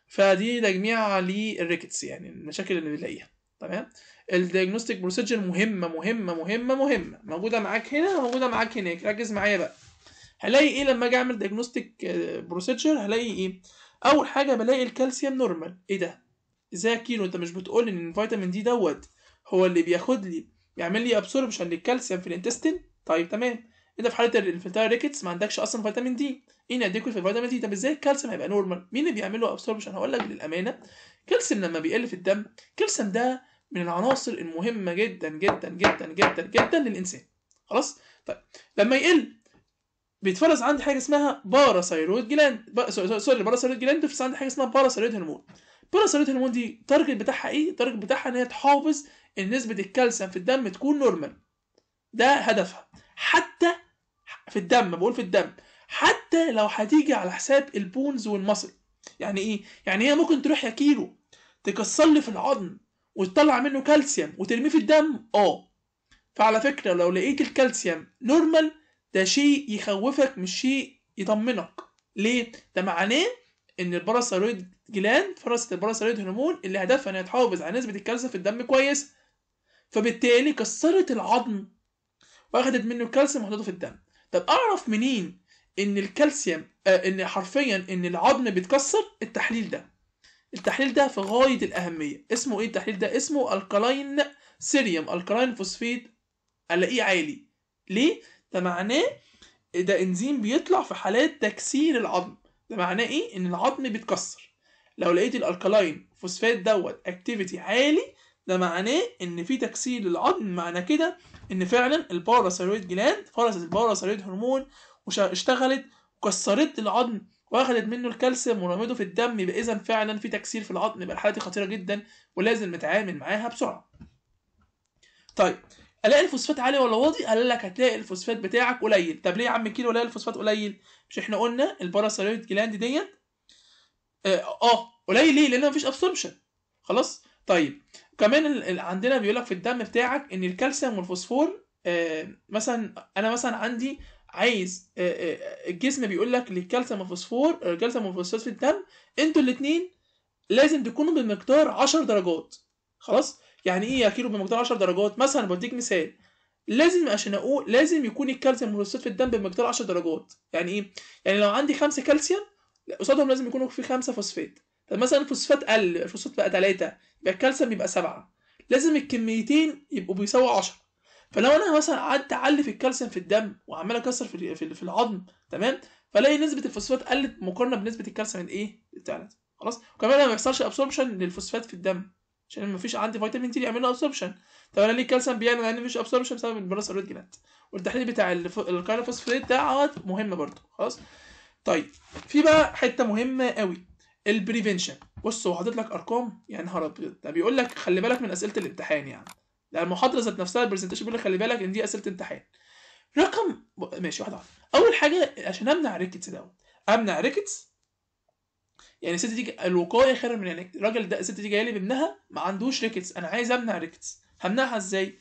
فدي تجميع للريكتس يعني المشاكل اللي بنلاقيها تمام الدياجنوستيك بروسيجر مهمه مهمه مهمه مهمه موجوده معاك هنا موجوده معاك هناك ركز معايا بقى هلاقي ايه لما اجي اعمل دياجنوستيك آه، بروسيجر هلاقي ايه اول حاجه بلاقي الكالسيوم نورمال ايه ده ازاي يا كيلو انت مش بتقول ان الفيتامين دي دوت هو اللي بياخد لي بيعمل لي ابسوربشن للكالسيوم في الانتستين طيب تمام انت في حاله الفلتره ريكتس ما عندكش اصلا فيتامين دي اناديكوت إيه في فيتامين دي طب ازاي الكالسيوم هيبقى نورمال مين اللي بيعمل له ابسوربشن هقول لك للامانه كالسيوم لما بيقل في الدم الكالسيوم ده من العناصر المهمه جدا جدا جدا جدا جدا للانسان خلاص طيب لما يقل بيتفرز عندي حاجه اسمها باراثايرويد جلاند با... سوري باراثايرويد جلاند بيتفرز عندي حاجه اسمها باراثايرويد هرمون باراثايرويد هرمون دي التارجت بتاعها ايه التارجت بتاعها ان هي تحافظ ان نسبه الكالسيوم في الدم تكون نورمال ده هدفها حتى في الدم بقول في الدم حتى لو هتيجي على حساب البونز والمصل يعني ايه يعني هي ممكن تروح يا كيلو تكسر لي في العظم وتطلع منه كالسيوم وترميه في الدم اه فعلى فكره لو لقيت الكالسيوم نورمال ده شيء يخوفك مش شيء يطمنك ليه ده معناه ان الباراسارويد جلاند فرصه الباراسارويد هرمون اللي هدفها انها تحافظ على نسبه الكالسيوم في الدم كويس فبالتالي كسرت العظم واخدت منه الكالسيوم وحطته في الدم طب اعرف منين ان الكالسيوم آه ان حرفيا ان العظم بيتكسر التحليل ده التحليل ده في غايه الاهميه اسمه ايه التحليل ده اسمه الكلاين سيريوم الكلاين فوسفيت الاقيه عالي ليه ده معناه ده انزيم بيطلع في حالات تكسير العظم ده معناه ايه ان العظم بيتكسر لو لقيت الالكلاين فوسفات دوت اكتيفيتي عالي ده معناه ان في تكسير للعظم معنى كده ان فعلا الباراثيرويد جلاند فرزت الباراثيرويد هرمون واشتغلت وكسرت العظم واخدت منه الكالسيوم ورمته في الدم يبقى اذا فعلا في تكسير في العظم يبقى الحاله دي خطيره جدا ولازم نتعامل معاها بسرعه. طيب الاقي الفوسفات عالي ولا واطي؟ قال لك هتلاقي الفوسفات بتاعك قليل، طب ليه يا عم كيلو الاقي الفوسفات قليل؟ مش احنا قلنا الباراثيرويد جلاند ديت اه, آه، قليل ليه؟ لان مفيش ابسوربشن خلاص؟ طيب كمان عندنا بيقول لك في الدم بتاعك ان الكالسيوم والفوسفور آه، مثلا انا مثلا عندي عايز آه، آه، الجسم بيقول لك للكالسيوم والفوسفور الكالسيوم والفوسفور في الدم انتوا الاثنين لازم تكونوا بمقدار 10 درجات خلاص يعني ايه يا كيلو بمقدار 10 درجات مثلا بديك مثال لازم عشان اقول لازم يكون الكالسيوم والفوسفور في الدم بمقدار 10 درجات يعني ايه يعني لو عندي 5 كالسيوم قصادهم لازم يكونوا في 5 فوسفات طب مثلا الفوسفات قل الفوسفات بقى 3 يبقى الكالسيوم يبقى 7 لازم الكميتين يبقوا بيساووا 10 فلو انا مثلا قعدت اعلي في الكالسيوم في الدم وعمال اكسر في في العظم تمام فلاقي نسبه الفوسفات قلت مقارنه بنسبه الكالسيوم اللي ايه بتاعت خلاص وكمان ما بيحصلش ابسوربشن للفوسفات في الدم عشان ما فيش عندي فيتامين تي يعمل له ابسوربشن طب انا ليه الكالسيوم بيعمل يعني مفيش ابسوربشن بسبب البراسيلويد جلاند والتحليل بتاع الكاربوفوسفوريت ده مهم برضه خلاص طيب في بقى حته مهمه قوي البريفنشن بص هو حاطط لك ارقام يا يعني نهار ابيض ده بيقول لك خلي بالك من اسئله الامتحان يعني ده المحاضره ذات نفسها البرزنتيشن بيقول لك خلي بالك ان دي اسئله امتحان رقم ماشي واحده واحده اول حاجه عشان امنع ريكتس ده امنع ريكتس يعني الست دي الوقايه خير من العلاج يعني الراجل ده الست دي جايه لي بابنها ما عندوش ريكتس انا عايز امنع ريكتس همنعها ازاي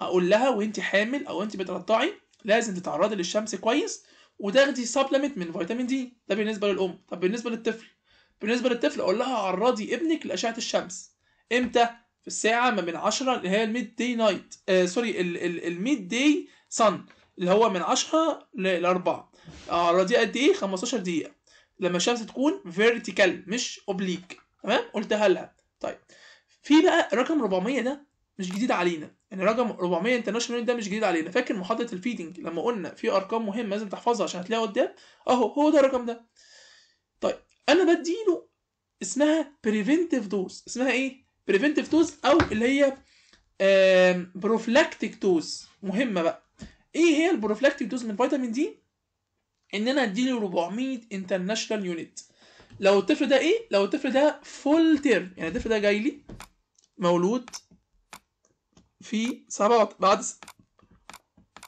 اقول لها وانت حامل او انت بترضعي لازم تتعرضي للشمس كويس وتاخدي سبلمنت من فيتامين دي ده بالنسبه للام طب بالنسبه للطفل بالنسبه للطفل اقول لها عرضي ابنك لاشعه الشمس امتى في الساعه ما بين 10 اللي هي الميد داي نايت آه سوري الميد داي صن اللي هو من 10 ل 4 عرضي قد ايه 15 دقيقه لما الشمس تكون فيرتيكال مش اوبليك تمام قلتها لها طيب في بقى رقم 400 ده مش جديد علينا يعني رقم 400 انترناشونال ده مش جديد علينا فاكر محاضره الفيدنج لما قلنا في ارقام مهمه لازم تحفظها عشان هتلاقيها قدام اهو هو ده الرقم ده انا بديله اسمها بريفنتيف دوز اسمها ايه بريفنتيف دوز او اللي هي بروفلاكتيك دوز مهمه بقى ايه هي البروفلاكتيك دوز من فيتامين دي ان انا اديله 400 انترناشونال يونت لو الطفل ده ايه لو الطفل ده فول تيرم يعني الطفل ده جاي لي مولود في سبعة بعد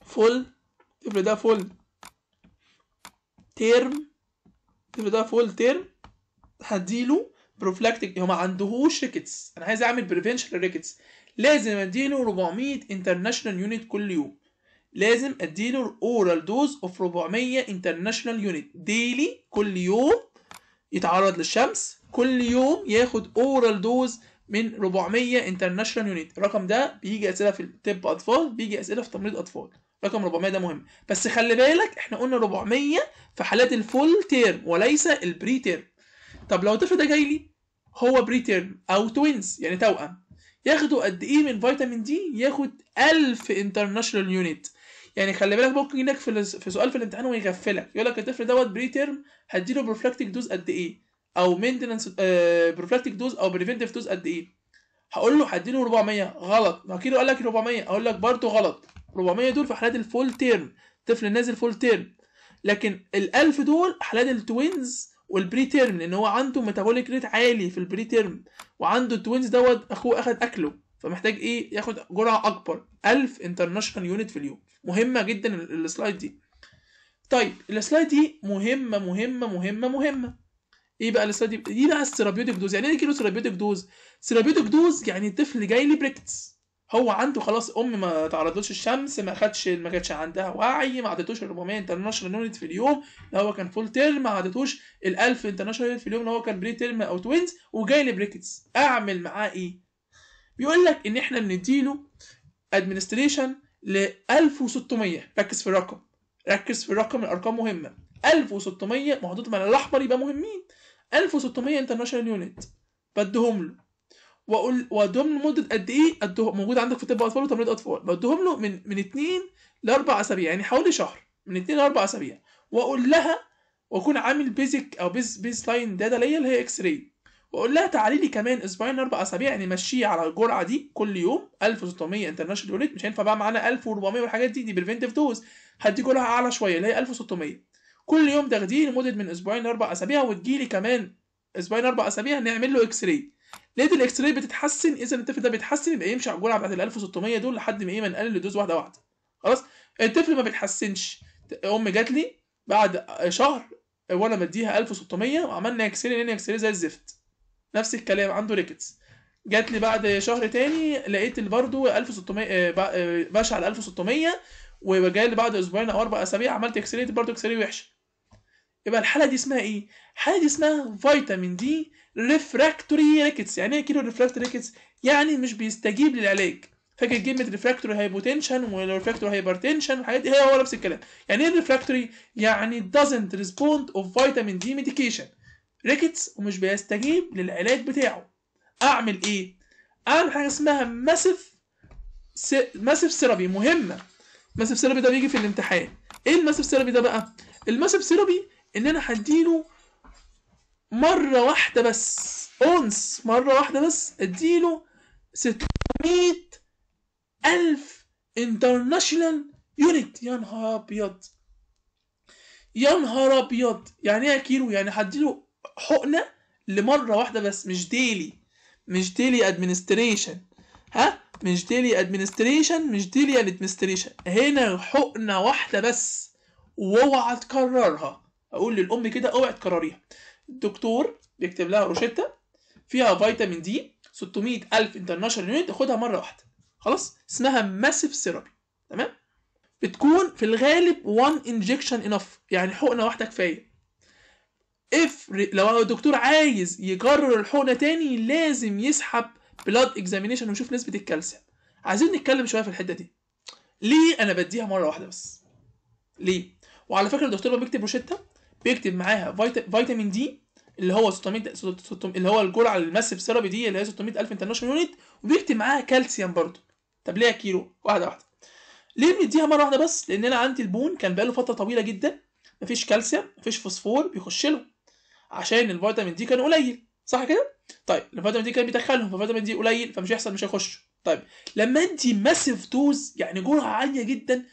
فول الطفل ده فول تيرم الطفل ده فول تيرم هديله بروفلاكتيك هو ما عندهوش ريكتس انا عايز اعمل بريفنشن ريكتس لازم اديله 400 انترناشونال يونت كل يوم لازم اديله الاورال دوز اوف 400 انترناشونال يونت ديلي كل يوم يتعرض للشمس كل يوم ياخد اورال دوز من 400 انترناشونال يونت الرقم ده بيجي اسئله في طب اطفال بيجي اسئله في تمريض اطفال رقم 400 ده مهم بس خلي بالك احنا قلنا 400 في حالات الفول تيرم وليس البري تيرم طب لو الطفل ده جاي لي هو بريتيرم او توينز يعني توأم ياخدوا قد ايه من فيتامين دي ياخد 1000 انترناشونال يونت يعني خلي بالك ممكن يجيلك في في سؤال في الامتحان ويغفلك يقول لك الطفل دوت بريتيرن هديله بروفلاكتيك دوز قد ايه او مينتنس بروفلكتيك دوز او بريفنتيف دوز قد ايه هقول له هديله 400 غلط ما كيلو قال لك 400 اقول لك برضه غلط 400 دول في حالات الفول تيرم طفل نازل فول تيرم لكن ال 1000 دول حالات التوينز والبري تيرم لان هو عنده ميتابوليك ريت عالي في البري تيرم وعنده التوينز دوت اخوه اخد اكله فمحتاج ايه ياخد جرعه اكبر 1000 انترناشونال يونت في اليوم مهمه جدا السلايد دي طيب السلايد دي مهمه مهمه مهمه مهمه ايه بقى السلايد دي دي بقى السيرابيوتك دوز يعني ايه كيلو سيرابيوتك دوز سيرابيوتك دوز يعني الطفل جاي لي بريكتس هو عنده خلاص ام ما تعرضلوش الشمس ما خدش ما كانتش عندها وعي ما عدتوش ال 400 انترناشونال يونت في اليوم اللي هو كان فول تيرم ما عدتوش ال 1000 انترناشونال يونت في اليوم اللي هو كان بري تيرم او توينز وجاي لي بريكتس اعمل معاه ايه؟ بيقول لك ان احنا بنديله ادمنستريشن ل 1600 ركز في الرقم ركز في الرقم الارقام مهمه 1600 محطوط مع الاحمر يبقى مهمين 1600 انترناشونال يونت بديهم له واقول وادهم له مده قد ايه أدوه موجود عندك في طب اطفال وتمريض اطفال بديهم له من من اثنين لاربع اسابيع يعني حوالي شهر من اثنين لاربع اسابيع واقول لها واكون عامل بيزك او بيز بيز لاين داتا ليا اللي هي اكس راي واقول لها تعالي لي كمان اسبوعين اربع اسابيع يعني مشيه على الجرعه دي كل يوم 1600 انترناشونال يونت مش هينفع بقى معانا 1400 والحاجات دي دي بريفنتيف دوز هدي جرعه اعلى شويه اللي هي 1600 كل يوم تاخديه لمده من اسبوعين لاربع اسابيع وتجيلي كمان اسبوعين اربع اسابيع نعمل له اكس راي لقيت الاكس راي بتتحسن اذا الطفل ده بيتحسن يبقى يمشي على الجرعه بتاعت ال 1600 دول لحد ما ايه ما نقلل الدوز واحده واحده خلاص الطفل ما بيتحسنش امي جات لي بعد شهر وانا مديها 1600 وعملنا اكس راي لان اكس راي زي الزفت نفس الكلام عنده ريكتس جات لي بعد شهر تاني لقيت برضه 1600 آه، آه، ماشي على 1600 لي بعد اسبوعين او اربع اسابيع عملت اكس راي برضه اكس راي وحشه يبقى الحاله دي اسمها ايه حاجه اسمها فيتامين دي ريفراكتوري ريكتس يعني ايه كيلو ريفراكتوري ريكتس يعني مش بيستجيب للعلاج فاكر كلمه ريفراكتوري هايبوتنشن وريفراكتوري هايبرتنشن والحاجات دي هي هو نفس الكلام يعني ايه ريفراكتوري يعني doesn't respond of فيتامين دي medication ريكتس ومش بيستجيب للعلاج بتاعه اعمل ايه اعمل حاجه اسمها ماسيف ماسيف سيرابي مهمه ماسيف سيرابي ده بيجي في الامتحان ايه الماسيف سيرابي ده بقى الماسيف سيرابي ان انا هديله مرة واحدة بس أونس مرة واحدة بس اديله 600 ألف انترناشونال يونت يا نهار أبيض يا نهار أبيض يعني إيه كيلو؟ يعني هديله حقنة لمرة واحدة بس مش ديلي مش ديلي ادمنستريشن ها مش ديلي ادمنستريشن مش ديلي ادمنستريشن هنا حقنة واحدة بس واوعى تكررها اقول للام كده اوعى تكرريها الدكتور بيكتب لها روشته فيها فيتامين دي 600 الف انترناشونال يونت تاخدها مره واحده خلاص اسمها ماسيف ثيرابي تمام بتكون في الغالب 1 انجكشن انف يعني حقنه واحده كفايه اف لو الدكتور عايز يكرر الحقنه تاني لازم يسحب بلاد اكزامينشن ويشوف نسبه الكالسيوم عايزين نتكلم شويه في الحته دي ليه انا بديها مره واحده بس ليه وعلى فكره الدكتور لما بيكتب روشته بيكتب معاها فيتامين دي اللي هو 600 اللي هو الجرعه الماسيف ثيرابي دي اللي هي 600000 انترناشونال يونت وبيكتب معاها كالسيوم برضه طب ليه كيلو واحده واحده ليه بنديها مره واحده بس لان انا عندي البون كان بقاله فتره طويله جدا مفيش كالسيوم مفيش فوسفور بيخش له عشان الفيتامين دي كان قليل صح كده طيب الفيتامين دي كان بيدخلهم فالفيتامين دي قليل فمش هيحصل مش هيخش طيب لما ادي ماسيف دوز يعني جرعه عاليه جدا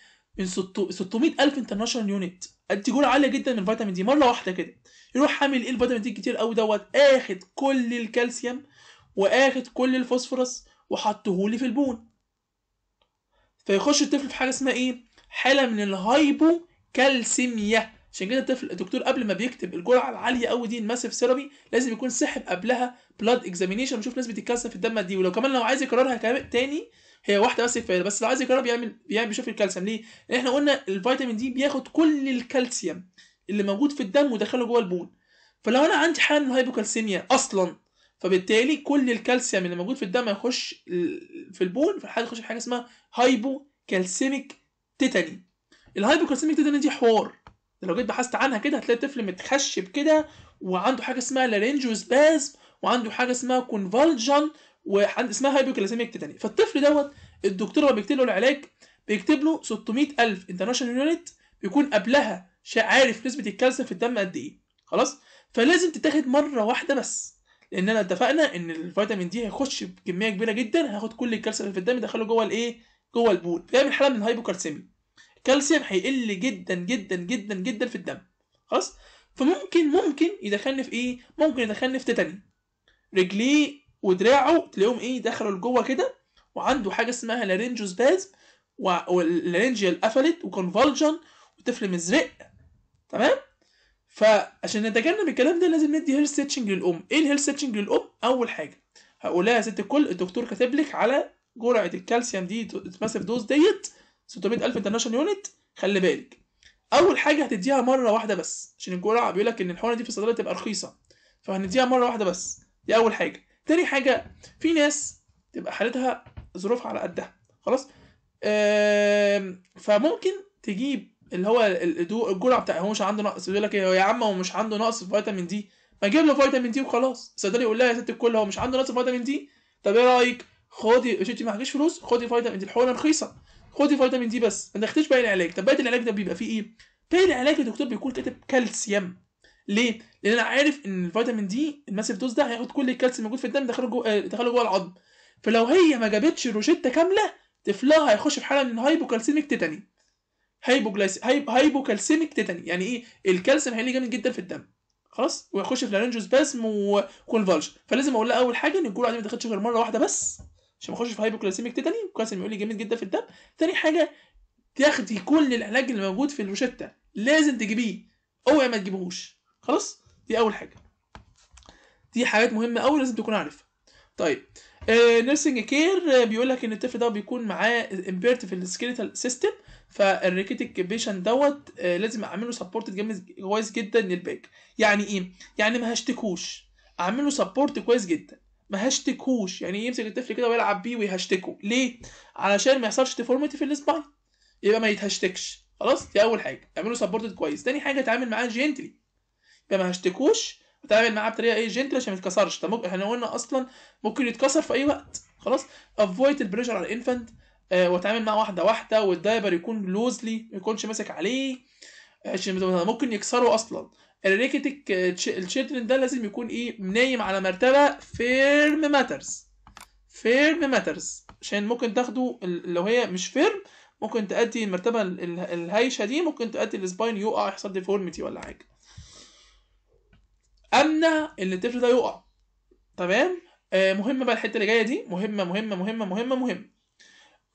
من 600 الف انترناشونال يونت التجوله عاليه جدا من فيتامين دي مره واحده كده يروح حامل ايه الفيتامين دي كتير قوي دوت اخد كل الكالسيوم واخد كل الفوسفورس وحطهولي في البون فيخش الطفل في حاجه اسمها ايه حاله من الهايبو كالسيميا عشان كده الطفل الدكتور قبل ما بيكتب الجرعه العاليه قوي دي الماسيف سيرابي لازم يكون سحب قبلها بلاد اكزامينيشن ويشوف نسبه الكالسيوم في الدم دي إيه. ولو كمان لو عايز يكررها تاني هي واحده بس كفايه بس لو عايز يجرب يعمل بيعمل بيشوف الكالسيوم ليه؟ لان احنا قلنا الفيتامين دي بياخد كل الكالسيوم اللي موجود في الدم ودخله جوه البون فلو انا عندي حاله من هايبوكالسيميا اصلا فبالتالي كل الكالسيوم اللي موجود في الدم هيخش في البون فالحاله تخش في حاجه اسمها هايبوكالسيميك تيتاني الهايبوكالسيميك تيتاني دي حوار لو جيت بحثت عنها كده هتلاقي طفل متخشب كده وعنده حاجه اسمها باز وعنده حاجه اسمها كونفالجن وحد اسمها هايبوكلاسيميا اكتتانيه فالطفل دوت الدكتور لما بيكتب له العلاج بيكتب له 600000 انترناشونال يونت بيكون قبلها عارف نسبه الكالسيوم في الدم قد ايه خلاص فلازم تتاخد مره واحده بس لان انا اتفقنا ان الفيتامين دي هيخش بكميه كبيره جدا هاخد كل الكالسيوم اللي في الدم يدخله جوه الايه جوه البول بيعمل حاله من هايبوكالسيميا الكالسيوم هيقل جدا جدا جدا جدا في الدم خلاص فممكن ممكن يدخلني في ايه ممكن يدخلني في تيتاني رجليه ودراعه تلاقيهم ايه دخلوا لجوه كده وعنده حاجه اسمها لارينجو سباز واللارنجيا اتقفلت وكونفولجن وطفل مزرق تمام فعشان نتجنب الكلام ده لازم ندي هيل ستيتشنج للام ايه الهيل ستيتشنج للام اول حاجه هقول لها يا ست الكل الدكتور كاتب لك على جرعه الكالسيوم دي ماسف دوز ديت 600000 انترناشونال يونت خلي بالك اول حاجه هتديها مره واحده بس عشان الجرعه بيقول لك ان الحقنه دي في الصيدليه تبقى رخيصه فهنديها مره واحده بس دي اول حاجه تاني حاجه في ناس تبقى حالتها ظروفها على قدها خلاص فممكن تجيب اللي هو الجرعه بتاع هو مش عنده نقص يقول لك ايه يا عم هو مش عنده نقص في فيتامين دي ما تجيب له فيتامين دي وخلاص الصيدلي يقول لها يا ست الكل هو مش عنده نقص في فيتامين دي طب ايه رايك خدي يا ستي معكيش فلوس خدي فيتامين دي الحقنه رخيصه خدي فيتامين دي بس ما تاخديش باقي العلاج طب باقي العلاج ده بيبقى فيه ايه باقي العلاج الدكتور بيكون كاتب كالسيوم ليه؟ لان انا عارف ان الفيتامين دي الماسيف دوز ده هياخد كل الكالسيوم الموجود في الدم دخله جوه آه، دخله جوه العظم فلو هي ما جابتش روشته كامله طفلها هيخش في حاله من هايبوكالسيميك تيتاني هايبوكالسيميك هايب... هايبوكالسيميك تيتاني يعني ايه الكالسيوم هيلي جامد جدا في الدم خلاص ويخش في لارنجو باسم وكونفالجن فلازم اقول لها اول حاجه ان الجرعه دي ما تاخدش غير مره واحده بس عشان ما اخش في هايبوكالسيميك تيتاني الكالسيوم يقول لي جامد جدا في الدم تاني حاجه تاخدي كل العلاج اللي موجود في الروشته لازم تجيبيه اوعي ما تجيبهوش خلاص دي اول حاجه دي حاجات مهمه قوي لازم تكون عارفها طيب نيرسينج آه، كير آه، بيقول لك ان الطفل ده بيكون معاه امبيرت في السكيلتال سيستم فالريكيتك بيشن دوت آه، لازم اعمل له سبورت كويس جدا للباك يعني ايه يعني ما هشتكوش اعمل له سبورت كويس جدا ما هشتكوش يعني إيه؟ يمسك الطفل كده ويلعب بيه ويهشتكه ليه علشان ما يحصلش ديفورميتي في السباين يبقى ما يتهشتكش خلاص دي اول حاجه اعمل له سبورت كويس تاني حاجه اتعامل معاه جنتلي ده ما هشتكوش اتعامل معاه بطريقه ايه جنتل عشان ما يتكسرش طب احنا قلنا اصلا ممكن يتكسر في اي وقت خلاص افويد البريشر على الانفنت آه واتعامل معاه واحده واحده والدايبر يكون لوزلي ما يكونش ماسك عليه عشان ممكن يكسره اصلا الريكتك آه، الشيلدرن ده لازم يكون ايه نايم على مرتبه فيرم ماترز فيرم ماترز عشان ممكن تاخده لو هي مش فيرم ممكن تأدي المرتبة الهايشة دي ممكن تأدي السباين يقع يحصل ديفورميتي ولا حاجة امنع ان الطفل ده يقع تمام آه مهمه بقى الحته اللي جايه دي مهمه مهمه مهمه مهمه مهمه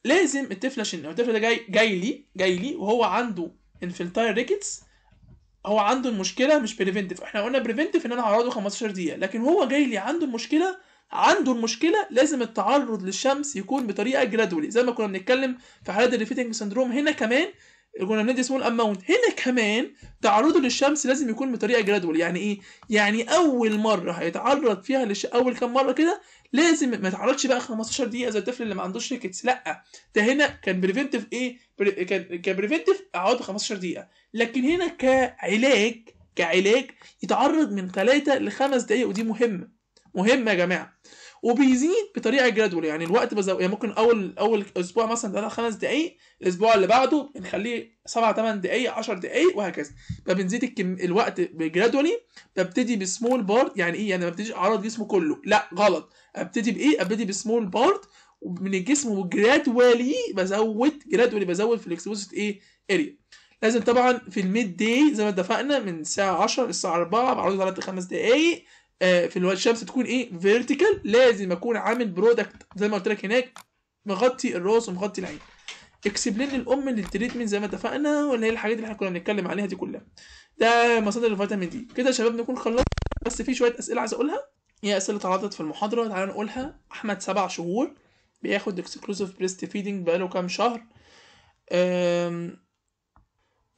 لازم الطفل عشان الطفل ده جاي جاي لي جاي لي وهو عنده انفلتاير ريكتس هو عنده المشكله مش بريفنتيف احنا قلنا بريفنتيف ان انا هعرضه 15 دقيقه لكن هو جاي لي عنده المشكله عنده المشكله لازم التعرض للشمس يكون بطريقه جرادولي زي ما كنا بنتكلم في حالات الريفيتنج سندروم هنا كمان الجولانات دي سمول اماونت هنا كمان تعرضه للشمس لازم يكون بطريقه جرادوال يعني ايه يعني اول مره هيتعرض فيها للش... اول كام مره كده لازم ما يتعرضش بقى 15 دقيقه زي الطفل اللي ما عندوش ريكتس لا ده هنا كان بريفنتيف ايه بري... كان كان بريفنتيف اقعده 15 دقيقه لكن هنا كعلاج كعلاج يتعرض من 3 ل 5 دقائق ودي مهمه مهمه يا جماعه وبيزيد بطريقه جرادول يعني الوقت بزو... يعني ممكن اول اول اسبوع مثلا ثلاث خمس دقائق الاسبوع اللي بعده بنخليه سبع ثمان دقائق 10 دقائق وهكذا فبنزيد الكم... الوقت بجرادولي ببتدي بسمول بارت يعني ايه يعني ما ببتديش اعرض جسمه كله لا غلط ابتدي بايه ابتدي بسمول بارت من الجسم وجرادولي بزود جرادولي بزود في الاكسبوزيت ايه اريا لازم طبعا في الميد داي زي ما اتفقنا من الساعه 10 للساعه 4 بعرضه 3 5 دقائق آه، في الشمس تكون ايه فيرتيكال لازم اكون عامل برودكت زي ما قلت لك هناك مغطي الراس ومغطي العين اكسبلين الام للتريتمنت زي ما اتفقنا ولا هي الحاجات اللي احنا كنا بنتكلم عليها دي كلها ده مصادر الفيتامين دي كده يا شباب نكون خلصنا بس في شويه اسئله عايز اقولها هي اسئله اتعرضت في المحاضره تعالى نقولها احمد سبع شهور بياخد اكسكلوسيف بريست فيدنج بقاله كام شهر أم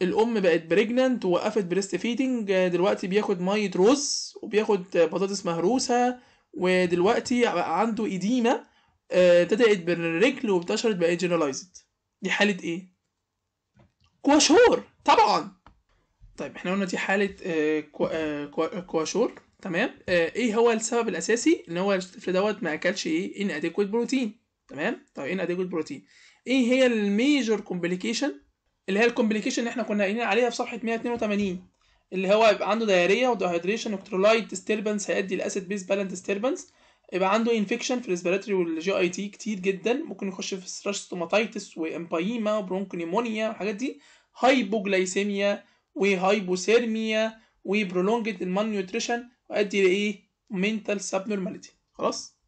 الام بقت بريجننت ووقفت بريست فيدنج دلوقتي بياخد ميه رز وبياخد بطاطس مهروسه ودلوقتي بقى عنده ايديما آه، ابتدأت بالرجل وانتشرت بقت جنرالايزد دي حاله ايه كواشور طبعا طيب احنا قلنا دي حاله آه، آه، كواشور تمام ايه هو السبب الاساسي ان هو الطفل دوت ما اكلش ايه ان اديكويت بروتين تمام طب ان اديكويت بروتين ايه هي الميجر كومبليكيشن اللي هي الكومبليكيشن اللي احنا كنا قايلين عليها في صفحه 182 اللي هو يبقى عنده دايريا ودهيدريشن الكترولايت ديستربنس هيؤدي لاسيد بيس بالانس ديستربنس يبقى عنده انفكشن في الريسبيراتوري والجي اي تي كتير جدا ممكن يخش في ستراش ستوماتايتس وامبايما وبرونكونيمونيا والحاجات دي هايبوجلايسيميا وهايبوثيرميا وبرولونجد المان ويؤدي لايه منتال سابنورماليتي خلاص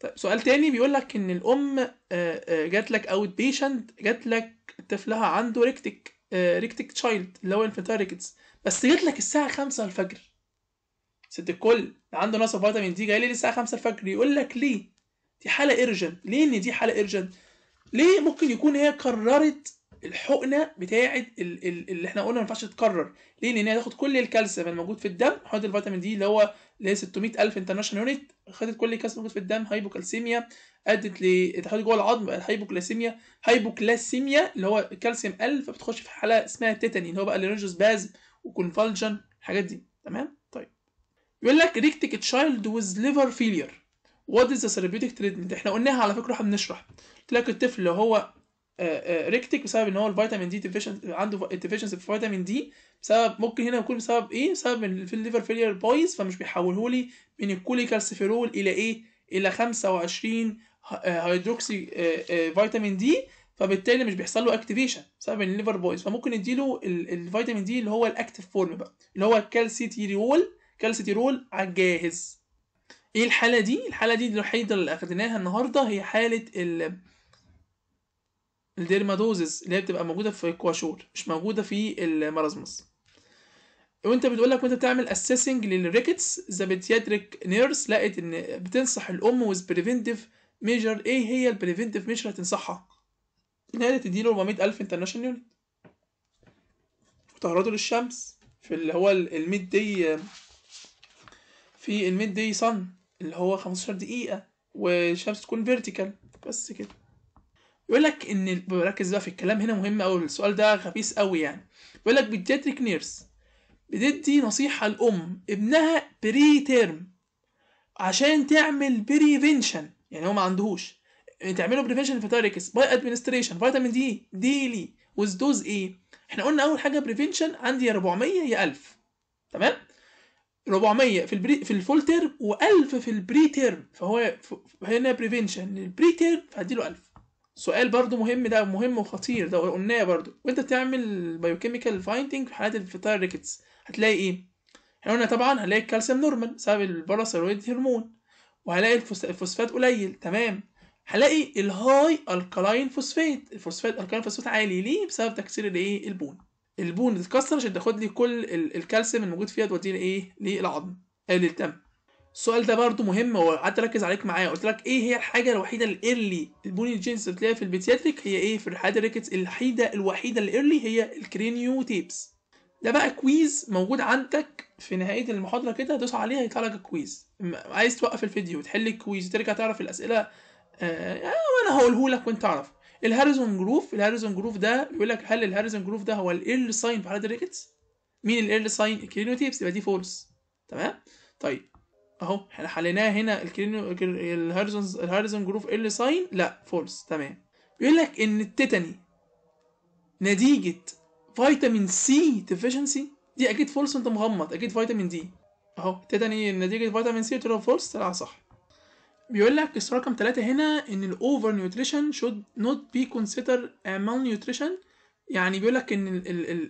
طيب سؤال تاني بيقول لك ان الام آه، آه، جات لك اوت بيشنت جات لك الطفلها عنده ريكتك آه، ريكتك تشايلد اللي هو انفنتايل ريكتس بس جت لك الساعه 5 الفجر ست الكل عنده نقص فيتامين دي جاي لي الساعه 5 الفجر يقول لك ليه دي حاله ايرجنت ليه ان دي حاله ايرجنت ليه ممكن يكون هي قررت الحقنه بتاعه اللي احنا قلنا ما ينفعش تتكرر ليه لان هي تاخد كل الكالسيوم الموجود في الدم حقنه الفيتامين دي اللي هو اللي هي 600000 انترناشونال يونت خدت كل الكالسيوم الموجود في الدم هايبوكالسيميا ادت لتحول جوه العظم هايبوكلاسيميا هايبوكلاسيميا اللي هو الكالسيوم قل فبتخش في حاله اسمها تيتاني اللي هو بقى باز وكونفالجن الحاجات دي تمام طيب يقول لك ريكتيك تشايلد ويز ليفر فيلير وات از ذا ثيرابيوتيك تريتمنت احنا قلناها على فكره احنا بنشرح قلت لك الطفل هو ريكتك بسبب ان هو الفيتامين دي ديفيشنت عنده ديفيشنسي في فيتامين دي بسبب ممكن هنا يكون بسبب ايه بسبب ان في الليفر فيلير بايظ فمش بيحوله لي من الكوليكالسيفيرول الى ايه الى 25 هيدروكسي فيتامين دي فبالتالي مش بيحصل له اكتيفيشن بسبب ان الليفر بايظ فممكن نديله الفيتامين دي اللي هو الاكتيف فورم بقى اللي هو الكالسيتيرول كالسيتيرول على الجاهز ايه الحاله دي الحاله دي الوحيده اللي اخدناها النهارده هي حاله الديرمادوزز اللي هي بتبقى موجوده في الكواشور مش موجوده في المرازمس وانت بتقول لك وانت بتعمل اسيسنج للريكتس ذا بيدياتريك نيرس لقت ان بتنصح الام ويز بريفنتيف ميجر ايه هي البريفنتيف ميجر هتنصحها ان هي له 400000 انترناشونال يونت وتعرضه للشمس في اللي هو الميد دي في الميد دي صن اللي هو 15 دقيقه والشمس تكون فيرتيكال بس كده بيقول لك ان بركز بقى في الكلام هنا مهم قوي السؤال ده خبيث قوي يعني بيقول لك بيدياتريك نيرس بتدي نصيحة لأم ابنها بري تيرم عشان تعمل بريفنشن يعني هو ما عندهوش يعني تعمله بريفنشن فتاريكس باي ادمنستريشن فيتامين دي ديلي وذ دوز ايه احنا قلنا اول حاجه بريفنشن عندي يا 400 يا 1000 تمام 400 في البري في الفول تيرم و1000 في البري تيرم فهو هنا بريفنشن البري تيرم فهديله 1000 سؤال برضو مهم ده مهم وخطير ده قلناه برضو وانت بتعمل بايوكيميكال فايندنج في حالات الفيتال ريكتس هتلاقي ايه احنا قلنا طبعا هنلاقي الكالسيوم نورمال بسبب الباراسيرويد هرمون وهلاقي الفوسفات قليل تمام هلاقي الهاي الكالاين فوسفات الفوسفات الكالاين فوسفات عالي ليه بسبب تكسير الايه البون البون تتكسر عشان تاخد لي كل الكالسيوم الموجود فيها توديه لايه للعظم آه، للتم السؤال ده برضو مهم وقعدت اركز عليك معايا قلت لك ايه هي الحاجه الوحيده الايرلي البوني جينز بتلاقيها في البيتياتريك هي ايه في الحالات الريكتس الوحيده الوحيده الايرلي هي الكرينيو تيبس ده بقى كويز موجود عندك في نهايه المحاضره كده هتدوس عليها هيطلع لك الكويز عايز توقف الفيديو وتحل الكويز ترجع تعرف الاسئله آه،, آه وانا هقوله لك وانت تعرف الهاريزون جروف الهاريزون جروف ده بيقول لك هل الهاريزون جروف ده هو الايرلي ساين في حالات الريكتس مين الايرلي ساين الكرينيو تيبس يبقى دي فولس تمام طيب اهو احنا حليناها هنا الهاريزون الهارزون جروف ال ساين لا فولس تمام بيقول لك ان التيتاني نتيجه فيتامين سي ديفيشنسي دي اكيد فولس وانت مغمض اكيد فيتامين دي اهو تيتاني نتيجه فيتامين سي طلع فولس طلع صح بيقول لك الصوره رقم 3 هنا ان الاوفر نيوتريشن شود نوت بي كونسيدر مال نيوتريشن يعني بيقول لك ان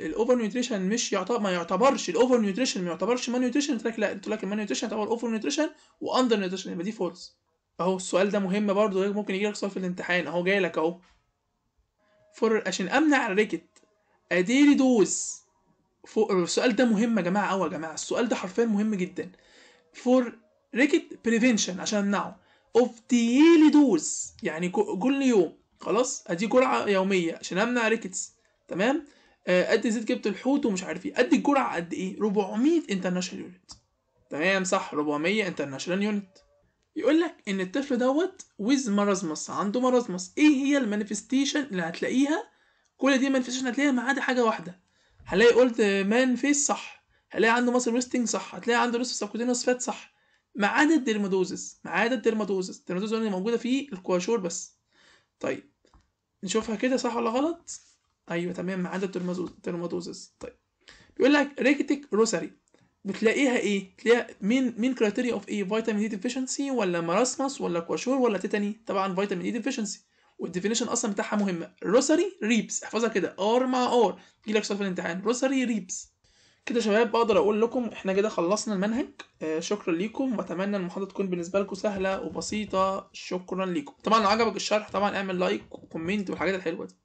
الاوفر نيوتريشن مش يعتبر ما يعتبرش الاوفر نيوتريشن ما يعتبرش مان نيوتريشن قلت لك لا قلت لك المان نيوتريشن يعتبر اوفر نيوتريشن واندر نيوتريشن يبقى دي فولس اهو السؤال ده مهم برضه ممكن يجي لك سؤال في الامتحان اهو جاي لك اهو فور عشان امنع الريكت اديلي دوز فور السؤال ده مهم يا جماعه قوي يا جماعه السؤال ده حرفيا مهم جدا فور ريكت بريفنشن عشان امنعه اوف ديلي دوز يعني كل يوم خلاص ادي جرعه يوميه عشان امنع ريكتس تمام آه، قد زيت جبت الحوت ومش عارف ايه قد الجرعه قد ايه 400 انترناشونال يونت تمام صح 400 انترناشونال يونت يقول لك ان الطفل دوت ويز مارازموس عنده مارازموس ايه هي المانيفستيشن اللي هتلاقيها كل دي مانيفستيشن هتلاقيها ما عدا حاجه واحده هلاقي قلت مان فيس صح هلاقي عنده ماسل ويستنج صح هتلاقي عنده لسه سبكوتينوس فات صح ما عدا الديرمادوزس ما عدا الديرمادوزس الديرمادوزس اللي موجوده في الكواشور بس طيب نشوفها كده صح ولا غلط ايوه تمام ما عدا الدرماتوزس طيب بيقول لك ريكتيك روساري بتلاقيها ايه؟ تلاقيها مين مين كرايتيريا اوف ايه؟ فيتامين دي ديفيشنسي ولا مراسمس ولا كواشور ولا تيتاني؟ طبعا فيتامين دي ديفيشنسي والديفينيشن اصلا بتاعها مهمه روساري ريبس احفظها كده ار مع ار تجي لك سؤال في الامتحان روساري ريبس كده يا شباب بقدر اقول لكم احنا كده خلصنا المنهج آه شكرا ليكم واتمنى المحاضره تكون بالنسبه لكم سهله وبسيطه شكرا ليكم طبعا لو عجبك الشرح طبعا اعمل لايك وكومنت والحاجات الحلوه دي